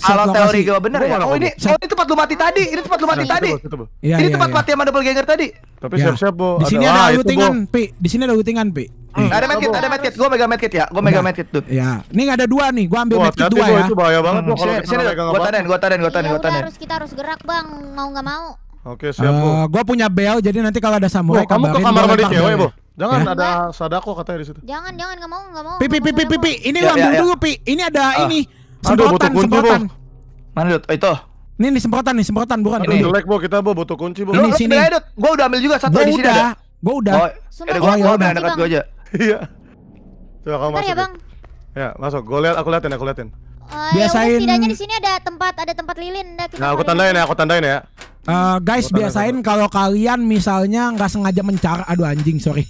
kalau eh, teori gue bener ya. Oh, ini oh, ini tempat lu mati tadi. Ini tempat lu mati tadi. Ini iya, tempat iya, iya. mati sama double ganger tadi. Tapi siap-siap, Bo. Di sini ada utingan, Pi. Di sini ada utingan, Pi. Hmm. Ada medkit, ada medkit. Gue mega medkit ya. Gue mega medkit tuh. Ya. Ini ada dua nih. Gue ambil medkit dua ya. Itu bahaya banget. Hmm. Sini, sini. gua tanen, gua tanen, gue tanen, gue tanen. Harus kita harus gerak bang. Mau nggak mau. Oke siap. Uh, eh, gue punya bel, jadi nanti kalau ada samurai kamu ke kamar mandi cewek bu? Jangan ya. ada sadako katanya di situ. Jangan, jangan nggak mau, nggak mau. Pipi, pipi, pipi, pipi. Ini ya, ambil ya, ya. dulu, Pi. Ini ada ah. oh, ini semprotan, Aduh, semprotan. Mana Dut? itu. Ini nih semprotan nih, semprotan bukan. ini. jelek, Bu. Kita, Bu, butuh kunci, Bu. Ini sini. Gua udah ambil juga satu di sini udah. ada. Gua udah. Oh, gua, gua ambil dekat gua aja. Iya. Coba kamu masuk. Ya, Bang. Ya, masuk. Gua lihat, aku liatin, aku liatin. Uh, biasain ya, setidaknya di sini ada tempat ada tempat lilin nah, kita nah aku tandain ya aku tandain ya uh, guys biasain kalau kalian misalnya nggak sengaja mencar aduh anjing sorry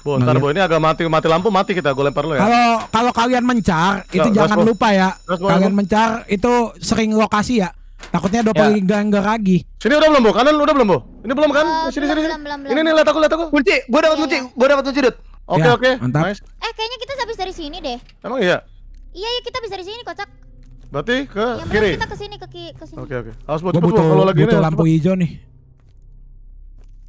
Bo, nah, ntar iya. Bo ini agak mati mati lampu mati kita gue lempar lo ya. Kalau kalau kalian mencar itu jangan lupa ya. Gas, kalian gas. Ya, mencar itu sering lokasi ya. Takutnya ada ya. enggak lagi. Sini udah belum, Bu? Kanan udah belum, Bu? Ini belum kan? Uh, sini belum, sini belum, sini. ini nih lihat aku lihat aku. Kunci, gua dapat iya, kunci. Iya. Gua dapat kunci, dud. Oke, ya, oke. Mantap. Nice. Eh, kayaknya kita habis dari sini deh. Emang iya? Iya, iya kita bisa dari sini, kocak. Berarti ke ya, kiri. Kita ke sini ke, ke sini. Oke, oke. Harus buat kalau lagi butuh ya, lampu hijau nih.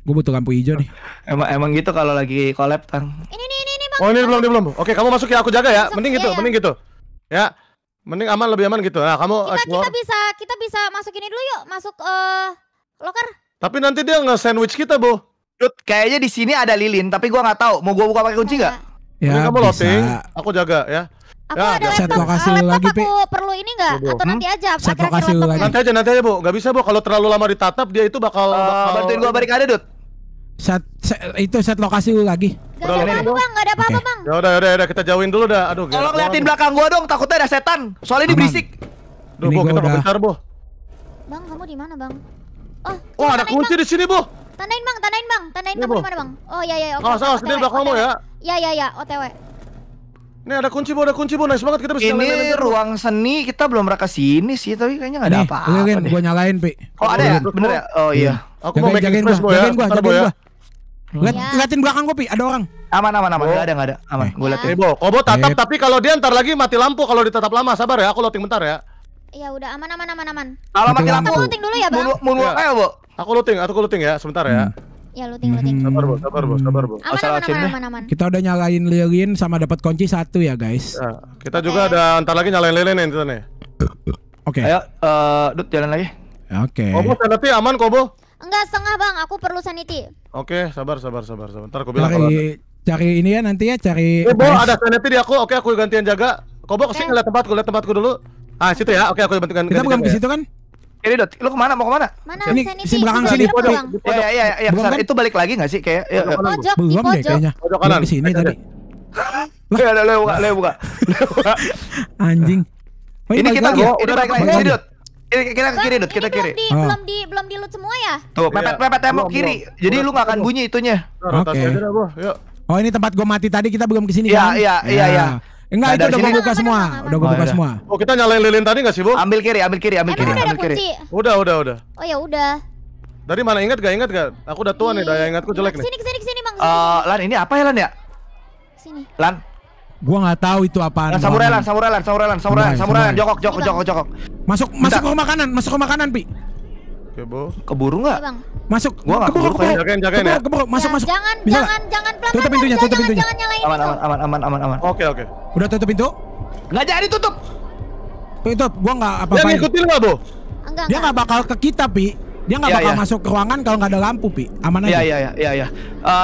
Gue butuh lampu hijau nih. Emang emang gitu kalau lagi collab tang. Ini ini ini bang. Oh ini belum ini belum. Oke kamu masuk ya aku jaga ya. Masuk, mending gitu, iya, iya. mending gitu. Ya. Mending aman lebih aman gitu. Nah, kamu kita, kita bisa kita bisa masuk ini dulu yuk, masuk uh, Tapi nanti dia nge-sandwich kita, Bu. Dut, kayaknya di sini ada lilin, tapi gue nggak tahu. Mau gue buka pakai kunci nggak? Ya, Mending kamu loading, aku jaga ya. Aku ya, ada laptop, kasih eh, lagi, aku perlu ini enggak? Atau nanti aja Apa Set akhir kasih lagi. Nanti aja, nanti aja, Bu. Gak bisa, Bu. Kalau terlalu lama ditatap dia itu bakal, uh, bantuin gua balik ada, Dut. Set, itu set lokasi lu lagi. Gak ada apa-apa bang, gak ada apa-apa okay. bang. Ya udah, ya udah, ya udah kita jauhin dulu dah. Aduh. Tolong liatin belakang gua dong, takutnya ada setan. Soalnya ini berisik. Duh, bu, kita udah... bentar, bu. Bang, kamu di mana, bang? Oh, oh ada kunci di sini, bu. Tandain bang, tandain bang, tandain iya, kamu di mana bang? Oh ya ya. Awas, awas, di belakang kamu ya. Ya ya ya, OTW. Nih ada kunci bu, ada kunci bu, nice banget kita bisa Ini ruang seni kita belum mereka sini sih, tapi kayaknya nggak ada apa-apa. Gue gua nyalain pi. Oh, oh ada ya, bener ya? Oh iya. iya. Aku mau make jagain gua, ya. jagain gua, jagain ya? gua. Lihat, ya. liatin belakang gua pi, ada orang. Aman aman aman, enggak oh. ada gak ada. Aman, eh. gua iya. liatin. Ya. Bo, Kobo tatap tapi kalau dia ntar lagi mati lampu kalau ditetap lama, sabar ya, aku loting bentar ya. Iya udah aman aman aman aman. Kalau mati lampu. Aku loting dulu ya, Bang. Mau mun ayo, Bu. Aku loting, aku loting ya, sebentar ya. Hmm. Ya looting-looting. Hmm. Sabar, Bos. Sabar, Bos. Sabar, Bos. Aman, Asal aman, aman, aman, aman, Kita udah nyalain lilin sama dapat kunci satu ya, guys. Ya, kita okay. juga ada ntar lagi nyalain lilin nih, nih. Oke. Okay. Ayo, uh, Dut jalan lagi. Oke. Okay. Kobo sanity aman, Kobo? Enggak, setengah, Bang. Aku perlu sanity. Oke, okay, sabar, sabar, sabar, sabar. Ntar aku bilang Cari kalau cari ini ya nanti ya cari Kobo eh, ada sanity di aku oke aku gantian jaga Kobo kesini okay. lihat tempatku lihat tempatku dulu ah situ ya oke aku gantian kita bukan di ya. situ ya. kan Kiri dot, lu kemana? Mau kemana? Mana? Ini sini belakang sini. Pojok. Iya iya iya. iya. Besar itu balik lagi nggak sih kayak? Ya, pojok, belum deh kayaknya. Pojok kanan. Di sini tadi. Iya, lewat lewat buka, Lewat buka. Anjing. Ini kita gua ya? udah balik lagi sini dot. Ini kita ke kiri dot, kita kiri. Ah. Belum di belum di loot semua ya? Tuh, pepet pepet tembok kiri. Jadi lu nggak akan bunyi itunya. Nah, Oke. Oh ini tempat gua mati tadi kita belum kesini kan? Iya iya ya. iya iya. Enggak, itu udah gue buka semua. Udah gue buka semua. Oh, kita nyalain lilin tadi enggak sih, Bu? Ambil kiri, ambil kiri, ambil kiri, ambil kiri. Udah, udah, udah. Oh ya udah. Dari mana ingat gak ingat gak? Aku udah tua nih, daya ingatku jelek nih. Sini, sini, sini, Bang. Eh, Lan, ini apa ya, Lan ya? Sini. Lan. Gua nggak tahu itu apaan. Lan, samurai, Lan, samurai, Lan, samurai, Lan, samurai, samurai, jokok, jokok, jokok, jokok. Masuk, masuk ke makanan, masuk ke makanan, Pi. Kebo. Keburu nggak? Iya, masuk. Gua nggak keburu. Keburu. jangan, jangan. ya. Keburu. Masuk, ya, masuk. Jangan, Bisa jangan, jangan pelan. Tutup pintunya, tutup pintunya. Jangan nyalain aman, aman, aman, aman, aman, aman. Oke, oke. Udah tutup pintu? Gak jadi tutup. Tutup. Gua nggak apa-apa. Dia ngikutin nggak, Bo? Enggak. Dia nggak bakal ke kita, Pi. Dia nggak iya, bakal ya. masuk ke ruangan kalau nggak ada lampu, Pi. Aman iya, aja. Iya, iya, iya, iya.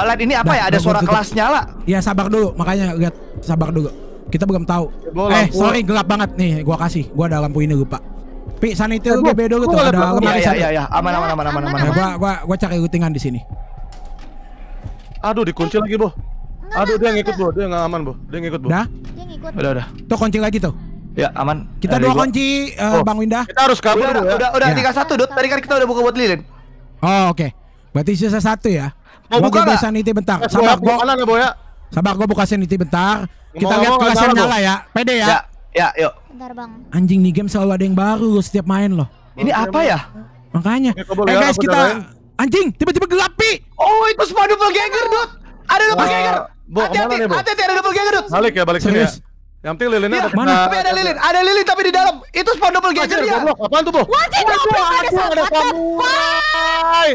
Ya. Uh, ini apa nah, ya? Ada suara kelas nyala. Iya, sabar dulu. Makanya lihat sabar dulu. Kita belum tahu. Bo, eh, sorry gelap banget nih. Gua kasih. Gua ada lampu ini lupa. Pi sanitir itu bedo gitu, GBD lu eh, tuh ada kemarin ya, Iya iya, iya aman aman aman aman aman. Eh, gua gua gua cari rutingan di sini. Aduh dikunci lagi, bu, Aduh dia ngikut, bu, Dia enggak aman, bu, Dia ngikut, bu. Dah? Dia ngikut. Udah, udah. Tuh kunci lagi tuh. Ya aman. Kita dua eh, kunci Bang Winda. Kita harus kabur udah, ya. Udah udah ya. tinggal satu dot. Tadi kan kita udah buka buat lilin. Oh oke. Berarti sisa satu ya. Mau buka enggak? sanity bentar. Sabar gua. Mana ya, Boya? Sabar gua buka sanity bentar. Kita lihat kelasnya nyala ya. Pede ya. ya. Ya, yuk. Bentar, Bang. Anjing nih game selalu ada yang baru loh setiap main loh. Ini apa ya? Makanya. Ya, eh guys, kita anjing tiba-tiba gelap Oh, itu semua ganger, Dut. Ada double Bo, hati-hati, hati-hati ada ganger, Dut. Balik ya, balik sini ya. Yang penting lilinnya iya, ada mana? Tapi ada lilin, ada lilin tapi di dalam. Itu spawn double gadget dia. Iya. Apaan tuh, Bo? Wajib goblok, ada samurai.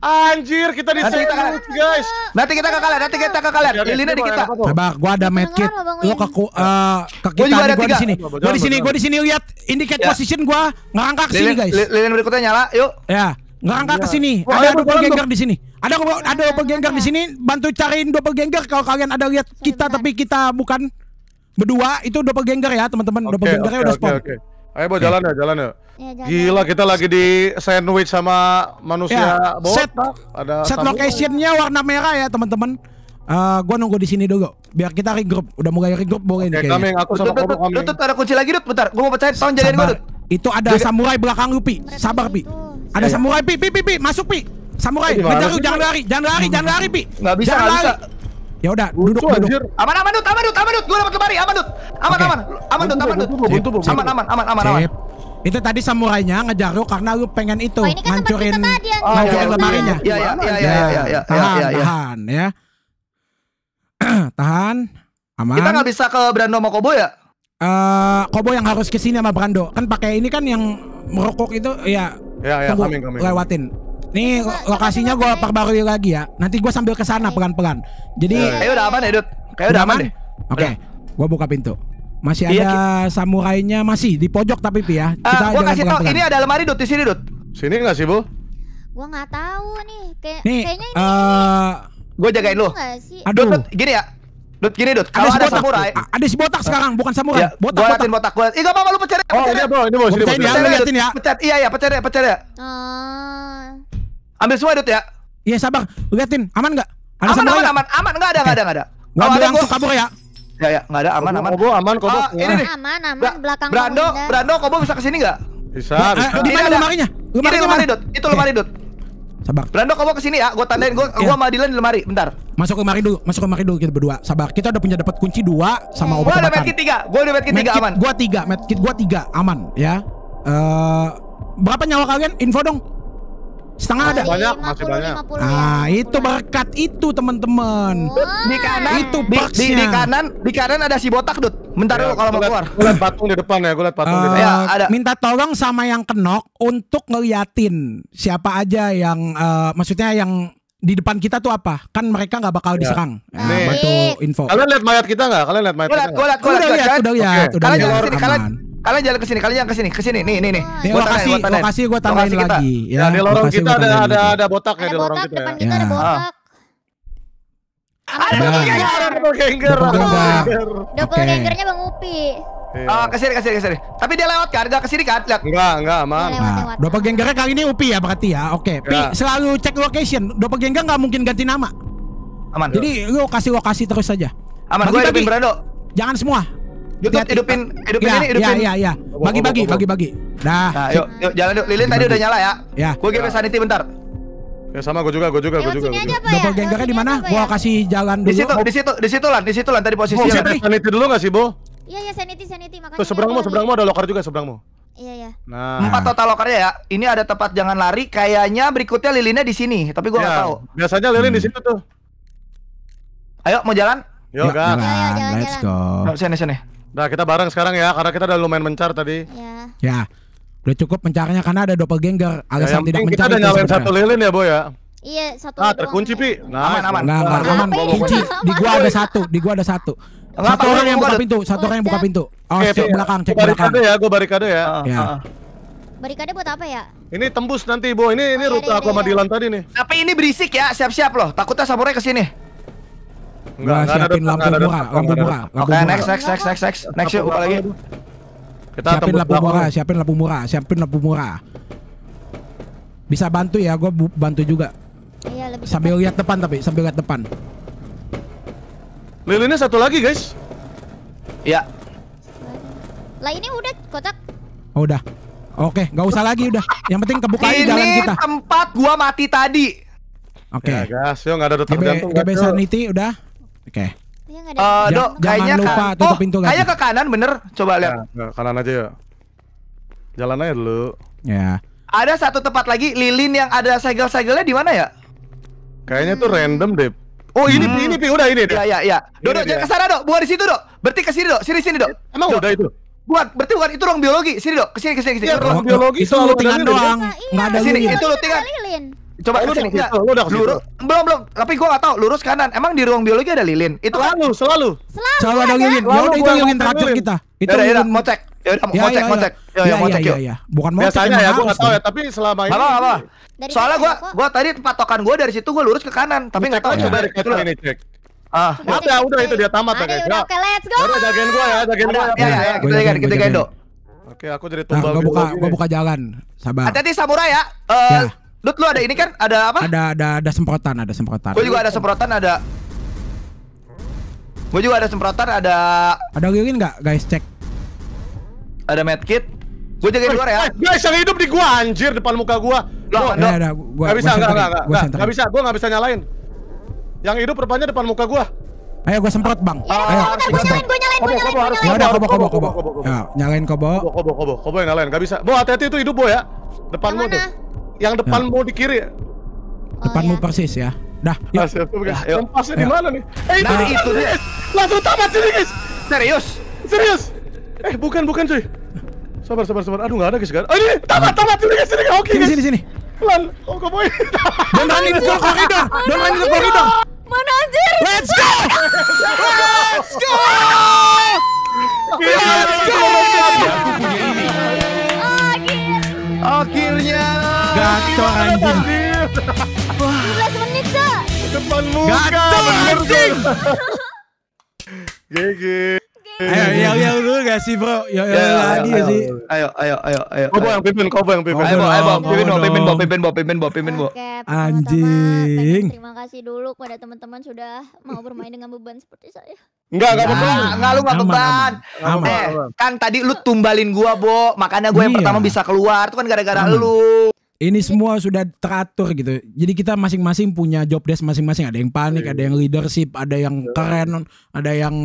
Anjir, kita di sini guys. Nanti kita kalah, nanti kita kalah. Lilina di kita. Coba gua ada medkit. Lu ke ku, eh, ke kita gua ada gua di sini. Gua di sini, gua di sini lihat indicate ya. position gua ngangkat ke sini guys. Lilin berikutnya nyala, yuk. Ya. ngangkat ke iya. sini. Ada double doppelganger di sini. Ada ada doppelganger iya, di iya. sini. Bantu cariin doppelganger kalau kalian ada lihat kita tapi kita bukan berdua itu doppelganger ya, teman-teman. Doppelgangernya udah spawn. Ayo bawa jalan ya, jalan ya. ya Gila kita lagi di sandwich sama manusia ya, Set, Ada set locationnya warna merah ya teman-teman. Uh, gua nunggu di sini dulu biar kita regroup. Udah mulai regroup boleh ini. Kami kayaknya. aku sama Dut, Dut, Dut, ada kunci lagi Dut, bentar. Gua mau pecahin, tolong jagain gua Dut. Itu ada samurai belakang lu, Pi. Sabar, Pi. Ada eh. samurai, Pi, Pi, Pi, Pi, masuk, Pi. Samurai, jangan lari, jangan lari, jangan lari, Pi. Enggak bisa, enggak bisa. Ya udah, duduk, duduk. Anjir. Aman, aman, duduk aman, duduk aman, duduk Gua dapat lemari, aman, dud. Aman, okay. aman, aman, dud, aman, duduk Aman, aman, aman, aman, aman. Itu tadi samurainya ngejar lu karena lu pengen itu, oh, kan ngancurin, ngancurin lemarinya. Iya, iya, iya, iya, iya, iya, Tahan, iya, iya, iya, tahan, ya. tahan, aman. Kita nggak bisa ke Brando sama Kobo ya? Eh, uh, Kobo yang harus kesini sama Brando. Kan pakai ini kan yang merokok itu, ya. Ya, ya, kami kami. lewatin. Nih iya, lokasinya gue perbarui lagi ya. Nanti gue sambil ke sana iya. pelan-pelan. Jadi Kayak eh, udah aman ya, Dut? Kayak udah aman deh. Oke, okay. gue buka pintu. Masih iya, ada samurainya masih di pojok tapi Pi ya. Eh, Kita uh, gua kasih tau ini ada lemari Dut di sini Dut. Sini enggak sih, Bu? Gua enggak tahu nih. Kayak nih, kayaknya ini. Uh, gua jagain lu. Aduh, Dut, gini ya. Dut gini Dut, kalau ada, si ada samurai. ada si botak sekarang, bukan samurai. Ya, botak, botak gua botak. botak. Gua. Ih, enggak apa-apa lu pecahin. Ya, oh, ini, Bro. Ini, Bro. Sini, pecahin ya, liatin ya. Pecah, iya ya, pecahin ya, pecahin ya. Iya, ya, ya. Oh. Ambil semua dot ya. Iya sabar. Liatin, aman nggak? Aman, aman, aman, aman, aman, nggak ada, nggak ada, nggak ada. Nggak ada yang gua. kabur ya. Ya ya, nggak ada, aman, aman. Kobo aman, kobo. Uh, ah, ini nih. Aman, aman, belakang. Brando, Brando, kobo bisa kesini nggak? Bisa. Eh, eh, bisa. Di mana lemarinya? Lemari, lemari, dot. Itu lemari, eh. dot. Sabar. Brando kamu kesini ya, gue tandain gue yeah. gue sama Dylan di lemari, bentar. Masuk ke lemari dulu, masuk ke lemari dulu kita berdua. Sabar, kita udah punya dapat kunci dua sama iya. obat-obatan. Gue udah medkit tiga, gue udah medkit tiga aman. Gue tiga, medkit gue tiga aman ya. Uh, berapa nyawa kalian? Info dong. Setengah ada. Banyak, masih banyak. nah, itu berkat itu, teman-teman. Di kanan itu di, di, di kanan, di kanan ada si botak, Dut. Bentar ya, dulu kalau mau keluar. Gue liat patung di depan ya, gue liat patung uh, di eh, depan. Ya, ada. Minta tolong sama yang kenok untuk ngeliatin siapa aja yang uh, maksudnya yang di depan kita tuh apa? Kan mereka nggak bakal ya. diserang. Nah, bantu info. Kalian lihat mayat kita nggak? Kalian lihat mayat gua kita? kalian lihat, gua lihat, kalian lihat. Udah lihat, udah lihat. lihat. Kalian Kalian jalan ke sini, kalian yang ke sini, ke sini. Nih, nih, nih. gua lokasi, gua lokasi ya. gua tambahin lagi kita. ya. di lorong kita ada ada ada botak ya di lorong kita. Ya. Depan kita ada ya. botak. Ah, ada nah. doppelganger, ada doppelganger. Doppelgangernya Bang Upi. Ah, sini, ke kesini, kesini, kesini. Tapi dia lewat kan? Gak kesini kan? Lihat. Enggak, enggak, Mang. Nah, doppelganger kali ini Upi ya berarti ya. Oke. Pi, selalu cek location. Doppelganger nggak mungkin ganti nama. Aman. Jadi lu kasih lokasi terus saja. Aman, gue hidupin Brando. Jangan semua. YouTube hidupin hidupin ya, ini hidupin. Iya iya iya. Bagi-bagi bagi-bagi. Dah. Nah, yuk yuk jalan yuk. Lilin bagi. tadi udah nyala ya. Ya. Gue ya. sanity bentar. Ya sama gue juga, gue juga, gue juga. Ya. Double gengernya di mana? Gua ya. kasih jalan dulu. Di situ, di situ, di situ lah, di situ lah tadi posisi. Oh, sanity dulu gak sih, Bo? Iya, iya sanity, sanity makanya. Tuh seberang mau, seberang mau ada lokar juga seberang mau. Iya, iya Nah. Empat total lokernya ya. Ini ada tempat jangan lari. Kayaknya berikutnya lilinnya di sini, tapi gue nggak ya, tahu. Biasanya lilin hmm. di situ tuh. Ayo mau jalan? Yuk, Yuk jalan. jalan. Let's go. Sini sini. Nah kita bareng sekarang ya karena kita udah lumayan mencar tadi. Ya. Ya. Udah cukup mencarnya karena ada doppelganger ya, alasan ya, tidak mencar. Kita udah nyalain satu lilin ya, Bo ya. Iya, satu Ah, terkunci, Pi. Nah, aman, aman. Nah, aman, aman. Kunci. Di gua ada satu, di gua ada satu. Satu orang yang buka pintu, satu orang yang buka pintu. Oh, cek belakang, cek belakang. Barikade ya, gua barikade ya. Ah, ya. Ah, ah. Barikade buat apa ya? Ini tembus nanti, Bo. Ini ini rute aku sama Dilan tadi nih. Tapi ini berisik ya, siap-siap loh. Takutnya samurai kesini Enggak, gua siapin lampu murah, lampu murah, lampu murah. next next next next next next yuk lagi. Kita siapin lampu murah, siapin lampu murah, siapin lampu murah. Bisa bantu ya, gua bantu juga. Iya, sambil lihat depan tapi, sambil lihat depan. Lilinnya satu lagi, guys. Iya. Lah ini udah kotak. Oh, udah. Oke, gak usah lagi udah. Yang penting kebuka aja jalan kita. Ini tempat gua mati tadi. Oke. Okay. Ya, gas, yo nggak ada jantung gantung. GB niti udah. Oke. Eh, okay. Uh, kayaknya lupa kan. tutup oh, pintu kayaknya ke kanan bener. Coba lihat. Ya, ke kanan aja ya, Jalan aja dulu. Ya. Ada satu tempat lagi lilin yang ada segel-segelnya di mana ya? Kayaknya hmm. tuh random deh. Oh ini hmm. ini udah ini deh. Iya iya iya. Dok jangan kesana dok. Buat di situ dok. Berarti ke sini dok. Sini sini dok. Emang udah itu. Buat, berarti bukan itu ruang biologi. Sini dok, kesini kesini kesini. Ya, ruang biologi itu lutingan ya? doang. Enggak ada iya, sini, itu lutingan. Iya, Coba oh, ke sini. lu udah lurus. Belum, belum. Tapi gua enggak tahu lurus kanan. Emang di ruang biologi ada lilin? Itu selalu, selalu. Selalu. Coba ada lilin. Ya udah itu lilin terakhir kita. Itu yaudah, yaudah, mau cek. Yaudah, ya, mau cek, mau cek. Ya, ya, mau cek ya, ya, ya, yuk. Bukan mau cek. Biasanya ya gua enggak tahu ya, tapi selama ini. Apa, apa? Soalnya gua gua tadi patokan gua dari situ gua lurus ke kanan, tapi enggak tahu coba ini cek. Ah, udah, udah itu dia tamat ya guys. Oke, let's go. Udah jagain gua ya, jagain gua. Ya, ya, kita jagain, kita jagain, Dok. Oke, aku jadi tumbal. Gua buka gua buka jalan. Sabar. Hati-hati samurai ya. Eh, Dut lu ada ini kan? Ada apa? Ada ada ada semprotan, ada semprotan. Gue juga ada semprotan, ada Gue juga ada semprotan, ada Ada gilin nggak guys cek? Ada medkit. Gue jaga di luar ya. Guys yang hidup di gua anjir depan muka gua. Loh, ya, ada, gua, gak bisa, gak, enggak, gak, Enggak, enggak bisa, gua enggak bisa nyalain Yang hidup rupanya depan muka gua Ayo gue semprot bang. Iya, Ayo, gue nyalain, gue nyalain, gue nyalain, gue nyalain. Ada kobo, kobo, kobo, kobo. Ya, nyalain kobo. Kobo, kobo, kobo, kobo yang nyalain, gak bisa. Bo, hati-hati itu hidup bo ya. Depanmu tuh yang ya. mau di kiri. Oh, depanmu ya. persis ya. Dah, yuk. Hasil, nah, ya, ya, yuk. di mana nih? Eh, nah, itu, dia deh. Langsung tamat sini, guys. Serius? Serius? Eh, bukan, bukan, cuy. Sabar, sabar, sabar. Aduh, nggak ada, guys. kan? Oh, ini tamat, tamat sini, guys. Sini, oke, okay, guys. Sini, sini. Lan, oh, kamu boy Don't run into the corridor. Don't run into the corridor. Mana anjir? Let's go! Let's go! Let's go! Akhirnya. Gacor anjing. 15 menit, Cok. Depan muka. Gacor anjing. GG. Ayo, yang yang dulu gak sih bro? Ya, ya, tadi sih. Ayo, ayo, ayo, ayo. Kau yang pimpin, kau yang pimpin. Ayo, ayo, bang, pimpin, bang, pimpin, bang, pimpin, bang, pimpin, bang, pimpin, bang. Anjing. Terima kasih dulu kepada teman-teman sudah mau bermain dengan beban seperti saya. Enggak, enggak beban. Enggak, lu enggak beban. Aman, eh, aman. kan tadi lu tumbalin gua, Bo. Makanya gua yang iya. pertama bisa keluar. Itu kan gara-gara lu ini semua sudah teratur gitu. Jadi kita masing-masing punya job desk masing-masing. Ada yang panik, iya. ada yang leadership, ada yang iya. keren, ada yang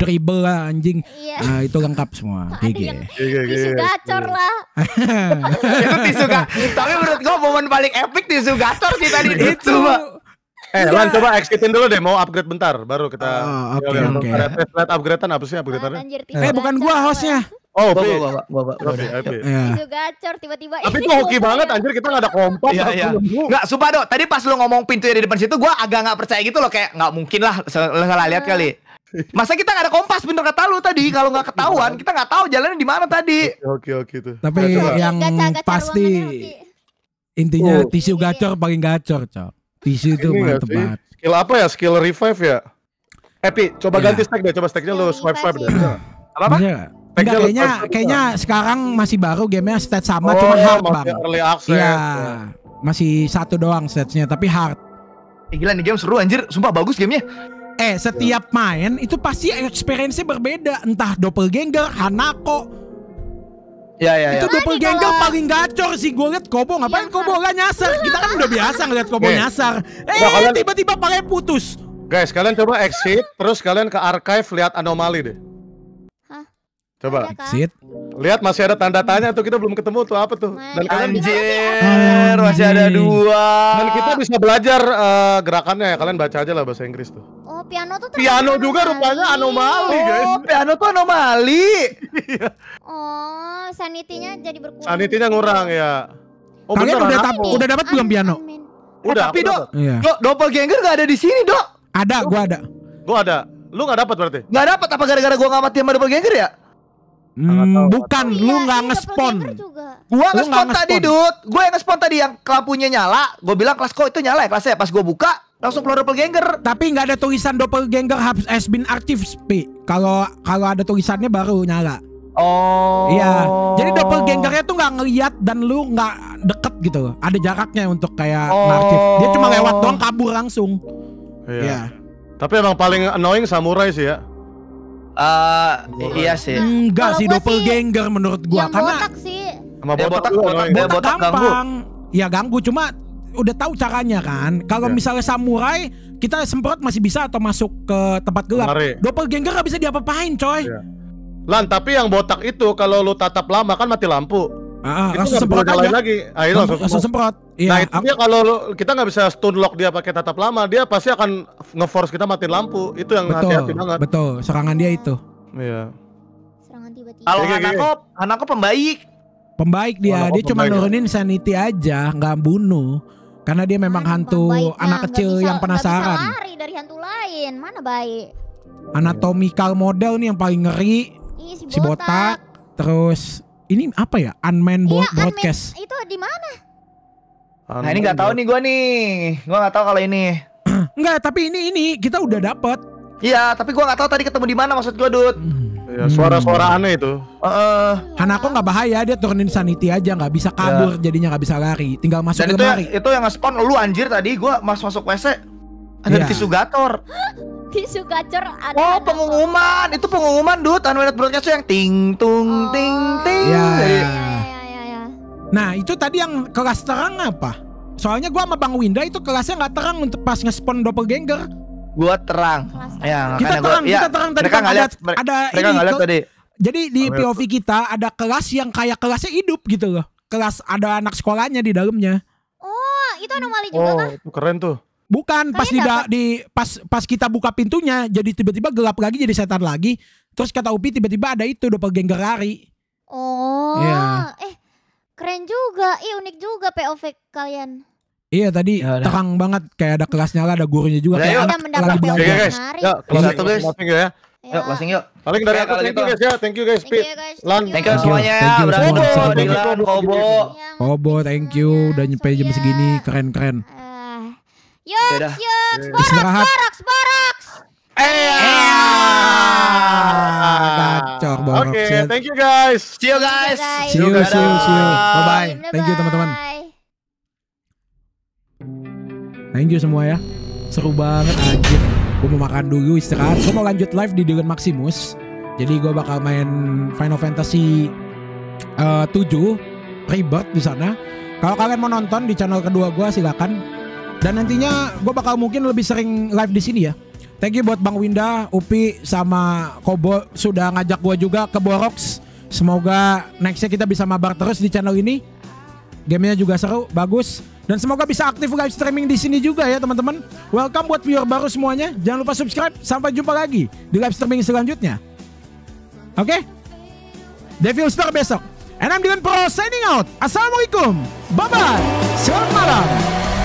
dribble lah anjing. Iya. Nah, itu lengkap semua. Ada Gigi. yang iya, tisu gacor lah. itu ya, tisu gacor. Tapi menurut gua momen paling epic tisu gacor sih tadi itu. Eh, Lan coba exitin dulu deh, mau upgrade bentar, baru kita. Oh, oke okay, oke. Okay. Upgrade upgradean apa sih upgradean? Eh, bukan gua hostnya. Oh, bawa, bawa, bawa, bawa, bawa, bawa. Itu gacor tiba-tiba. Tapi itu hoki banget anjir kita gak ada kompak. Iya, iya. Enggak, sumpah dong. Tadi pas lu ngomong pintu yang di depan situ gua agak gak percaya gitu loh kayak gak mungkin lah salah lihat kali. Masa kita gak ada kompas bener kata lu tadi kalau nggak ketahuan iya. kita nggak tahu jalannya di mana tadi. Oke, oke itu. Tapi yang pasti intinya oh. tisu gacor paling gacor, Cok. Tisu itu mantep banget. Skill apa ya? Skill revive ya? Epi, eh, coba iya. ganti stack deh, coba stacknya lu iya, swipe swipe deh. Apa? Enggak, kayaknya kayaknya sekarang masih baru gamenya stat sama oh, cuma hard bang. Early Iya, ya. masih satu doang statsnya tapi hard. Eh, gila nih game seru anjir, sumpah bagus gamenya. Eh setiap iya. main itu pasti experience berbeda Entah doppelganger, Hanako Ya ya ya Itu doppelganger kalau... paling gacor sih Gue liat Kobo iya, ngapain ya, Kobo gak nyasar Kita kan udah biasa ngeliat Kobo eh. nyasar Eh nah, kalian... tiba-tiba pakai putus Guys kalian coba exit Terus kalian ke archive lihat anomali deh Coba. Sit. Lihat masih ada tanda tanya tuh kita belum ketemu tuh apa tuh? Dan kalian anjir, masih ada dua. Dan kita bisa belajar uh, gerakannya ya. Kalian baca aja lah bahasa Inggris tuh. Oh, piano tuh Piano juga rupanya anomali, oh, guys. piano tuh anomali. oh, sanitinya jadi berkurang. Sanitinya ngurang ya. Oh, kalian udah tapi, udah dapat belum piano? Eh, Udah. Tapi, Dok. Iya. doppelganger gak ada di sini, Dok. Ada, gua ada. Gua ada. Lu gak dapat berarti? Gak dapat apa gara-gara gua gak mati sama doppelganger ya? Hmm, bukan iya, lu nggak ngespon. Gua ngespon tadi, Dut. gua yang ngespon tadi yang lampunya nyala, gua bilang kelas kok itu nyala ya kelasnya. Pas gua buka, langsung keluar doppelganger. Tapi nggak ada tulisan doppelganger has been active, p, Kalau kalau ada tulisannya baru nyala. Oh. Iya. Jadi doppelgangernya tuh nggak ngeliat dan lu nggak deket gitu Ada jaraknya untuk kayak oh. Dia cuma lewat doang oh. kabur langsung. Iya. Yeah. Tapi emang paling annoying samurai sih ya. Eh, iya sih. Enggak sih double ganger menurut gua karena botak sih. Sama botak, botak, botak, botak, botak, botak gampang. Ganggu. Ya ganggu cuma udah tahu caranya kan. Kalau iya. misalnya samurai kita semprot masih bisa atau masuk ke tempat gelap. double Doppelganger gak bisa diapa-apain, coy. Yeah. Lan, tapi yang botak itu kalau lu tatap lama kan mati lampu. Ah, ah langsung semprot aja. lagi. Ayo ah, iya, langsung, langsung semprot. Iya, nah itu dia kalau kita nggak bisa stun lock dia pakai tatap lama, dia pasti akan ngeforce kita mati lampu. Itu yang hati-hati banget. Betul, serangan dia itu. Iya. Serangan tiba-tiba. Kalau anakku, anakku pembaik. Pembaik dia, dia cuma nurunin sanity aja, nggak bunuh. Karena dia memang Mana hantu anak kecil bisa, yang penasaran. Gak lari dari hantu lain. Mana baik? Anatomical model nih yang paling ngeri. Ih, si, botak. si botak. Terus ini apa ya? unman iya, broadcast. Unman, Itu di mana? Nah ini nggak tahu nih gue nih, gue nggak tahu kalau ini. Enggak, tapi ini ini kita udah dapat Iya, tapi gue nggak tahu tadi ketemu di mana maksud gue, Dut. Ya, suara-suara hmm. aneh itu. Uh, Hanako nggak bahaya, dia turunin sanity aja, nggak bisa iya. kabur, yeah. jadinya nggak bisa lari, tinggal masuk Dan mari Itu, yang, itu yang nge-spawn lu anjir tadi, gue mas masuk WC ada yeah. tisu gator tisu gacor ada. Oh, pengumuman, itu pengumuman, Dut. Unwanted broadcast yang ting tung oh. ting ting. Iya. Nah itu tadi yang kelas terang apa? Soalnya gua sama Bang Winda itu kelasnya nggak terang untuk pas nge-spawn doppelganger. Gue ya, terang. Ya, kita terang, gua, ya, kita terang tadi kan ada, liat, ada mereka ini. tadi. Jadi di POV kita ada kelas yang kayak kelasnya hidup gitu loh. Kelas ada anak sekolahnya di dalamnya. Oh, itu anomali juga oh, kah? Itu keren tuh. Bukan pas di, di pas pas kita buka pintunya jadi tiba-tiba gelap lagi jadi setan lagi. Terus kata Upi tiba-tiba ada itu doppelganger lari. Oh. Yeah. Eh Keren juga, ih unik juga POV kalian. Iya tadi ya, terang banget kayak ada kelasnya lah, ada gurunya juga. Ya, kayak ada lagi belajar. Oke guys, yuk kelas satu iya. guys. guys. Ya. Iya. Yuk closing yuk. Paling dari aku gitu. thank you guys ya, thank you guys Speed. Lan. Thank you semuanya ya, Kobo, Dilan, Kobo. Kobo thank you iya, udah nyampe jam segini, keren-keren. Eh, yuk, yuk, borak, borak, borak. Eh. Oke, okay, thank you guys. See you guys. See you, guys. see you, see you. Bye bye. Thank you teman-teman. Thank you semua ya. Seru banget anjir. Gue mau makan dulu istirahat. Gue mau lanjut live di dengan Maximus. Jadi gue bakal main Final Fantasy eh, uh, 7 Rebirth di sana. Kalau kalian mau nonton di channel kedua gue silakan. Dan nantinya gue bakal mungkin lebih sering live di sini ya. Thank you buat Bang Winda, Upi sama Kobo sudah ngajak gua juga ke Borox. Semoga nextnya kita bisa mabar terus di channel ini. Gamenya juga seru, bagus. Dan semoga bisa aktif live streaming di sini juga ya teman-teman. Welcome buat viewer baru semuanya. Jangan lupa subscribe. Sampai jumpa lagi di live streaming selanjutnya. Oke? Okay? Devil Star besok. And I'm Dylan Pro signing out. Assalamualaikum. Bye-bye. Selamat malam.